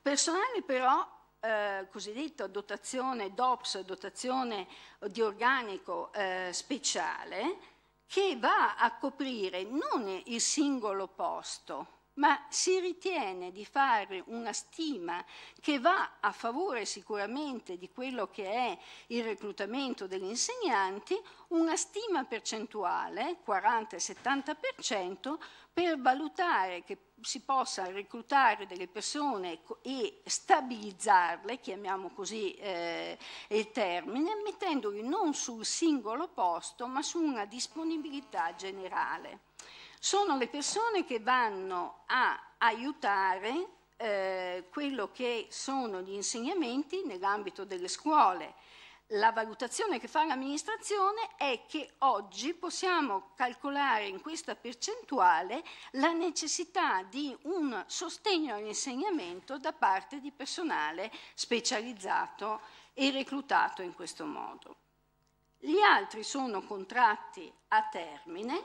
personale però eh, cosiddetta dotazione DOPS, dotazione di organico eh, speciale, che va a coprire non il singolo posto, ma si ritiene di fare una stima che va a favore sicuramente di quello che è il reclutamento degli insegnanti, una stima percentuale, 40-70%, per valutare che si possa reclutare delle persone e stabilizzarle, chiamiamo così eh, il termine, mettendoli non sul singolo posto ma su una disponibilità generale sono le persone che vanno a aiutare eh, quello che sono gli insegnamenti nell'ambito delle scuole. La valutazione che fa l'amministrazione è che oggi possiamo calcolare in questa percentuale la necessità di un sostegno all'insegnamento da parte di personale specializzato e reclutato in questo modo. Gli altri sono contratti a termine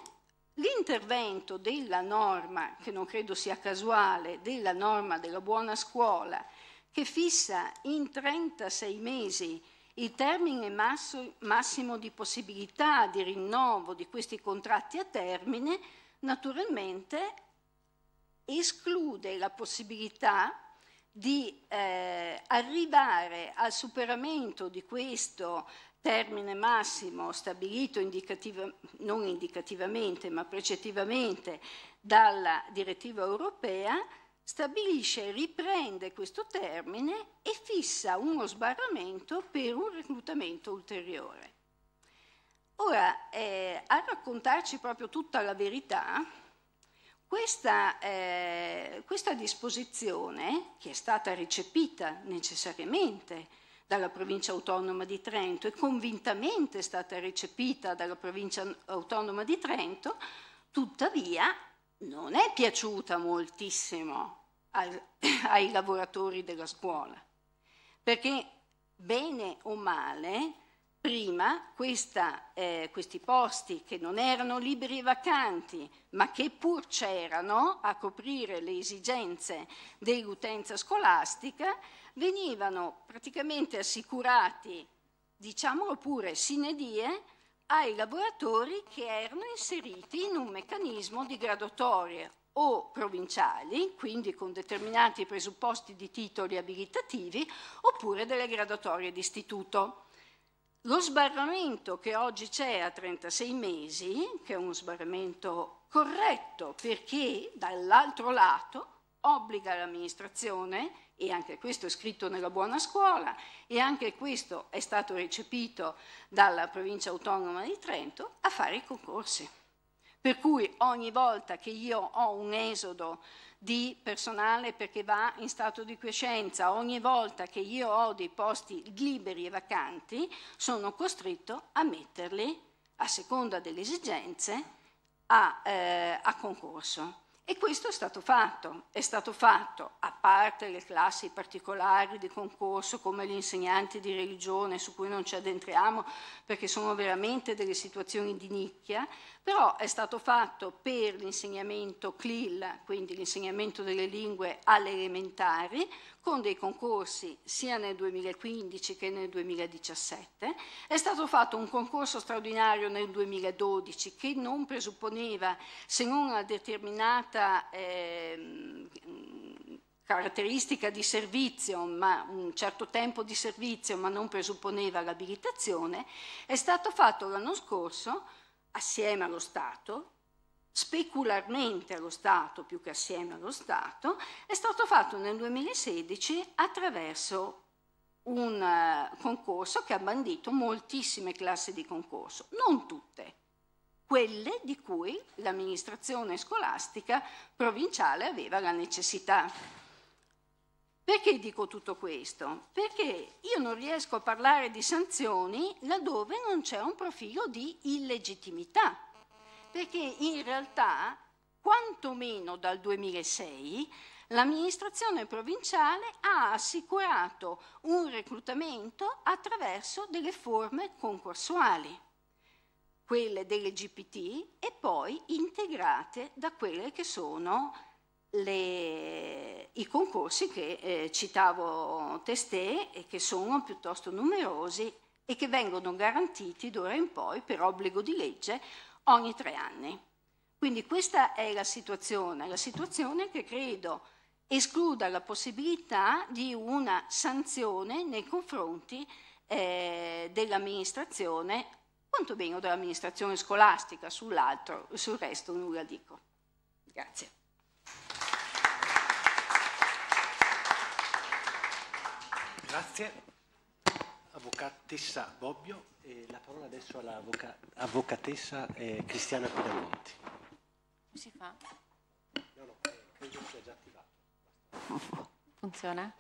L'intervento della norma, che non credo sia casuale, della norma della buona scuola, che fissa in 36 mesi il termine massimo di possibilità di rinnovo di questi contratti a termine, naturalmente esclude la possibilità di eh, arrivare al superamento di questo termine massimo stabilito indicativa, non indicativamente ma precettivamente dalla direttiva europea, stabilisce, riprende questo termine e fissa uno sbarramento per un reclutamento ulteriore. Ora, eh, a raccontarci proprio tutta la verità, questa, eh, questa disposizione, che è stata recepita necessariamente dalla provincia autonoma di Trento e convintamente è stata recepita dalla provincia autonoma di Trento, tuttavia non è piaciuta moltissimo al, ai lavoratori della scuola, perché bene o male, prima questa, eh, questi posti che non erano liberi e vacanti, ma che pur c'erano a coprire le esigenze dell'utenza scolastica, venivano praticamente assicurati, diciamolo pure, sine die ai lavoratori che erano inseriti in un meccanismo di graduatorie o provinciali, quindi con determinati presupposti di titoli abilitativi, oppure delle graduatorie d'istituto. Lo sbarramento che oggi c'è a 36 mesi, che è uno sbarramento corretto perché dall'altro lato obbliga l'amministrazione e anche questo è scritto nella buona scuola e anche questo è stato recepito dalla provincia autonoma di Trento a fare i concorsi. Per cui ogni volta che io ho un esodo di personale perché va in stato di crescenza, ogni volta che io ho dei posti liberi e vacanti, sono costretto a metterli, a seconda delle esigenze, a, eh, a concorso. E questo è stato fatto, è stato fatto a parte le classi particolari di concorso come gli insegnanti di religione su cui non ci addentriamo perché sono veramente delle situazioni di nicchia, però è stato fatto per l'insegnamento CLIL, quindi l'insegnamento delle lingue alle elementari, con dei concorsi sia nel 2015 che nel 2017. È stato fatto un concorso straordinario nel 2012 che non presupponeva se non una determinata eh, caratteristica di servizio, ma un certo tempo di servizio, ma non presupponeva l'abilitazione, è stato fatto l'anno scorso assieme allo Stato specularmente allo Stato più che assieme allo Stato, è stato fatto nel 2016 attraverso un eh, concorso che ha bandito moltissime classi di concorso, non tutte, quelle di cui l'amministrazione scolastica provinciale aveva la necessità. Perché dico tutto questo? Perché io non riesco a parlare di sanzioni laddove non c'è un profilo di illegittimità perché in realtà, quantomeno dal 2006, l'amministrazione provinciale ha assicurato un reclutamento attraverso delle forme concorsuali, quelle delle GPT e poi integrate da quelle che sono le, i concorsi che eh, citavo testé e che sono piuttosto numerosi e che vengono garantiti d'ora in poi per obbligo di legge ogni tre anni. Quindi questa è la situazione, la situazione che credo escluda la possibilità di una sanzione nei confronti eh, dell'amministrazione, quantomeno dell'amministrazione scolastica, sull'altro, sul resto nulla dico. Grazie. Grazie. Avvocatessa Bobbio. E eh, la parola adesso all'avvocatessa avvoca eh, Cristiana Pinamonti. Si fa? No, no, eh, credo sia già attivato. Funziona?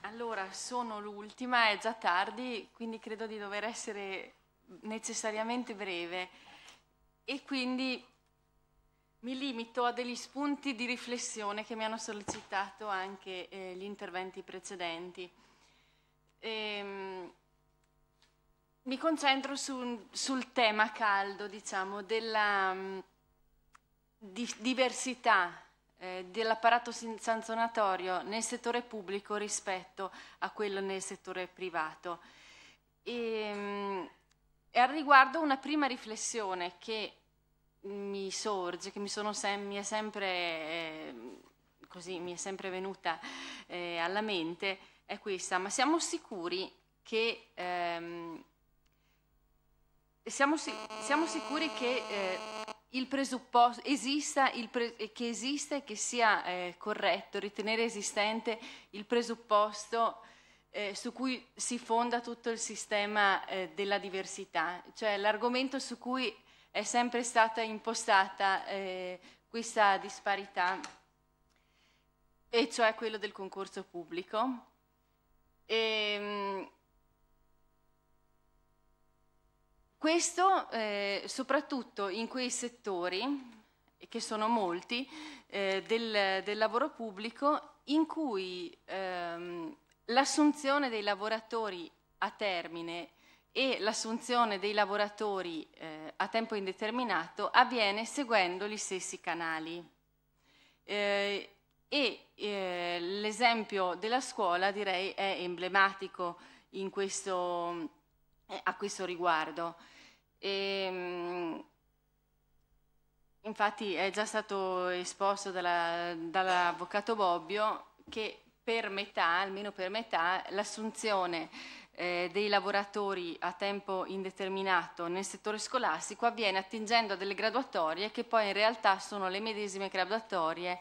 Allora, sono l'ultima, è già tardi, quindi credo di dover essere necessariamente breve e quindi mi limito a degli spunti di riflessione che mi hanno sollecitato anche eh, gli interventi precedenti ehm, mi concentro su, sul tema caldo, diciamo, della mh, mm, di, diversità eh, dell'apparato sanzionatorio nel settore pubblico rispetto a quello nel settore privato. E, ehm, mh, e al riguardo una prima riflessione che mi sorge, che mi, sem mi, è, sempre, eh, così, mi è sempre venuta eh, alla mente, è questa, ma siamo sicuri che, ehm, siamo, si- siamo sicuri che eh, il presupposto esista, il pre- che esista e che sia eh, corretto ritenere esistente il presupposto eh, su cui si fonda tutto il sistema eh, della diversità, cioè l'argomento su cui è sempre stata impostata eh, questa disparità, e cioè quello del concorso pubblico e, ehm, questo eh, soprattutto in quei settori, che sono molti, eh, del, del, lavoro pubblico in cui ehm, l'assunzione dei lavoratori a termine e l'assunzione dei lavoratori eh, a tempo indeterminato avviene seguendo gli stessi canali. Eh, e eh, l'esempio della scuola direi è emblematico questo, eh, a questo riguardo. E, ehm, infatti è già stato esposto dall'avvocato dalla Bobbio che per metà, almeno per metà, l'assunzione eh, dei lavoratori a tempo indeterminato nel settore scolastico avviene attingendo a delle graduatorie che poi in realtà sono le medesime graduatorie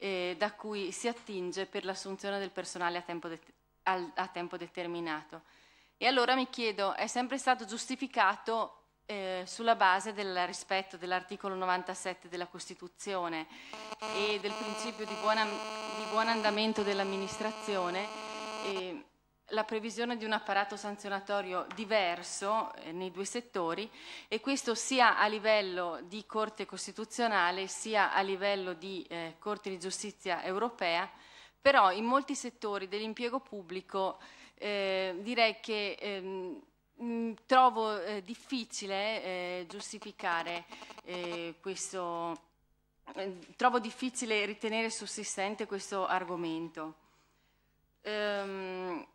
eh, da cui si attinge per l'assunzione del personale a tempo, de a tempo determinato. E allora mi chiedo, è sempre stato giustificato eh, sulla base del rispetto dell'articolo 97 della Costituzione e del principio di, buona, di buon andamento dell'amministrazione, eh, la previsione di un apparato sanzionatorio diverso eh, nei due settori e questo sia a livello di Corte Costituzionale sia a livello di eh, Corte di Giustizia europea, però in molti settori dell'impiego pubblico eh, direi che ehm, mh, mm, trovo eh, difficile eh, giustificare questo, ehm, trovo difficile ritenere sussistente questo argomento. Ehm,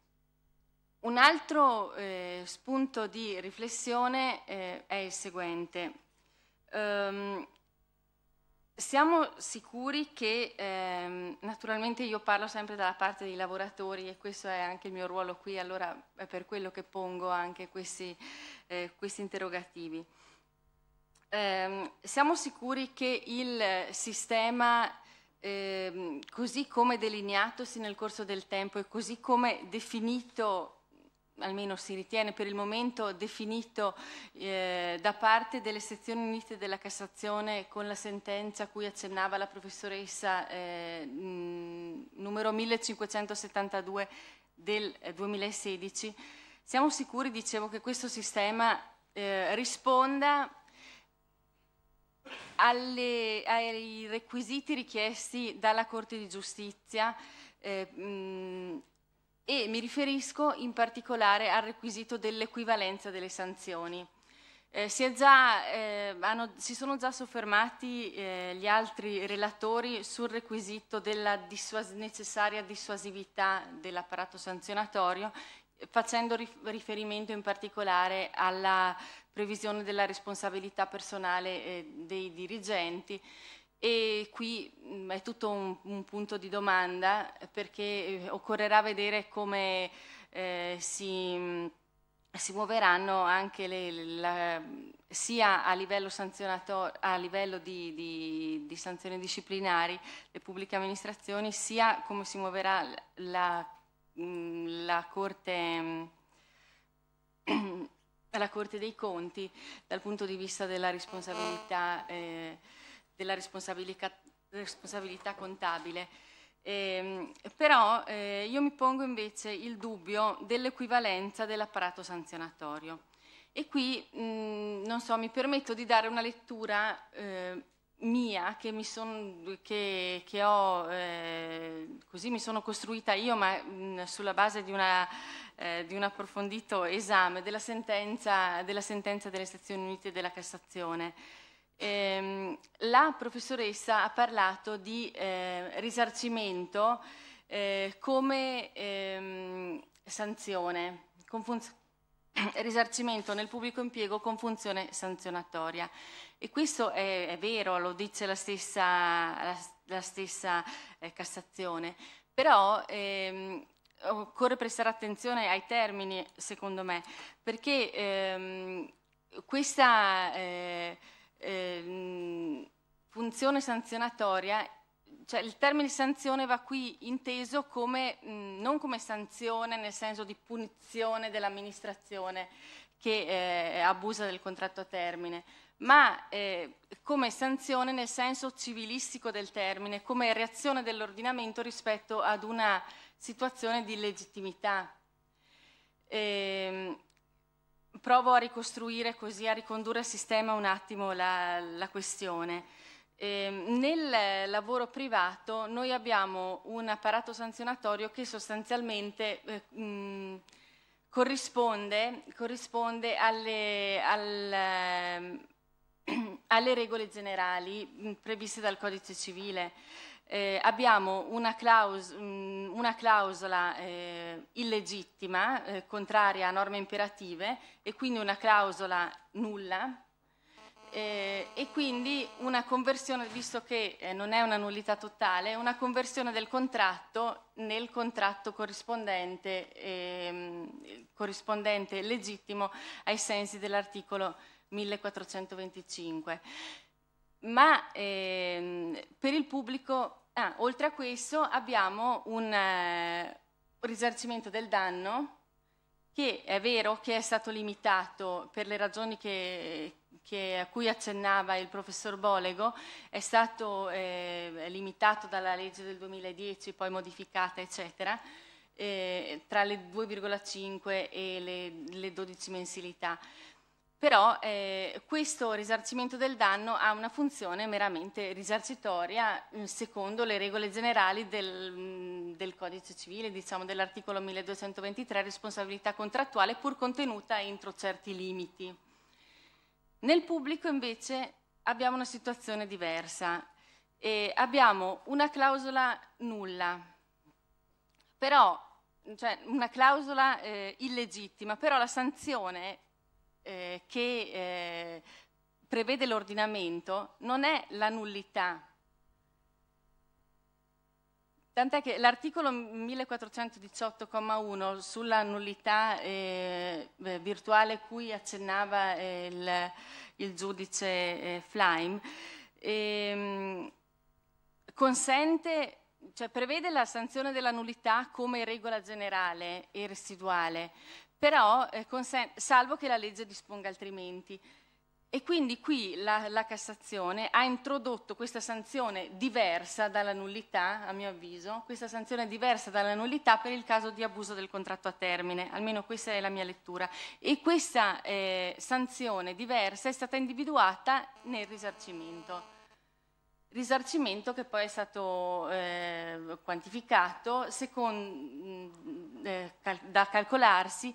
un altro eh, spunto di riflessione eh, è il seguente. Um, siamo sicuri che, ehm, naturalmente io parlo sempre dalla parte dei lavoratori e questo è anche il mio ruolo qui, allora è per quello che pongo anche questi, eh, questi interrogativi. Um, siamo sicuri che il sistema ehm, così come delineatosi nel corso del tempo e così come definito almeno si ritiene per il momento definito eh, da parte delle sezioni unite della Cassazione con la sentenza a cui accennava la professoressa eh, numero 1572 del 2016. Eh, Siamo sicuri, dicevo, che questo sistema eh, risponda alle, ai requisiti richiesti dalla Corte di Giustizia eh, mh, e mi riferisco in particolare al requisito dell'equivalenza delle sanzioni. Eh, si, già, eh, hanno, si, sono già soffermati eh, gli altri relatori sul requisito della dissuas necessaria dissuasività dell'apparato sanzionatorio, facendo riferimento in particolare alla previsione della responsabilità personale eh, dei dirigenti e qui mm, è tutto un, un, punto di domanda perché eh, occorrerà vedere come eh, si, mm, si, muoveranno anche le, la, sia a livello, a livello di, di, di, sanzioni disciplinari le pubbliche amministrazioni, sia come si muoverà la, mm, la Corte la Corte dei Conti dal punto di vista della responsabilità eh, della responsabilità, responsabilità contabile. Eh, però eh, io mi pongo invece il dubbio dell'equivalenza dell'apparato sanzionatorio e qui mh, mm, non so, mi permetto di dare una lettura eh, mia che mi, son, che, che ho, eh, così mi sono costruita io, ma mh, mm, sulla base di, una, eh, di, un approfondito esame della sentenza, della sentenza delle Stazioni Unite della Cassazione ehm, la professoressa ha parlato di eh, risarcimento eh, come ehm, sanzione, risarcimento nel pubblico impiego con funzione sanzionatoria. E questo è, è vero, lo dice la stessa, la, la stessa eh, Cassazione, però ehm, occorre prestare attenzione ai termini, secondo me, perché ehm, questa... Eh, eh, funzione sanzionatoria, cioè il termine sanzione va qui inteso come, mh, non come sanzione nel senso di punizione dell'amministrazione che eh, abusa del contratto a termine, ma eh, come sanzione nel senso civilistico del termine, come reazione dell'ordinamento rispetto ad una situazione di legittimità. Eh, provo a ricostruire così, a ricondurre al sistema un attimo la, la questione. Eh, nel lavoro privato noi abbiamo un apparato sanzionatorio che sostanzialmente eh, mh, corrisponde, corrisponde alle, al, ehm, alle regole generali previste dal codice civile eh, abbiamo una, claus mm, una clausola eh, illegittima, eh, contraria a norme imperative, e quindi una clausola nulla, eh, e quindi una conversione, visto che eh, non è una nullità totale, una conversione del contratto nel contratto corrispondente, ehm, corrispondente legittimo ai sensi dell'articolo 1425 ma ehm, per il pubblico, ah, oltre a questo abbiamo un eh, risarcimento del danno che è vero che è stato limitato per le ragioni che, che a cui accennava il professor Bolego, è stato eh, limitato dalla legge del 2010, poi modificata, eccetera, eh, tra le 2,5 e le, le 12 mensilità però eh, questo risarcimento del danno ha una funzione meramente risarcitoria eh, secondo le regole generali del, mm, del codice civile, diciamo dell'articolo 1223, responsabilità contrattuale pur contenuta entro certi limiti. Nel pubblico invece abbiamo una situazione diversa, eh, abbiamo una clausola nulla, però, cioè una clausola eh, illegittima, però la sanzione eh, che eh, prevede l'ordinamento non è la nullità. Tant'è che l'articolo 1418,1 sulla nullità eh, eh, virtuale cui accennava eh, il, il giudice eh, Flaim ehm, consente cioè prevede la sanzione della nullità come regola generale e residuale, però eh, salvo che la legge disponga altrimenti. E quindi qui la, la, Cassazione ha introdotto questa sanzione diversa dalla nullità, a mio avviso, questa sanzione diversa dalla nullità per il caso di abuso del contratto a termine, almeno questa è la mia lettura. E questa eh, sanzione diversa è stata individuata nel risarcimento risarcimento che poi è stato eh, quantificato secondo, mm, eh, cal da calcolarsi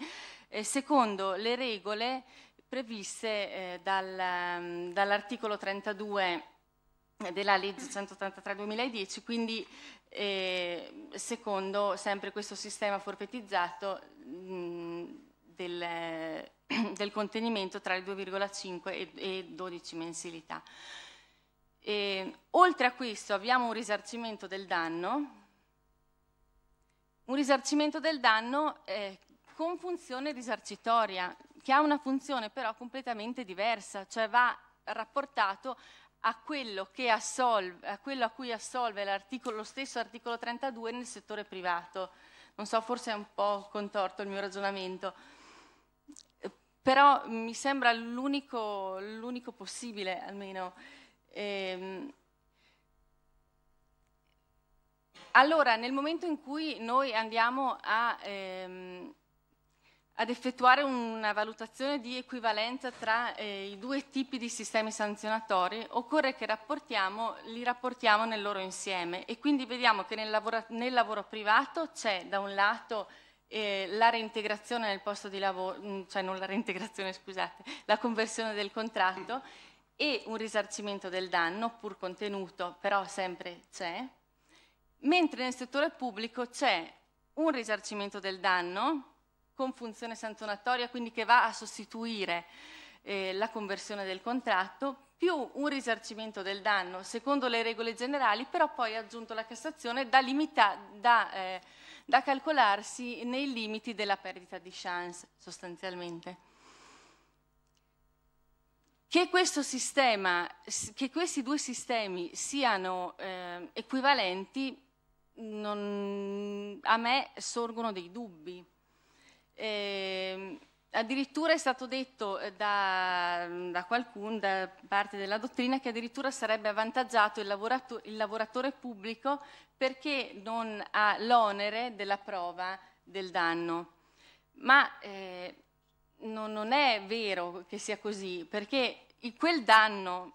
eh, secondo le regole previste eh, dal, mm, dall'articolo 32 della legge 183 2010, quindi eh, secondo sempre questo sistema forfettizzato mh, mm, del, del, contenimento tra le 2,5 e, e 12 mensilità. E, oltre a questo abbiamo un risarcimento del danno, un risarcimento del danno eh, con funzione risarcitoria, che ha una funzione però completamente diversa, cioè va rapportato a quello, assolve, a, quello a cui assolve lo stesso articolo 32 nel settore privato. Non so, forse è un po' contorto il mio ragionamento, però mi sembra l'unico possibile almeno. Ehm, allora, nel momento in cui noi andiamo a, ehm, ad effettuare una valutazione di equivalenza tra eh, i due tipi di sistemi sanzionatori, occorre che rapportiamo, li rapportiamo nel loro insieme e quindi vediamo che nel lavoro, nel lavoro privato c'è da un lato eh, la reintegrazione nel posto di lavoro, mm, cioè non la reintegrazione, scusate, la conversione del contratto e un risarcimento del danno, pur contenuto, però sempre c'è, mentre nel settore pubblico c'è un risarcimento del danno con funzione sanzionatoria, quindi che va a sostituire eh, la conversione del contratto, più un risarcimento del danno secondo le regole generali, però poi aggiunto la Cassazione da, limita, da, eh, da calcolarsi nei limiti della perdita di chance sostanzialmente. Che, sistema, che questi due sistemi siano eh, equivalenti, non, a me sorgono dei dubbi. Eh, addirittura è stato detto eh, da, da qualcuno, da parte della dottrina, che addirittura sarebbe avvantaggiato il, lavorato, il lavoratore pubblico perché non ha l'onere della prova del danno. Ma eh, no, non è vero che sia così, perché quel danno,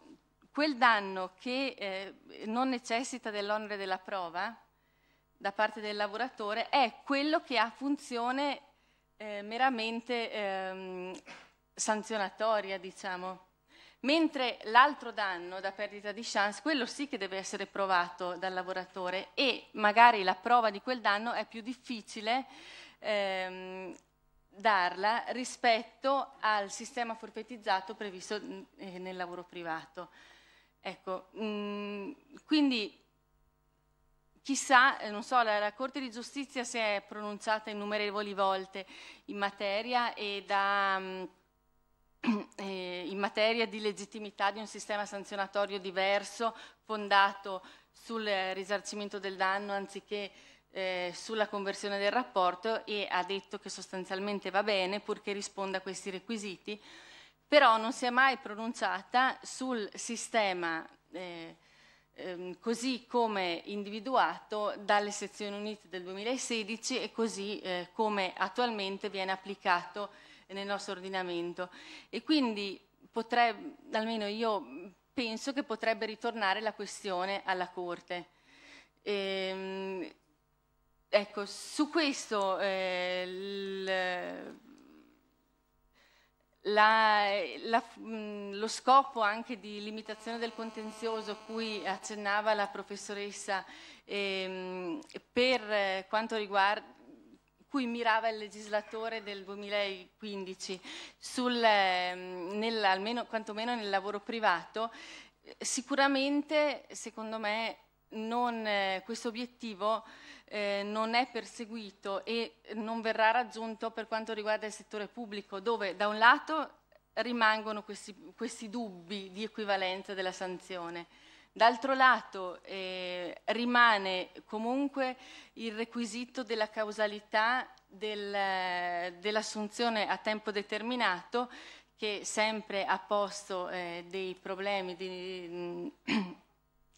quel danno che eh, non necessita dell'onere della prova eh, da parte del lavoratore è quello che ha funzione eh, meramente ehm, sanzionatoria, diciamo. Mentre l'altro danno da perdita di chance, quello sì che deve essere provato dal lavoratore e magari la prova di quel danno è più difficile ehm, darla rispetto al sistema forfettizzato previsto mm, eh, nel lavoro privato. Ecco, mm, quindi chissà, eh, non so, la, la, Corte di Giustizia si è pronunciata innumerevoli volte in materia e da... Mm, eh, in materia di legittimità di un sistema sanzionatorio diverso fondato sul risarcimento del danno anziché eh, sulla conversione del rapporto e ha detto che sostanzialmente va bene purché risponda a questi requisiti, però non si è mai pronunciata sul sistema eh, ehm, così come individuato dalle sezioni unite del 2016 e così eh, come attualmente viene applicato nel nostro ordinamento. E quindi potrebbe, almeno io penso che potrebbe ritornare la questione alla Corte. Ehm, Ecco, su questo eh, la, la, mm, lo scopo anche di limitazione del contenzioso cui accennava la professoressa ehm, eh, per quanto riguarda cui mirava il legislatore del 2015, sul, ehm, nel, almeno, quantomeno nel lavoro privato, eh, sicuramente secondo me non, eh, questo obiettivo eh, non è perseguito e non verrà raggiunto per quanto riguarda il settore pubblico, dove da un lato rimangono questi, questi dubbi di equivalenza della sanzione. D'altro lato eh, rimane comunque il requisito della causalità del, eh, dell'assunzione a tempo determinato che sempre ha posto eh, dei problemi di,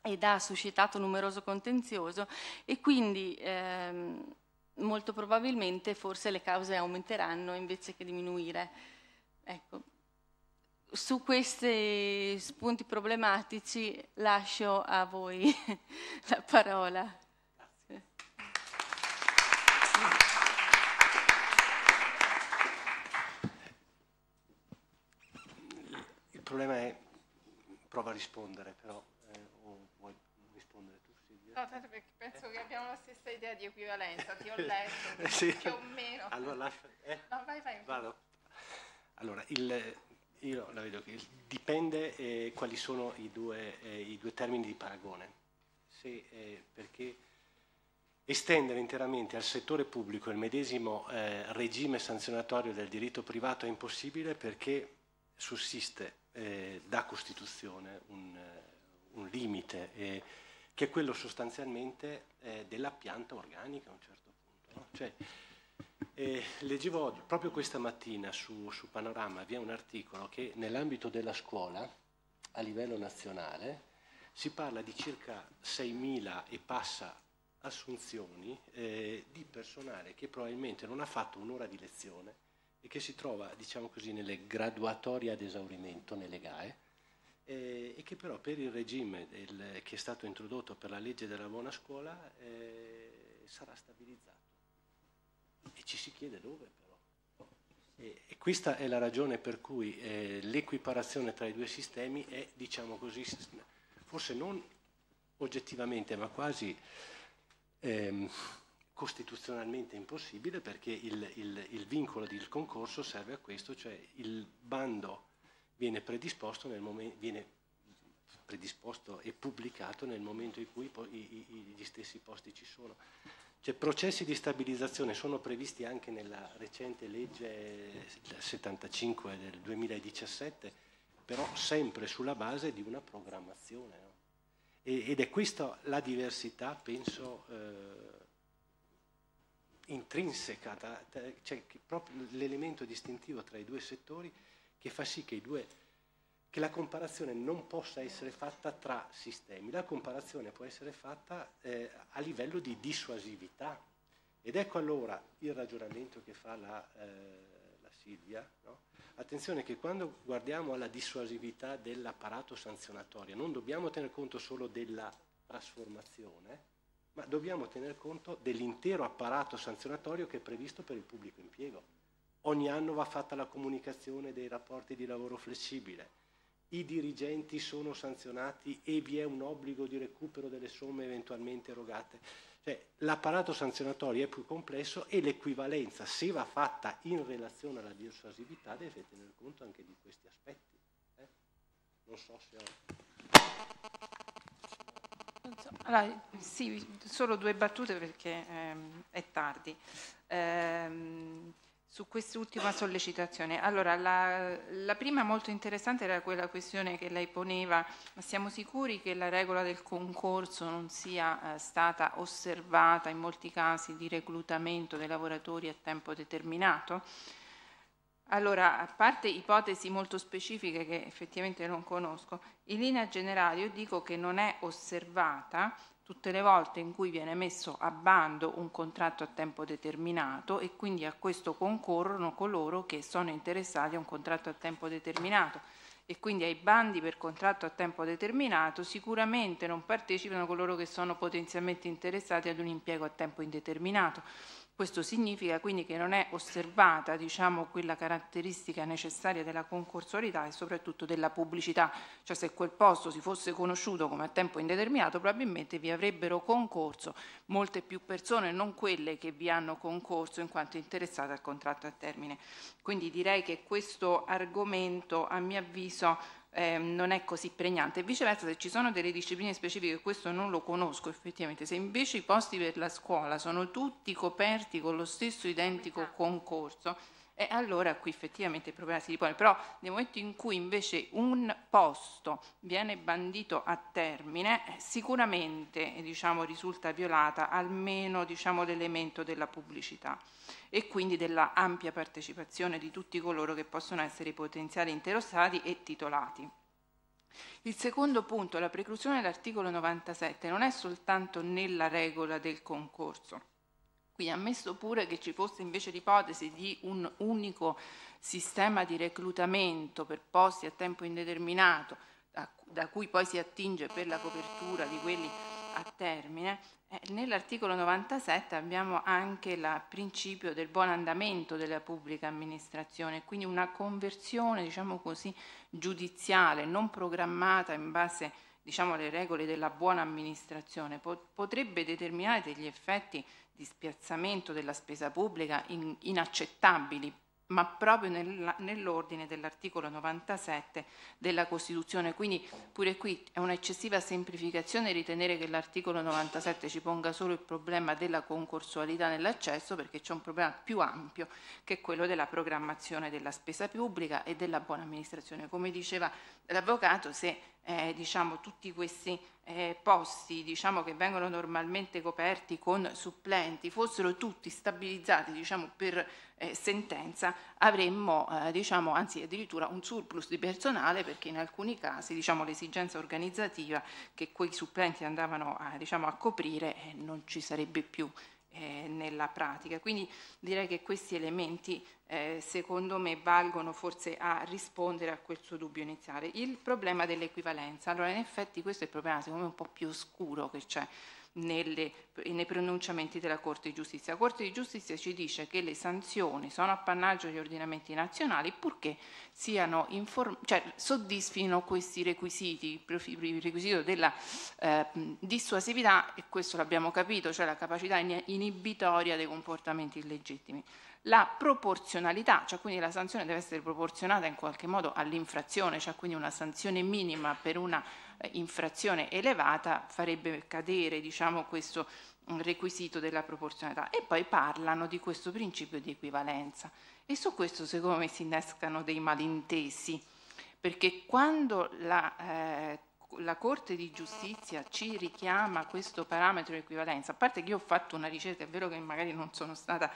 ed ha suscitato numeroso contenzioso e quindi ehm, molto probabilmente forse le cause aumenteranno invece che diminuire. Ecco. Su questi spunti problematici lascio a voi la parola. Il problema è, provo a rispondere però. No, tanto perché penso che abbiamo la stessa idea di equivalenza, ti ho letto, eh, sì. più o meno. Allora, lascia, eh? no, vai, vai. Vado. Allora, il, io la vedo che dipende eh, quali sono i due, eh, i due, termini di paragone. Se, eh, perché estendere interamente al settore pubblico il medesimo eh, regime sanzionatorio del diritto privato è impossibile perché sussiste da Costituzione un, un limite che è quello sostanzialmente eh, della pianta organica a un certo punto. No? Cioè, eh, leggevo proprio questa mattina su, su Panorama, vi è un articolo che nell'ambito della scuola, a livello nazionale, si parla di circa 6.000 e passa assunzioni eh, di personale che probabilmente non ha fatto un'ora di lezione e che si trova, diciamo così, nelle graduatorie ad esaurimento, nelle GAE, eh, e che però per il regime del, che è stato introdotto per la legge della buona scuola eh, sarà stabilizzato. E ci si chiede dove però. E, e questa è la ragione per cui eh, l'equiparazione tra i due sistemi è, diciamo così, forse non oggettivamente, ma quasi ehm, costituzionalmente impossibile perché il, il, il vincolo del concorso serve a questo, cioè il bando viene predisposto, momento, viene predisposto e pubblicato nel momento in cui i, i, gli stessi posti ci sono. Cioè, processi di stabilizzazione sono previsti anche nella recente legge 75 eh, del 2017, però sempre sulla base di una programmazione. No? ed è questa la diversità, penso, eh, intrinseca, cioè proprio l'elemento distintivo tra i due settori che fa sì che, due, che la comparazione non possa essere fatta tra sistemi, la comparazione può essere fatta eh, a livello di dissuasività. Ed ecco allora il ragionamento che fa la, eh, la Silvia. No? Attenzione che quando guardiamo alla dissuasività dell'apparato sanzionatorio non dobbiamo tener conto solo della trasformazione, ma dobbiamo tener conto dell'intero apparato sanzionatorio che è previsto per il pubblico impiego. Ogni anno va fatta la comunicazione dei rapporti di lavoro flessibile. I dirigenti sono sanzionati e vi è un obbligo di recupero delle somme eventualmente erogate. Cioè, l'apparato sanzionatorio è più complesso e l'equivalenza, se va fatta in relazione alla dissuasività, deve tener conto anche di questi aspetti. Eh? Non so se ho... Allora, sì, solo due battute perché ehm, è tardi. Ehm, su quest'ultima sollecitazione. Allora, la, la, prima molto interessante era quella questione che lei poneva, ma siamo sicuri che la regola del concorso non sia eh, stata osservata in molti casi di reclutamento dei lavoratori a tempo determinato? Allora, a parte ipotesi molto specifiche che effettivamente non conosco, in linea generale io dico che non è osservata tutte le volte in cui viene messo a bando un contratto a tempo determinato e quindi a questo concorrono coloro che sono interessati a un contratto a tempo determinato e quindi ai bandi per contratto a tempo determinato sicuramente non partecipano coloro che sono potenzialmente interessati ad un impiego a tempo indeterminato. Questo significa quindi che non è osservata diciamo, quella caratteristica necessaria della concorsualità e soprattutto della pubblicità, cioè se quel posto si fosse conosciuto come a tempo indeterminato probabilmente vi avrebbero concorso molte più persone, non quelle che vi hanno concorso in quanto interessate al contratto a termine. Quindi direi che questo argomento a mio avviso eh, non è così pregnante viceversa se ci sono delle discipline specifiche questo non lo conosco effettivamente se invece i posti per la scuola sono tutti coperti con lo stesso identico esatto. concorso e allora qui effettivamente il problema si ripone, però nel momento in cui invece un posto viene bandito a termine, eh, sicuramente eh, diciamo, risulta violata almeno diciamo, l'elemento della pubblicità e quindi della ampia partecipazione di tutti coloro che possono essere potenziali interessati e titolati. Il secondo punto, la preclusione dell'articolo 97, non è soltanto nella regola del concorso quindi ammesso pure che ci fosse invece l'ipotesi di un unico sistema di reclutamento per posti a tempo indeterminato, da, cui poi si attinge per la copertura di quelli a termine, eh, nell'articolo 97 abbiamo anche il principio del buon andamento della pubblica amministrazione, quindi una conversione, diciamo così, giudiziale, non programmata in base diciamo, alle regole della buona amministrazione, potrebbe determinare degli effetti di spiazzamento della spesa pubblica in, inaccettabili, ma proprio nel, nell'ordine dell'articolo 97 della Costituzione. Quindi pure qui è un'eccessiva semplificazione ritenere che l'articolo 97 ci ponga solo il problema della concorsualità nell'accesso, perché c'è un problema più ampio che è quello della programmazione della spesa pubblica e della buona amministrazione. Come diceva l'avvocato, se eh, diciamo, tutti questi eh, posti diciamo, che vengono normalmente coperti con supplenti fossero tutti stabilizzati diciamo, per eh, sentenza, avremmo eh, diciamo, anzi addirittura un surplus di personale perché in alcuni casi diciamo, l'esigenza organizzativa che quei supplenti andavano a, diciamo, a coprire eh, non ci sarebbe più eh, nella pratica. Quindi direi che questi elementi eh, secondo me valgono forse a rispondere a quel suo dubbio iniziale. Il problema dell'equivalenza, allora in effetti questo è il problema secondo me un po' più oscuro che c'è nelle, nei pronunciamenti della Corte di Giustizia. La Corte di Giustizia ci dice che le sanzioni sono appannaggio degli ordinamenti nazionali purché siano cioè, soddisfino questi requisiti, il requisito della eh, dissuasività e questo l'abbiamo capito, cioè la capacità inibitoria dei comportamenti illegittimi la proporzionalità, cioè quindi la sanzione deve essere proporzionata in qualche modo all'infrazione, cioè quindi una sanzione minima per una eh, infrazione elevata farebbe cadere diciamo, questo mm, requisito della proporzionalità. E poi parlano di questo principio di equivalenza e su questo secondo me si innescano dei malintesi, perché quando la... Eh, la Corte di Giustizia ci richiama questo parametro di equivalenza, a parte che io ho fatto una ricerca, è vero che magari non sono stata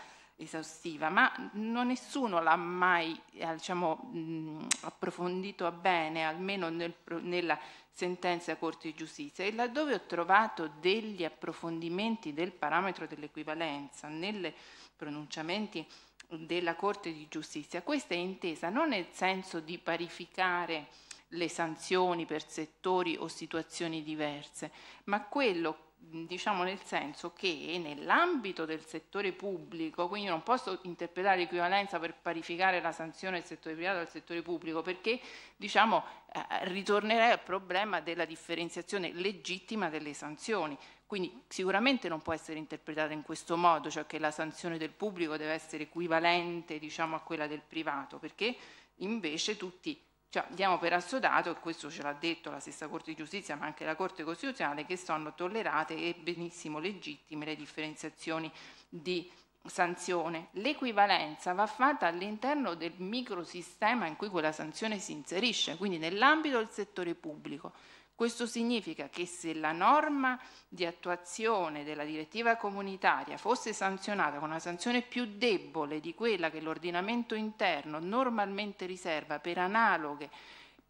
esaustiva, ma nessuno l'ha mai eh, diciamo, mm, approfondito bene, almeno nel, nella sentenza Corte di Giustizia. E laddove ho trovato degli approfondimenti del parametro dell'equivalenza nelle pronunciamenti della Corte di Giustizia, questa è intesa non nel senso di parificare le sanzioni per settori o situazioni diverse, ma quello diciamo nel senso che nell'ambito del settore pubblico, quindi non posso interpretare l'equivalenza per parificare la sanzione del settore privato al settore pubblico, perché diciamo, eh, ritornerei al problema della differenziazione legittima delle sanzioni. Quindi sicuramente non può essere interpretata in questo modo, cioè che la sanzione del pubblico deve essere equivalente diciamo, a quella del privato, perché invece tutti cioè, diamo per assodato, e questo ce l'ha detto la stessa Corte di Giustizia, ma anche la Corte Costituzionale, che sono tollerate e benissimo legittime le differenziazioni di sanzione. L'equivalenza va fatta all'interno del microsistema in cui quella sanzione si inserisce, quindi nell'ambito del settore pubblico. Questo significa che se la norma di attuazione della direttiva comunitaria fosse sanzionata con una sanzione più debole di quella che l'ordinamento interno normalmente riserva per analoghe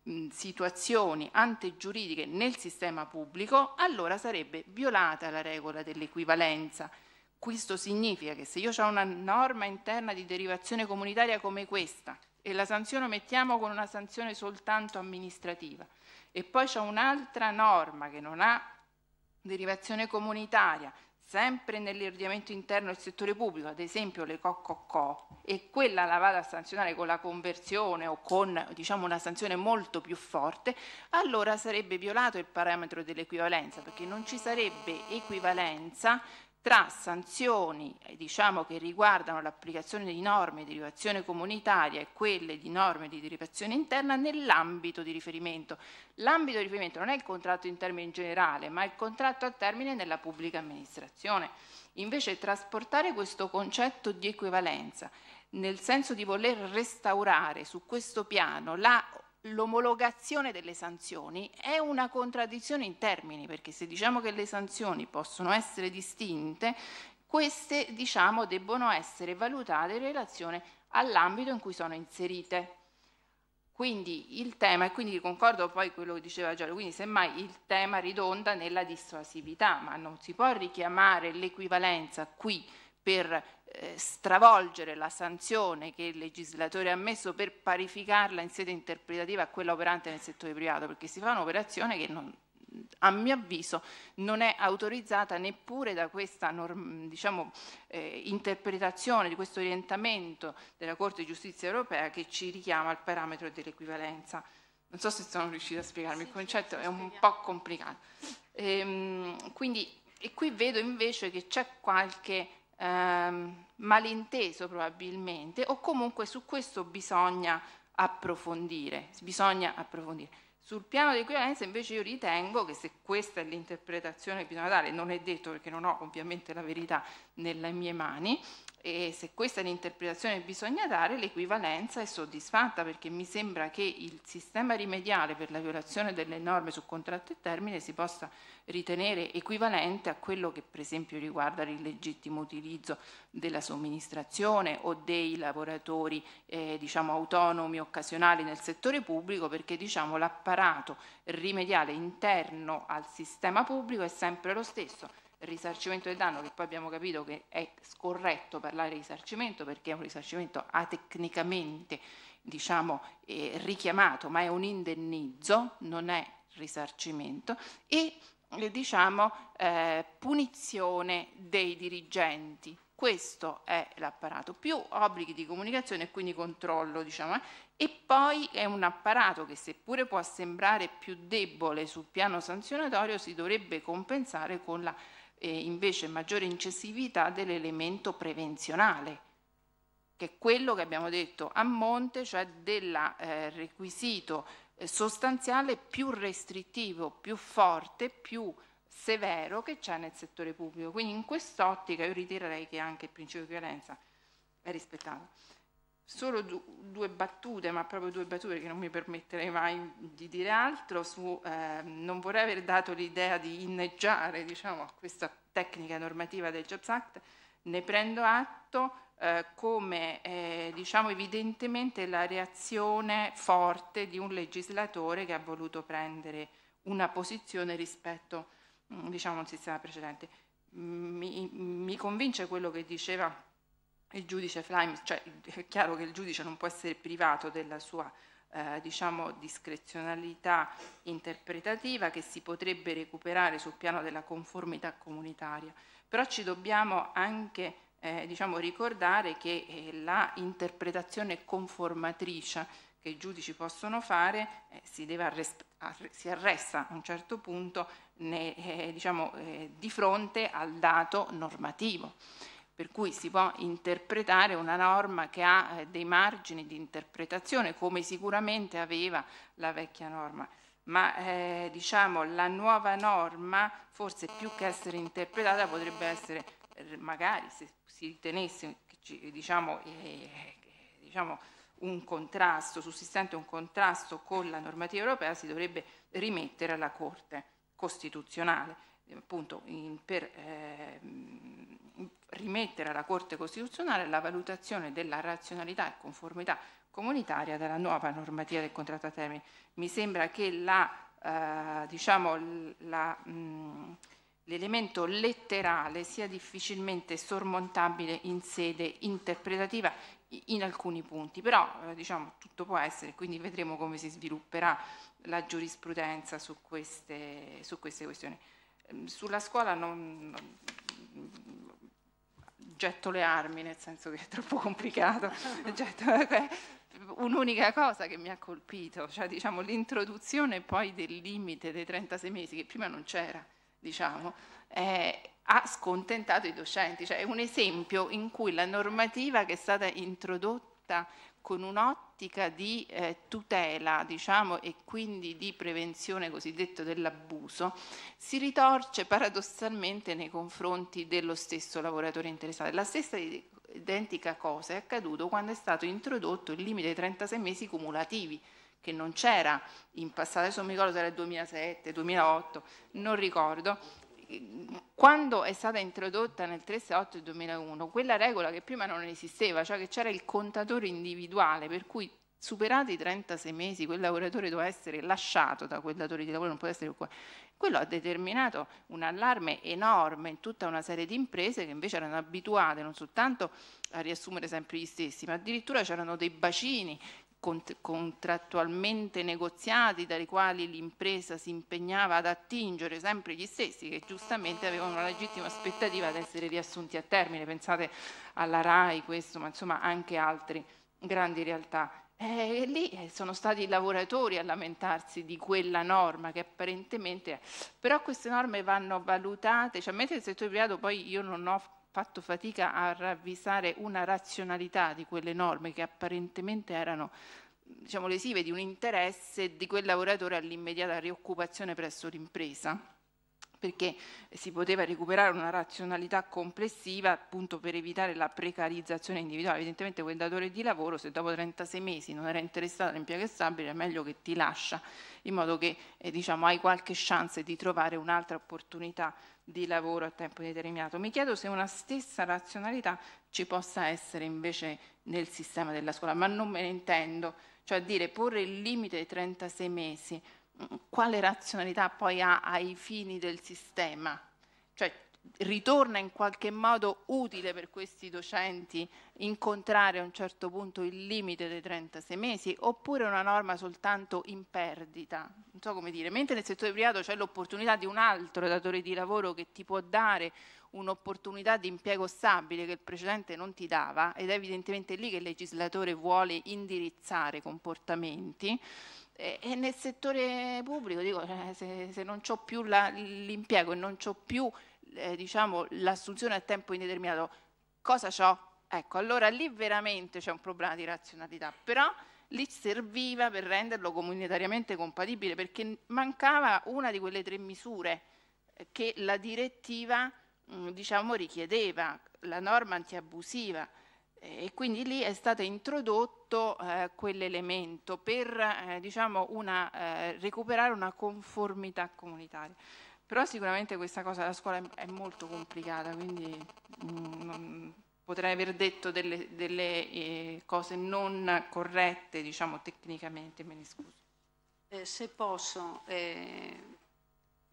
mh, situazioni antegiuridiche nel sistema pubblico, allora sarebbe violata la regola dell'equivalenza. Questo significa che se io ho una norma interna di derivazione comunitaria come questa e la sanziono mettiamo con una sanzione soltanto amministrativa, e poi c'è un'altra norma che non ha derivazione comunitaria, sempre nell'ordinamento interno del settore pubblico, ad esempio le COCCO, e quella la vada a sanzionare con la conversione o con diciamo, una sanzione molto più forte, allora sarebbe violato il parametro dell'equivalenza, perché non ci sarebbe equivalenza tra sanzioni eh, diciamo, che riguardano l'applicazione di norme di derivazione comunitaria e quelle di norme di derivazione interna nell'ambito di riferimento. L'ambito di riferimento non è il contratto in termini generale, ma il contratto a termine nella pubblica amministrazione. Invece trasportare questo concetto di equivalenza nel senso di voler restaurare su questo piano la l'omologazione delle sanzioni è una contraddizione in termini, perché se diciamo che le sanzioni possono essere distinte, queste diciamo, debbono essere valutate in relazione all'ambito in cui sono inserite. Quindi il tema, e quindi concordo poi quello che diceva Giorgio, quindi semmai il tema ridonda nella dissuasività, ma non si può richiamare l'equivalenza qui per eh, stravolgere la sanzione che il legislatore ha messo per parificarla in sede interpretativa a quella operante nel settore privato, perché si fa un'operazione che non, a mio avviso non è autorizzata neppure da questa diciamo, eh, interpretazione, di questo orientamento della Corte di Giustizia europea che ci richiama al parametro dell'equivalenza. Non so se sono riuscita a spiegarmi, il concetto è un po' complicato. E, ehm, quindi, e qui vedo invece che c'è qualche ehm, malinteso probabilmente o comunque su questo bisogna approfondire, bisogna approfondire. Sul piano di equivalenza invece io ritengo che se questa è l'interpretazione che bisogna dare, non è detto perché non ho ovviamente la verità nelle mie mani, e se questa è l'interpretazione che bisogna dare, l'equivalenza è soddisfatta perché mi sembra che il sistema rimediale per la violazione delle norme su contratto e termine si possa ritenere equivalente a quello che per esempio riguarda l'illegittimo utilizzo della somministrazione o dei lavoratori eh, diciamo, autonomi occasionali nel settore pubblico perché diciamo, l'apparato rimediale interno al sistema pubblico è sempre lo stesso risarcimento del danno, che poi abbiamo capito che è scorretto parlare di risarcimento perché è un risarcimento atecnicamente diciamo, eh, richiamato, ma è un indennizzo, non è risarcimento, e eh, diciamo, eh, punizione dei dirigenti. Questo è l'apparato, più obblighi di comunicazione e quindi controllo, diciamo, eh. e poi è un apparato che seppure può sembrare più debole sul piano sanzionatorio si dovrebbe compensare con la eh, invece maggiore incisività dell'elemento prevenzionale, che è quello che abbiamo detto a monte, cioè del eh, requisito eh, sostanziale più restrittivo, più forte, più severo che c'è nel settore pubblico. Quindi in quest'ottica io ritirerei che anche il principio di violenza è rispettato solo due battute, ma proprio due battute che non mi permetterei mai di dire altro, su, eh, non vorrei aver dato l'idea di inneggiare diciamo, a questa tecnica normativa del Jobs Act, ne prendo atto eh, come eh, diciamo, evidentemente la reazione forte di un legislatore che ha voluto prendere una posizione rispetto mm, diciamo, a un sistema precedente. Mi, mi convince quello che diceva il giudice Flaim, cioè è chiaro che il giudice non può essere privato della sua eh, diciamo, discrezionalità interpretativa che si potrebbe recuperare sul piano della conformità comunitaria, però ci dobbiamo anche eh, diciamo, ricordare che eh, la interpretazione conformatrice che i giudici possono fare eh, si, arrest ar si, arresta a un certo punto né, eh, diciamo, eh, di fronte al dato normativo per cui si può interpretare una norma che ha eh, dei margini di interpretazione come sicuramente aveva la vecchia norma. Ma eh, diciamo la nuova norma forse più che essere interpretata potrebbe essere eh, magari se si ritenesse diciamo, eh, eh, diciamo, un contrasto, sussistente un contrasto con la normativa europea, si dovrebbe rimettere alla Corte costituzionale, appunto in, per eh, rimettere alla Corte Costituzionale la valutazione della razionalità e conformità comunitaria della nuova normativa del contratto a termine. Mi sembra che la, eh, diciamo, la, mh, mm, l'elemento letterale sia difficilmente sormontabile in sede interpretativa in alcuni punti, però eh, diciamo, tutto può essere, quindi vedremo come si svilupperà la giurisprudenza su queste, su queste questioni. Ehm, sulla scuola non, non getto le armi, nel senso che è troppo complicato, getto, un'unica cosa che mi ha colpito, cioè diciamo, l'introduzione poi del limite dei 36 mesi, che prima non c'era, diciamo, eh, ha scontentato i docenti, cioè è un esempio in cui la normativa che è stata introdotta con un'ottica di eh, tutela diciamo, e quindi di prevenzione cosiddetto dell'abuso, si ritorce paradossalmente nei confronti dello stesso lavoratore interessato. La stessa identica cosa è accaduto quando è stato introdotto il limite dei 36 mesi cumulativi, che non c'era in passato, adesso mi ricordo se era il 2007, 2008, non ricordo, quando è stata introdotta nel 368 del 2001 quella regola che prima non esisteva, cioè che c'era il contatore individuale per cui superati i 36 mesi quel lavoratore doveva essere lasciato da quel datore di lavoro, non poteva essere occupato, quello ha determinato un allarme enorme in tutta una serie di imprese che invece erano abituate non soltanto a riassumere sempre gli stessi, ma addirittura c'erano dei bacini contrattualmente negoziati dai quali l'impresa si impegnava ad attingere sempre gli stessi che giustamente avevano una legittima aspettativa di essere riassunti a termine, pensate alla RAI questo, ma insomma anche altre grandi realtà. Eh, e lì eh, sono stati i lavoratori a lamentarsi di quella norma che apparentemente è. Però queste norme vanno valutate, cioè mentre il settore privato poi io non ho fatto fatica a ravvisare una razionalità di quelle norme che apparentemente erano diciamo, lesive di un interesse di quel lavoratore all'immediata rioccupazione presso l'impresa perché si poteva recuperare una razionalità complessiva appunto per evitare la precarizzazione individuale. Evidentemente quel datore di lavoro se dopo 36 mesi non era interessato all'impiego stabile è meglio che ti lascia in modo che eh, diciamo, hai qualche chance di trovare un'altra opportunità di lavoro a tempo determinato. Mi chiedo se una stessa razionalità ci possa essere invece nel sistema della scuola, ma non me ne intendo, cioè dire porre il limite ai 36 mesi quale razionalità poi ha ai fini del sistema? Cioè, ritorna in qualche modo utile per questi docenti incontrare a un certo punto il limite dei 36 mesi oppure una norma soltanto in perdita? Non so come dire, mentre nel settore privato c'è l'opportunità di un altro datore di lavoro che ti può dare un'opportunità di impiego stabile che il precedente non ti dava ed è evidentemente lì che il legislatore vuole indirizzare comportamenti. E, e nel settore pubblico, dico, cioè, se, se, non ho più l'impiego e non ho più eh, diciamo, l'assunzione a tempo indeterminato, cosa ho? Ecco, allora lì veramente c'è un problema di razionalità, però lì serviva per renderlo comunitariamente compatibile perché mancava una di quelle tre misure che la direttiva diciamo, richiedeva, la norma antiabusiva e quindi lì è stato introdotto eh, quell'elemento per eh, diciamo una, eh, recuperare una conformità comunitaria. Però sicuramente questa cosa della scuola è molto complicata, quindi mh, mm, potrei aver detto delle, delle eh, cose non corrette diciamo, tecnicamente, me ne scuso. Eh, se posso, eh,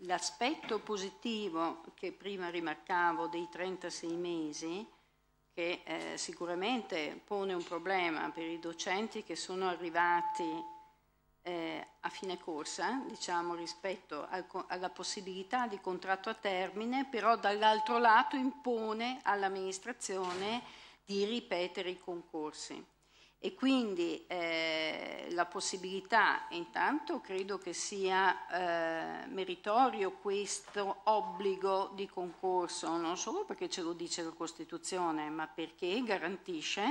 l'aspetto positivo che prima rimarcavo dei 36 mesi, che eh, sicuramente pone un problema per i docenti che sono arrivati eh, a fine corsa, diciamo, rispetto al, alla possibilità di contratto a termine, però dall'altro lato impone all'amministrazione di ripetere i concorsi e quindi eh, la possibilità, intanto credo che sia eh, meritorio questo obbligo di concorso, non solo perché ce lo dice la Costituzione, ma perché garantisce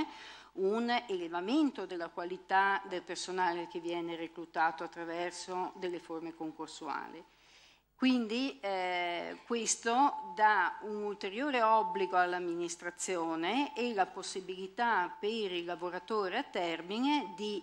un elevamento della qualità del personale che viene reclutato attraverso delle forme concorsuali. Quindi eh, questo dà un ulteriore obbligo all'amministrazione e la possibilità per il lavoratore a termine di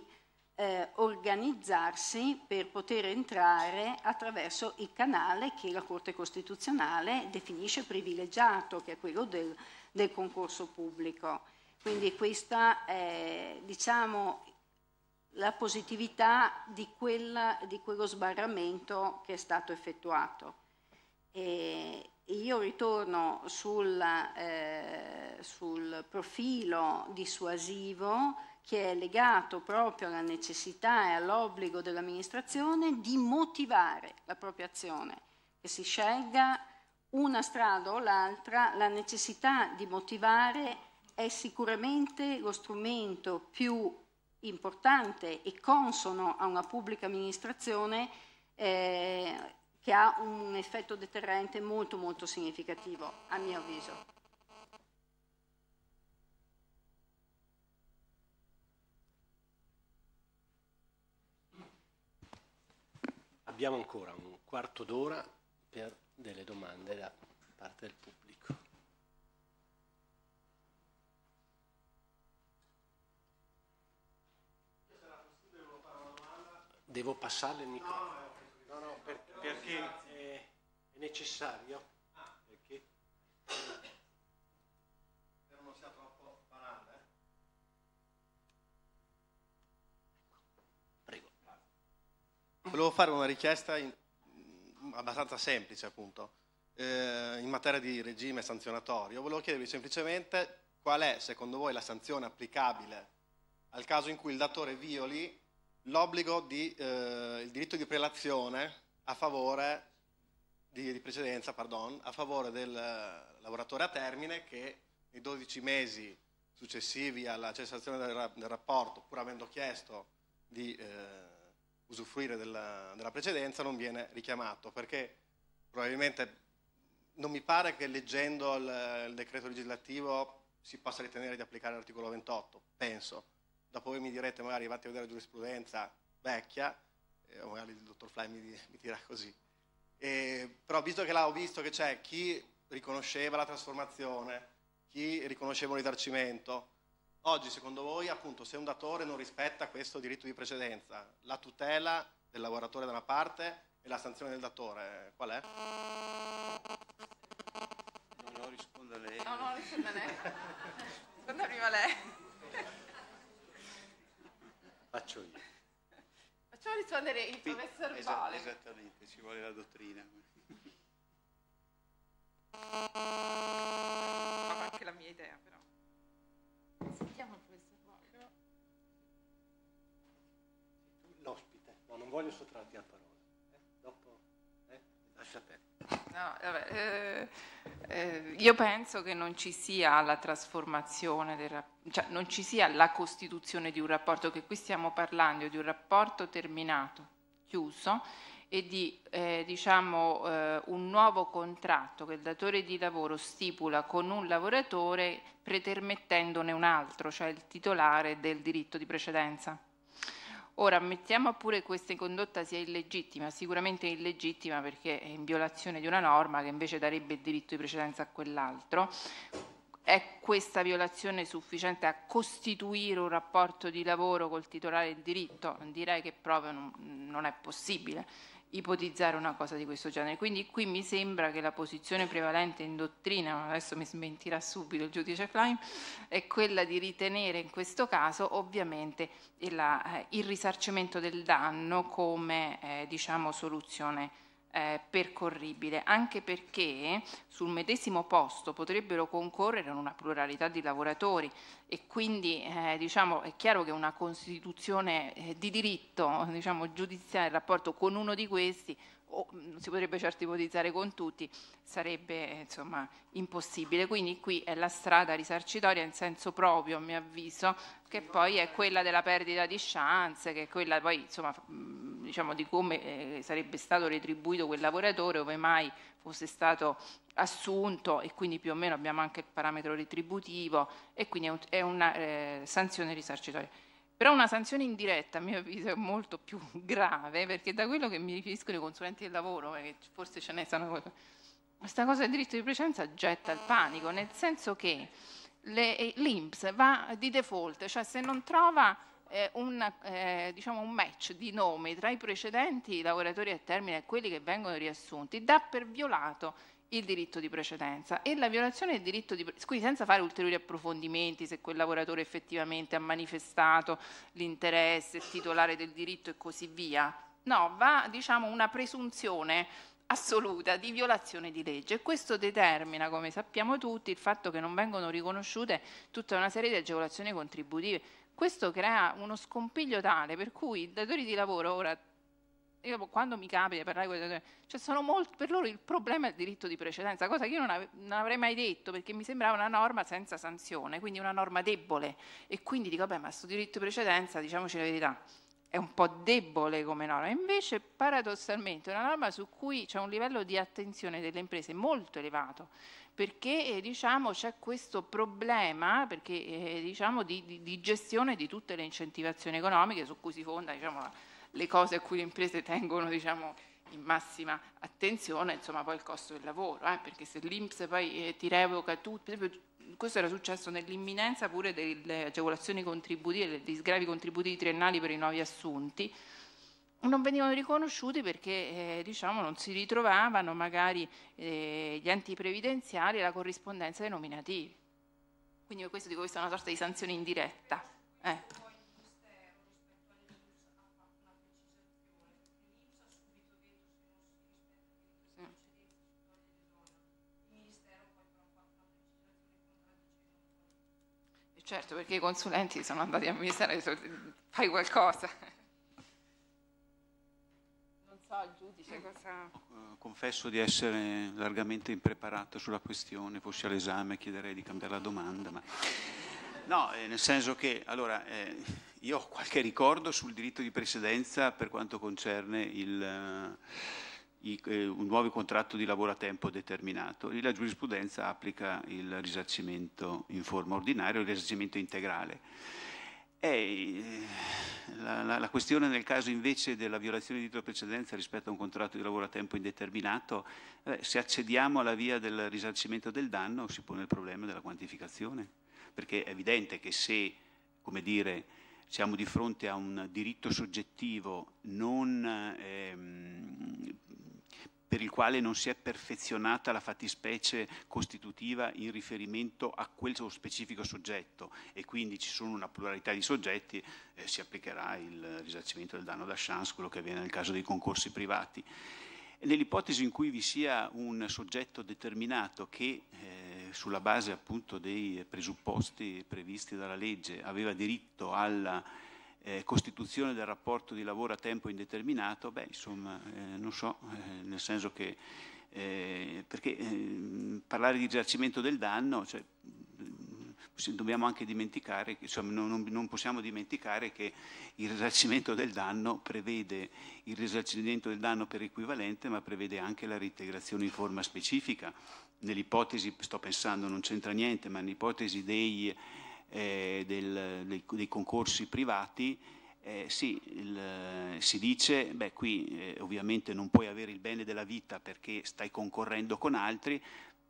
eh, organizzarsi per poter entrare attraverso il canale che la Corte Costituzionale definisce privilegiato, che è quello del, del concorso pubblico. Quindi questa è diciamo, la positività di, quella, di quello sbarramento che è stato effettuato. E io ritorno sul, eh, sul, profilo dissuasivo che è legato proprio alla necessità e all'obbligo dell'amministrazione di motivare la propria azione, che si scelga una strada o l'altra, la necessità di motivare è sicuramente lo strumento più importante e consono a una pubblica amministrazione eh, che ha un effetto deterrente molto molto significativo a mio avviso. Abbiamo ancora un quarto d'ora per delle domande da parte del pubblico. Devo passare il microfono. No, no, per, perché è, necessario. Perché? Per non sia troppo banale. Eh. Prego. Volevo fare una richiesta in, mm, abbastanza semplice, appunto, eh, in materia di regime sanzionatorio. Volevo chiedervi semplicemente qual è, secondo voi, la sanzione applicabile al caso in cui il datore violi l'obbligo di, eh, il diritto di prelazione a favore di, di precedenza, pardon, a favore del eh, lavoratore a termine che nei 12 mesi successivi alla cessazione del, del rapporto, pur avendo chiesto di eh, usufruire della, della, precedenza, non viene richiamato perché probabilmente non mi pare che leggendo il, il decreto legislativo si possa ritenere di applicare l'articolo 28, penso dopo voi mi direte magari vatti a vedere la giurisprudenza vecchia, eh, o magari il dottor Fly mi, mi dirà così. E, però visto che là ho visto che c'è chi riconosceva la trasformazione, chi riconosceva un risarcimento, oggi secondo voi appunto se un datore non rispetta questo diritto di precedenza, la tutela del lavoratore da una parte e la sanzione del datore, qual è? Non lo risponde lei. No, no, risponde lei. Risponda prima lei faccio io. Facciamo rispondere il professor Pi- esatto, Esattamente, ci vuole la dottrina. Ho anche la mia idea però. Sentiamo il professor Vale. L'ospite, no, non voglio sottratti a parola. No, vabbè, eh, eh, io penso che non ci sia la trasformazione, del, cioè non ci sia la costituzione di un rapporto, che qui stiamo parlando di un rapporto terminato, chiuso, e di eh, diciamo, eh, un nuovo contratto che il datore di lavoro stipula con un lavoratore pretermettendone un altro, cioè il titolare del diritto di precedenza. Ora, mettiamo pure che questa condotta sia illegittima, sicuramente illegittima perché è in violazione di una norma che invece darebbe il diritto di precedenza a quell'altro, è questa violazione sufficiente a costituire un rapporto di lavoro col titolare del diritto? Direi che proprio non, è possibile ipotizzare una cosa di questo genere. Quindi qui mi sembra che la posizione prevalente in dottrina, adesso mi smentirà subito il giudice Klein, è quella di ritenere in questo caso ovviamente il, eh, risarcimento del danno come eh, diciamo, soluzione eh, percorribile, anche perché sul medesimo posto potrebbero concorrere una pluralità di lavoratori e quindi eh, diciamo, è chiaro che una Costituzione eh, di diritto diciamo, giudiziario, il rapporto con uno di questi o non mm, si potrebbe certo ipotizzare con tutti, sarebbe eh, insomma impossibile. Quindi qui è la strada risarcitoria in senso proprio, a mio avviso, che poi è quella della perdita di chance, che è quella poi insomma mm, diciamo, di come eh, sarebbe stato retribuito quel lavoratore ove mai fosse stato assunto e quindi più o meno abbiamo anche il parametro retributivo e quindi è, un, è una eh, sanzione risarcitoria. Però una sanzione indiretta a mio avviso è molto più grave perché da quello che mi riferiscono i consulenti del lavoro, perché eh, forse ce ne sono... Questa cosa del diritto di presenza getta il panico, nel senso che eh, l'IMPS va di default, cioè se non trova eh, una, eh, diciamo un match di nomi tra i precedenti lavoratori a termine e quelli che vengono riassunti dà per violato il diritto di precedenza e la violazione del diritto di precedenza, quindi senza fare ulteriori approfondimenti se quel lavoratore effettivamente ha manifestato l'interesse, il titolare del diritto e così via, no, va diciamo una presunzione assoluta di violazione di legge e questo determina, come sappiamo tutti, il fatto che non vengono riconosciute tutta una serie di agevolazioni contributive questo crea uno scompiglio tale per cui i datori di lavoro ora io quando mi capita parlare con i datori, cioè sono molto, per loro il problema è il diritto di precedenza, cosa che io non, ave, non, avrei mai detto perché mi sembrava una norma senza sanzione, quindi una norma debole e quindi dico beh ma questo diritto di precedenza diciamoci la verità è un po' debole come norma, invece paradossalmente è una norma su cui c'è un livello di attenzione delle imprese molto elevato perché eh, diciamo, c'è questo problema perché, eh, diciamo, di, di, di, gestione di tutte le incentivazioni economiche su cui si fonda diciamo, la, le cose a cui le imprese tengono diciamo, in massima attenzione, insomma poi il costo del lavoro, eh, perché se l'Inps poi eh, ti revoca tutto, questo era successo nell'imminenza pure delle agevolazioni contributive, degli sgravi contributivi triennali per i nuovi assunti, non venivano riconosciuti perché eh, diciamo, non si ritrovavano magari eh, gli enti previdenziali e la corrispondenza dei nominativi. Quindi questo dico questa è una sorta di sanzione indiretta. Eh. Certo, perché i consulenti sono andati al Ministero e fai qualcosa so il giudice cosa... Eh, confesso di essere largamente impreparato sulla questione, fossi all'esame chiederei di cambiare la domanda, ma... No, eh, nel senso che, allora, eh, io ho qualche ricordo sul diritto di precedenza per quanto concerne il... Eh, I, eh, un nuovo contratto di lavoro a tempo determinato. Lì la giurisprudenza applica il risarcimento in forma ordinaria o il risarcimento integrale. Ehi, la, la, la, questione nel caso invece della violazione di diritto precedenza rispetto a un contratto di lavoro a tempo indeterminato, eh, se accediamo alla via del risarcimento del danno si pone il problema della quantificazione, perché è evidente che se, come dire, siamo di fronte a un diritto soggettivo non ehm, per il quale non si è perfezionata la fattispecie costitutiva in riferimento a quel specifico soggetto e quindi ci sono una pluralità di soggetti, eh, si applicherà il risarcimento del danno da chance, quello che avviene nel caso dei concorsi privati. Nell'ipotesi in cui vi sia un soggetto determinato che eh, sulla base appunto dei presupposti previsti dalla legge aveva diritto alla eh, costituzione del rapporto di lavoro a tempo indeterminato, beh insomma eh, non so, eh, nel senso che eh, perché ehm, parlare di risarcimento del danno, cioè, mm, dobbiamo anche dimenticare, insomma, non, non, possiamo dimenticare che il risarcimento del danno prevede il risarcimento del danno per equivalente, ma prevede anche la reintegrazione in forma specifica. Nell'ipotesi, sto pensando, non c'entra niente, ma nell'ipotesi dei eh, del, dei, dei, concorsi privati, eh, sì, il, si dice, beh qui eh, ovviamente non puoi avere il bene della vita perché stai concorrendo con altri,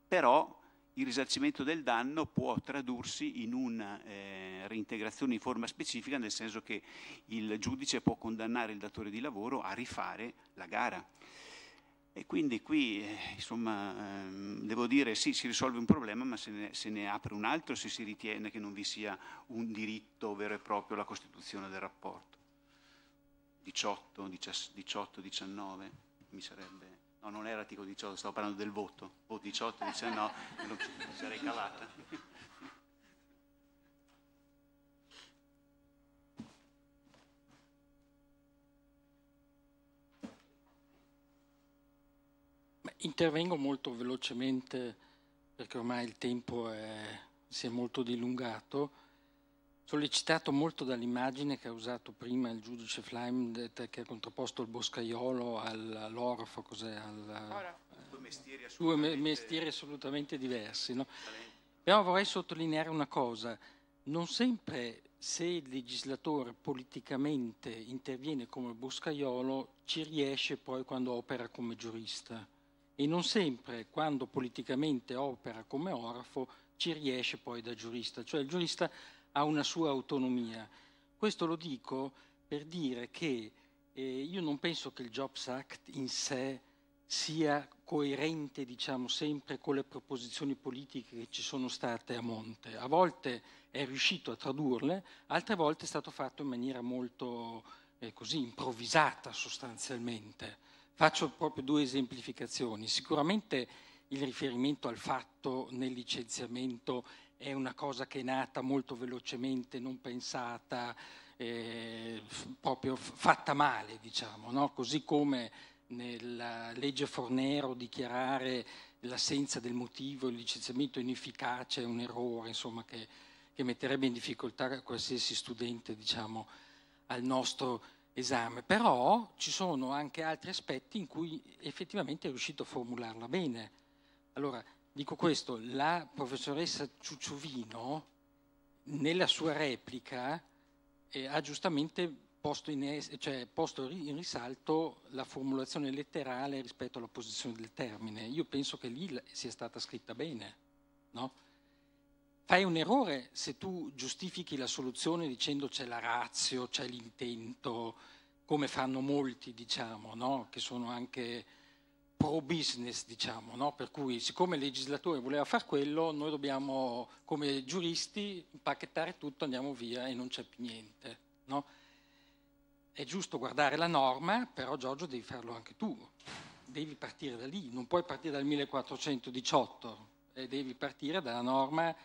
però il risarcimento del danno può tradursi in una eh, reintegrazione in forma specifica, nel senso che il giudice può condannare il datore di lavoro a rifare la gara. E quindi qui, eh, insomma, ehm, devo dire sì, si risolve un problema, ma se ne, se ne, apre un altro se si ritiene che non vi sia un diritto vero e proprio alla costituzione del rapporto. 18, 18 19, mi sarebbe... No, non era l'articolo 18, stavo parlando del voto. O 18, 19, me lo sarei calata. intervengo molto velocemente perché ormai il tempo è, si è molto dilungato, sollecitato molto dall'immagine che ha usato prima il giudice Fleim che ha contrapposto il boscaiolo all'orfo, cos'è? Al, eh, due mestieri assolutamente, due mestieri assolutamente diversi. No? Però vorrei sottolineare una cosa, non sempre se il legislatore politicamente interviene come boscaiolo ci riesce poi quando opera come giurista e non sempre quando politicamente opera come orafo ci riesce poi da giurista, cioè il giurista ha una sua autonomia. Questo lo dico per dire che eh, io non penso che il Jobs Act in sé sia coerente, diciamo, sempre con le proposizioni politiche che ci sono state a monte. A volte è riuscito a tradurle, altre volte è stato fatto in maniera molto eh, così improvvisata sostanzialmente. Faccio proprio due esemplificazioni. Sicuramente il riferimento al fatto nel licenziamento è una cosa che è nata molto velocemente, non pensata, eh, proprio fatta male, diciamo, no? così come nella legge Fornero dichiarare l'assenza del motivo, il licenziamento inefficace è un errore, insomma, che, che metterebbe in difficoltà qualsiasi studente, diciamo, al nostro esame, però ci sono anche altri aspetti in cui effettivamente è riuscito a formularla bene. Allora, dico questo, la professoressa Ciucciovino nella sua replica eh, ha giustamente posto in, es- cioè, posto in risalto la formulazione letterale rispetto alla posizione del termine. Io penso che lì sia stata scritta bene, no? fai un errore se tu giustifichi la soluzione dicendo c'è la razio, c'è l'intento, come fanno molti, diciamo, no? che sono anche pro business, diciamo, no? per cui siccome il legislatore voleva fare quello, noi dobbiamo, come giuristi, impacchettare tutto, andiamo via e non c'è più niente. No? È giusto guardare la norma, però Giorgio devi farlo anche tu, devi partire da lì, non puoi partire dal 1418, devi partire dalla norma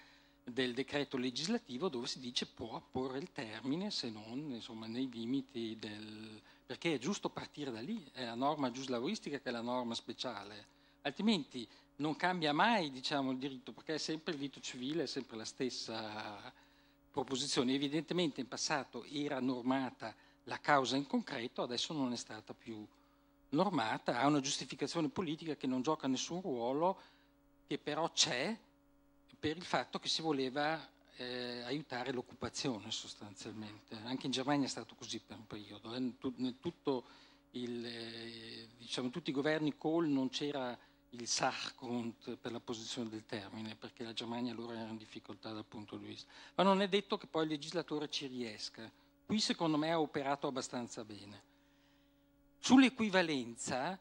del decreto legislativo dove si dice può porre il termine se non insomma, nei limiti del... perché è giusto partire da lì, è la norma giuslavoristica che è la norma speciale, altrimenti non cambia mai diciamo, il diritto perché è sempre il diritto civile, è sempre la stessa proposizione. Evidentemente in passato era normata la causa in concreto, adesso non è stata più normata, ha una giustificazione politica che non gioca nessun ruolo, che però c'è per il fatto che si voleva eh, aiutare l'occupazione sostanzialmente. Anche in Germania è stato così per un periodo. Eh, il, eh, diciamo, tutti i governi Kohl non c'era il Sachgrund per la posizione del termine, perché la Germania allora era in difficoltà dal punto di vista. Ma non è detto che poi il legislatore ci riesca. Qui secondo me ha operato abbastanza bene. Sull'equivalenza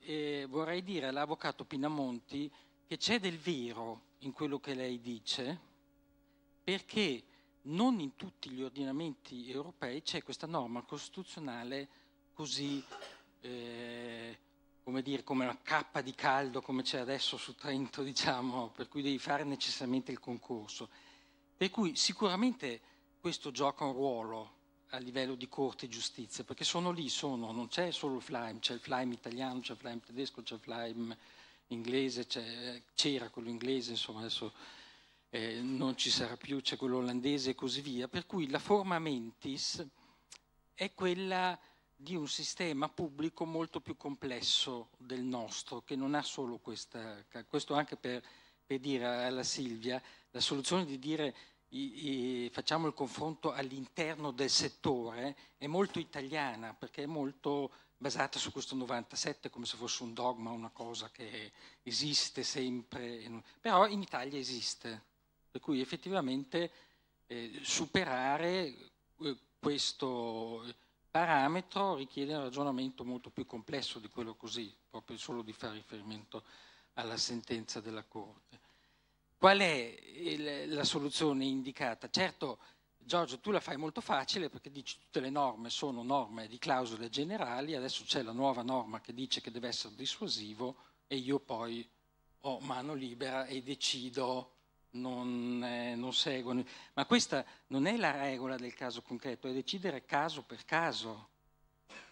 eh, vorrei dire all'avvocato Pinamonti che c'è del vero in quello che lei dice, perché non in tutti gli ordinamenti europei c'è questa norma costituzionale così, eh, come dire, come una cappa di caldo come c'è adesso su Trento, diciamo, per cui devi fare necessariamente il concorso. Per cui sicuramente questo gioca un ruolo a livello di corte e giustizia, perché sono lì, sono, non c'è solo il Flaim, c'è il Flaim italiano, c'è il Flaim tedesco, c'è il Flaim inglese, c'era quello inglese, insomma adesso eh, non ci sarà più, c'è quello olandese e così via, per cui la forma mentis è quella di un sistema pubblico molto più complesso del nostro, che non ha solo questa, questo anche per, per dire alla Silvia, la soluzione di dire i, i, facciamo il confronto all'interno del settore è molto italiana perché è molto basata su questo 97 come se fosse un dogma, una cosa che esiste sempre, però in Italia esiste, per cui effettivamente eh, superare eh, questo parametro richiede un ragionamento molto più complesso di quello così, proprio solo di fare riferimento alla sentenza della Corte. Qual è il, la soluzione indicata? Certo, Giorgio, tu la fai molto facile perché dici tutte le norme sono norme di clausole generali, adesso c'è la nuova norma che dice che deve essere dissuasivo e io poi ho mano libera e decido, non, eh, non seguo. Ma questa non è la regola del caso concreto, è decidere caso per caso.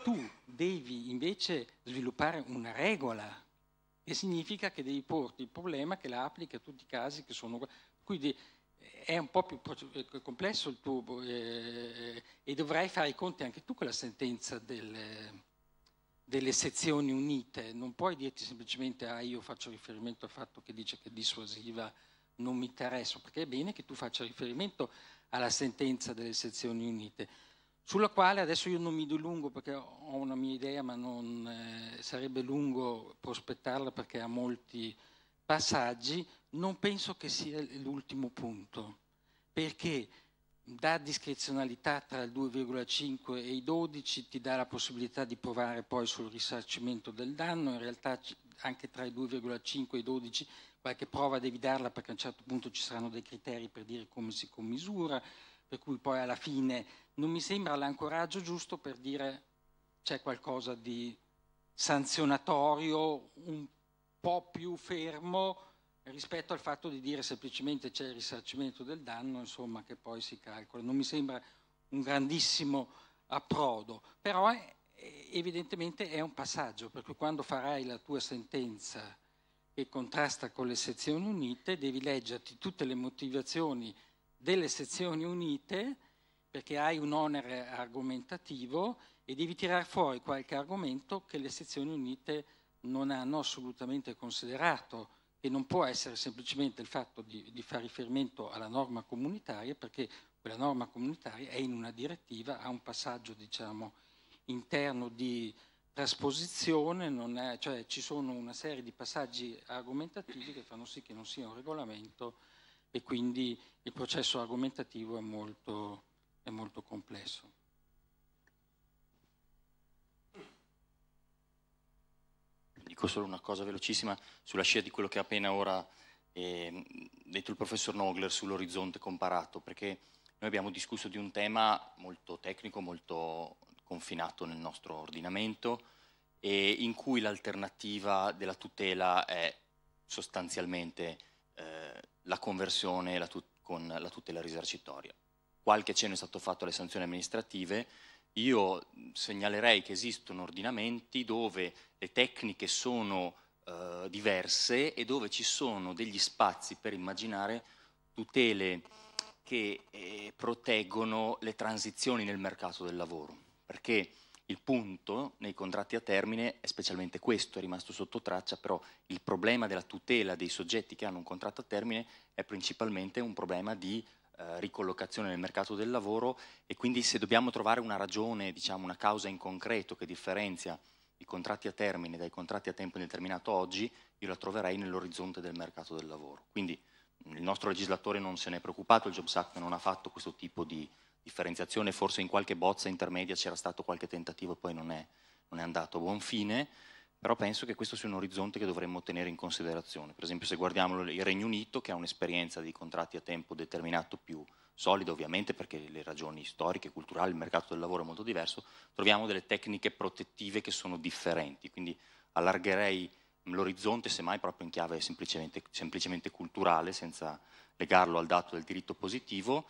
Tu devi invece sviluppare una regola, che significa che devi porti il problema che la applichi a tutti i casi che sono... Quindi è un po' più eh, complesso il tuo eh, eh, e dovrai fare i conti anche tu con la sentenza del, delle sezioni unite, non puoi dirti semplicemente ah io faccio riferimento al fatto che dice che è dissuasiva non mi interessa, perché è bene che tu faccia riferimento alla sentenza delle sezioni unite, sulla quale adesso io non mi dilungo perché ho una mia idea, ma non eh, sarebbe lungo prospettarla perché ha molti passaggi, non penso che sia l'ultimo punto, perché da discrezionalità tra il 2,5 e i 12, ti dà la possibilità di provare poi sul risarcimento del danno, in realtà anche tra i 2,5 e i 12 qualche prova devi darla perché a un certo punto ci saranno dei criteri per dire come si commisura, per cui poi alla fine non mi sembra l'ancoraggio giusto per dire c'è qualcosa di sanzionatorio un po' più fermo rispetto al fatto di dire semplicemente c'è il risarcimento del danno, insomma, che poi si calcola. Non mi sembra un grandissimo approdo, però è, evidentemente è un passaggio, perché quando farai la tua sentenza che contrasta con le sezioni unite, devi leggerti tutte le motivazioni delle sezioni unite, perché hai un onere argomentativo e devi tirare fuori qualche argomento che le sezioni unite non hanno assolutamente considerato e non può essere semplicemente il fatto di, di fare riferimento alla norma comunitaria perché quella norma comunitaria è in una direttiva, ha un passaggio diciamo, interno di trasposizione, è, cioè ci sono una serie di passaggi argomentativi che fanno sì che non sia un regolamento e quindi il processo argomentativo è molto, è molto complesso. dico solo una cosa velocissima sulla scia di quello che ha appena ora eh, detto il professor Nogler sull'orizzonte comparato, perché noi abbiamo discusso di un tema molto tecnico, molto confinato nel nostro ordinamento e in cui l'alternativa della tutela è sostanzialmente eh, la conversione la con la tutela risarcitoria. Qualche cenno è stato fatto alle sanzioni amministrative, io segnalerei che esistono ordinamenti dove le tecniche sono eh, diverse e dove ci sono degli spazi per immaginare tutele che eh, proteggono le transizioni nel mercato del lavoro. Perché il punto nei contratti a termine è specialmente questo, è rimasto sotto traccia, però il problema della tutela dei soggetti che hanno un contratto a termine è principalmente un problema di eh, ricollocazione nel mercato del lavoro e quindi se dobbiamo trovare una ragione, diciamo una causa in concreto che differenzia i contratti a termine dai contratti a tempo indeterminato oggi, io la troverei nell'orizzonte del mercato del lavoro. Quindi il nostro legislatore non se n'è preoccupato, il Jobs Act non ha fatto questo tipo di differenziazione, forse in qualche bozza intermedia c'era stato qualche tentativo, e poi non è, non è andato a buon fine però penso che questo sia un orizzonte che dovremmo tenere in considerazione. Per esempio se guardiamo il Regno Unito che ha un'esperienza di contratti a tempo determinato più solida, ovviamente perché le ragioni storiche, culturali, il mercato del lavoro è molto diverso, troviamo delle tecniche protettive che sono differenti, quindi allargherei l'orizzonte semmai proprio in chiave semplicemente, semplicemente culturale, senza legarlo al dato del diritto positivo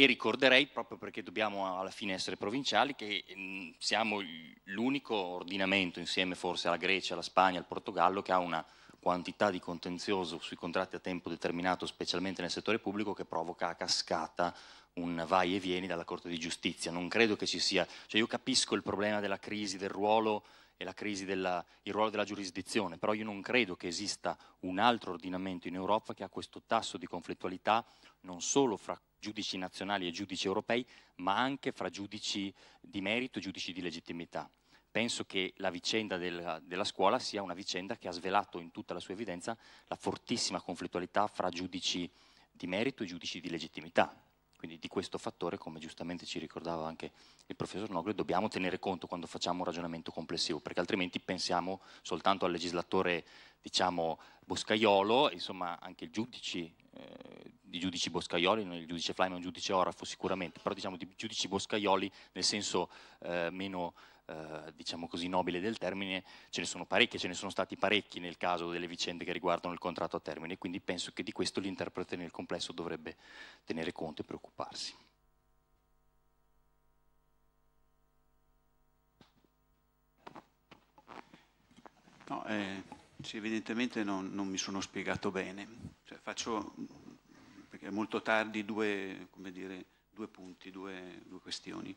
e ricorderei, proprio perché dobbiamo alla fine essere provinciali, che mm, siamo l'unico ordinamento, insieme forse alla Grecia, alla Spagna, al Portogallo, che ha una quantità di contenzioso sui contratti a tempo determinato, specialmente nel settore pubblico, che provoca a cascata un vai e vieni dalla Corte di Giustizia. Non credo che ci sia, cioè io capisco il problema della crisi del ruolo e la crisi del ruolo della giurisdizione, però io non credo che esista un altro ordinamento in Europa che ha questo tasso di conflittualità non solo fra giudici nazionali e giudici europei, ma anche fra giudici di merito e giudici di legittimità. Penso che la vicenda del, della scuola sia una vicenda che ha svelato in tutta la sua evidenza la fortissima conflittualità fra giudici di merito e giudici di legittimità. Quindi di questo fattore, come giustamente ci ricordava anche il professor Nogre, dobbiamo tenere conto quando facciamo un ragionamento complessivo, perché altrimenti pensiamo soltanto al legislatore, diciamo, boscaiolo, insomma anche i giudici, eh, i giudici boscaioli, non il giudice Flyman, un giudice Orafo sicuramente, però diciamo di giudici boscaioli nel senso eh, meno eh, diciamo così nobile del termine, ce ne sono parecchie, ce ne sono stati parecchi nel caso delle vicende che riguardano il contratto a termine, quindi penso che di questo l'interprete nel complesso dovrebbe tenere conto e preoccuparsi. No, eh, sì, evidentemente non, non, mi sono spiegato bene. Cioè, faccio, perché è molto tardi, due, dire, due punti, due, due questioni.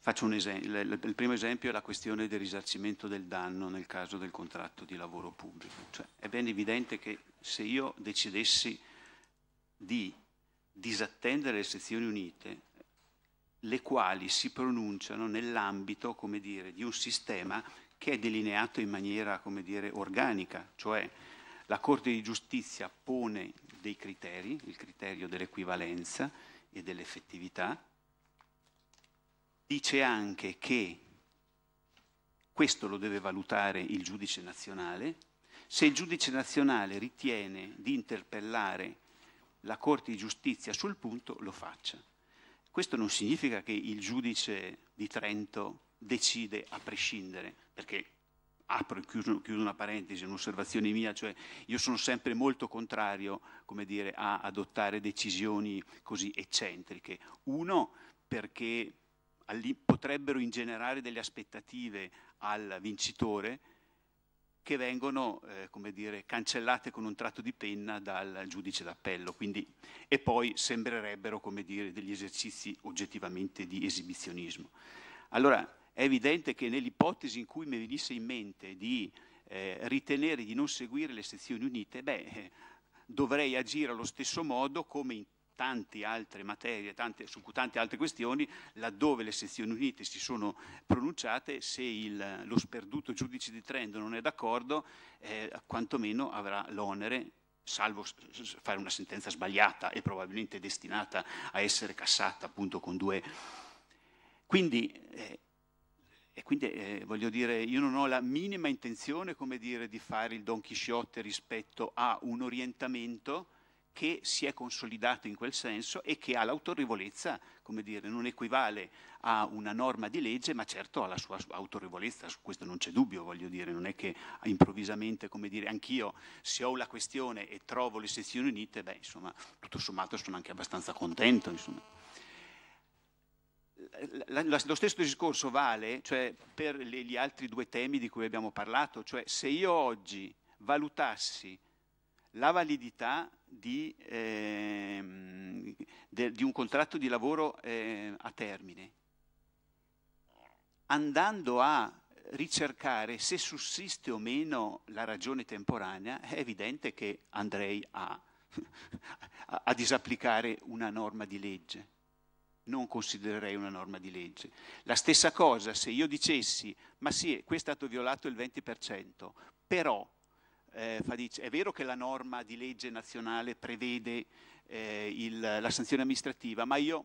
Faccio un esempio, il, primo esempio è la questione del risarcimento del danno nel caso del contratto di lavoro pubblico. Cioè, è ben evidente che se io decidessi di disattendere le sezioni unite, le quali si pronunciano nell'ambito, di un sistema che è delineato in maniera, come dire, organica, cioè la Corte di Giustizia pone dei criteri, il criterio dell'equivalenza e dell'effettività, dice anche che questo lo deve valutare il giudice nazionale, se il giudice nazionale ritiene di interpellare la Corte di giustizia sul punto, lo faccia. Questo non significa che il giudice di Trento decide a prescindere, perché apro e chiudo, chiudo, una parentesi, un'osservazione mia, cioè io sono sempre molto contrario dire, a adottare decisioni così eccentriche. Uno, perché potrebbero ingenerare delle aspettative al vincitore che vengono eh, come dire, cancellate con un tratto di penna dal giudice d'appello e poi sembrerebbero come dire, degli esercizi oggettivamente di esibizionismo. Allora è evidente che nell'ipotesi in cui mi venisse in mente di eh, ritenere di non seguire le sezioni unite, beh, eh, dovrei agire allo stesso modo come in tante altre materie, tante, su tante altre questioni, laddove le sezioni unite si sono pronunciate, se il, lo sperduto giudice di trend non è d'accordo, eh, quantomeno avrà l'onere salvo fare una sentenza sbagliata e probabilmente destinata a essere cassata appunto con due. Quindi, eh, e quindi eh, voglio dire, io non ho la minima intenzione, come dire, di fare il Don Chisciotte rispetto a un orientamento che si è consolidato in quel senso e che ha l'autorevolezza, come dire, non equivale a una norma di legge, ma certo ha la sua autorevolezza, su questo non c'è dubbio, voglio dire, non è che improvvisamente, come dire, anch'io se ho la questione e trovo le sezioni unite, beh, insomma, tutto sommato sono anche abbastanza contento, insomma. La, la, lo stesso discorso vale cioè, per gli altri due temi di cui abbiamo parlato, cioè se io oggi valutassi la validità di, ehm, de, di, un contratto di lavoro eh, a termine, andando a ricercare se sussiste o meno la ragione temporanea, è evidente che andrei a, a, a disapplicare una norma di legge. Non considererei una norma di legge. La stessa cosa se io dicessi, ma sì, qui è stato violato il 20%, però eh, Fadic, è vero che la norma di legge nazionale prevede eh, il, la sanzione amministrativa, ma io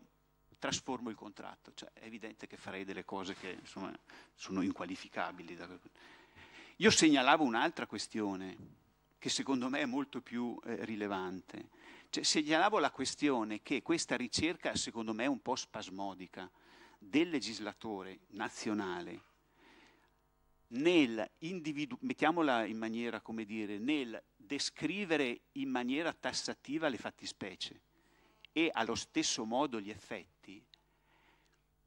trasformo il contratto, cioè, è evidente che farei delle cose che insomma, sono inqualificabili. Io segnalavo un'altra questione che secondo me è molto più eh, rilevante. Cioè, segnalavo la questione che questa ricerca, secondo me, è un po' spasmodica del legislatore nazionale nel, mettiamola in maniera, come dire, nel descrivere in maniera tassativa le fattispecie e allo stesso modo gli effetti,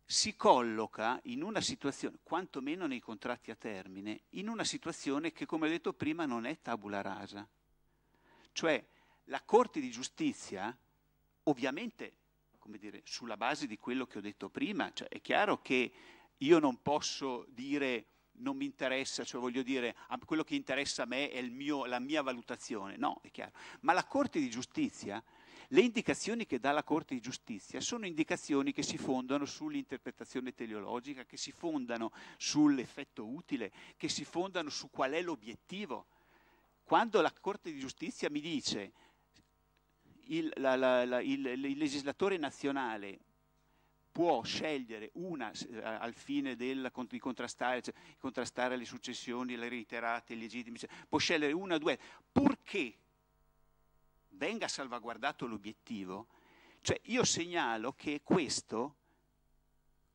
si colloca in una situazione, quantomeno nei contratti a termine, in una situazione che, come ho detto prima, non è tabula rasa. Cioè, la Corte di giustizia, ovviamente, come dire, sulla base di quello che ho detto prima, cioè, è chiaro che io non posso dire non mi interessa, cioè voglio dire, quello che interessa a me è mio, la mia valutazione. No, è chiaro. Ma la Corte di Giustizia, le indicazioni che dà la Corte di Giustizia sono indicazioni che si fondano sull'interpretazione teleologica, che si fondano sull'effetto utile, che si fondano su qual è l'obiettivo. Quando la Corte di Giustizia mi dice il, la, la, la, il, il legislatore nazionale può scegliere una eh, al fine del, di contrastare, cioè, contrastare, le successioni, le reiterate, legittime, cioè, può scegliere una o due, purché venga salvaguardato l'obiettivo. Cioè io segnalo che questo,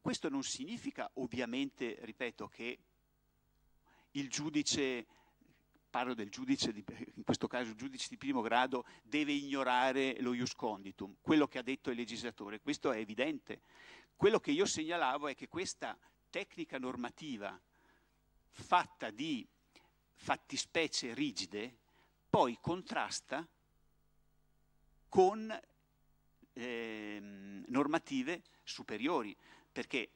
questo non significa ovviamente, ripeto, che il giudice parlo del giudice, di, in questo caso il giudice di primo grado, deve ignorare lo ius conditum, quello che ha detto il legislatore, questo è evidente. Quello che io segnalavo è che questa tecnica normativa fatta di fattispecie rigide poi contrasta con eh, normative superiori, perché,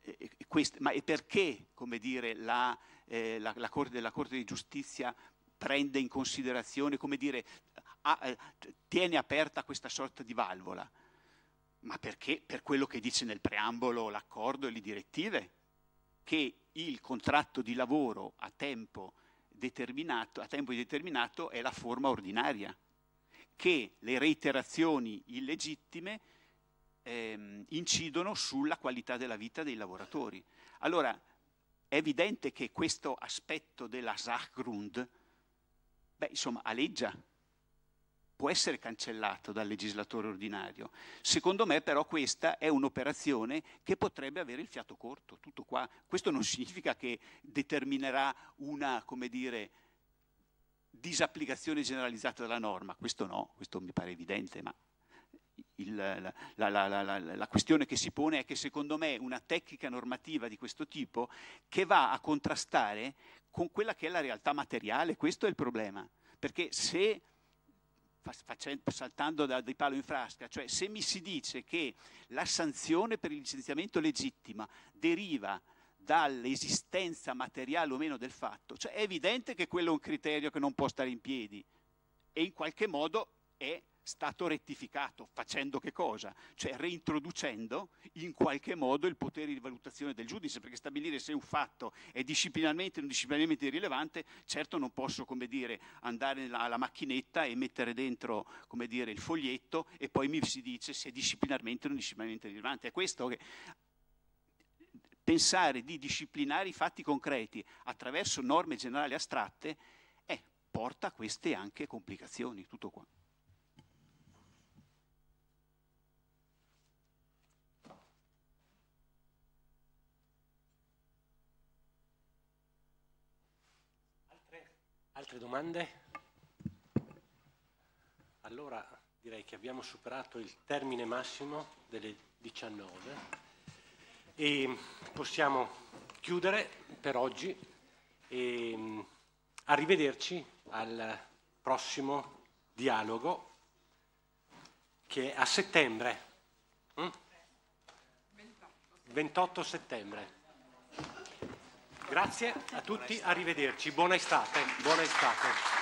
eh, eh, quest, ma è perché, come dire, la eh, la, la, corte, della Corte di Giustizia prende in considerazione, come dire, a, eh, tiene aperta questa sorta di valvola, ma perché per quello che dice nel preambolo l'accordo e le direttive, che il contratto di lavoro a tempo determinato, a tempo determinato è la forma ordinaria, che le reiterazioni illegittime ehm, incidono sulla qualità della vita dei lavoratori. Allora, è evidente che questo aspetto della Sachgrund, beh, insomma, aleggia, può essere cancellato dal legislatore ordinario. Secondo me però questa è un'operazione che potrebbe avere il fiato corto, tutto qua. Questo non significa che determinerà una, come dire, disapplicazione generalizzata della norma, questo no, questo mi pare evidente, ma il, la, la, la, la, questione che si pone è che secondo me una tecnica normativa di questo tipo che va a contrastare con quella che è la realtà materiale, questo è il problema. Perché se, facendo, saltando da, di palo in frasca, cioè se mi si dice che la sanzione per il licenziamento legittima deriva dall'esistenza materiale o meno del fatto, cioè è evidente che quello è un criterio che non può stare in piedi e in qualche modo è stato rettificato facendo che cosa? Cioè reintroducendo in qualche modo il potere di valutazione del giudice, perché stabilire se un fatto è disciplinarmente o non disciplinarmente rilevante, certo non posso come dire, andare alla macchinetta e mettere dentro come dire, il foglietto e poi mi si dice se è disciplinarmente o non disciplinarmente rilevante. È questo che pensare di disciplinare i fatti concreti attraverso norme generali astratte eh, porta a queste anche complicazioni, tutto qua. Altre domande? Allora direi che abbiamo superato il termine massimo delle 19 e possiamo chiudere per oggi e mm, arrivederci al prossimo dialogo che è a settembre. 28 mm? settembre. Grazie a tutti, arrivederci, buona estate. Buona estate.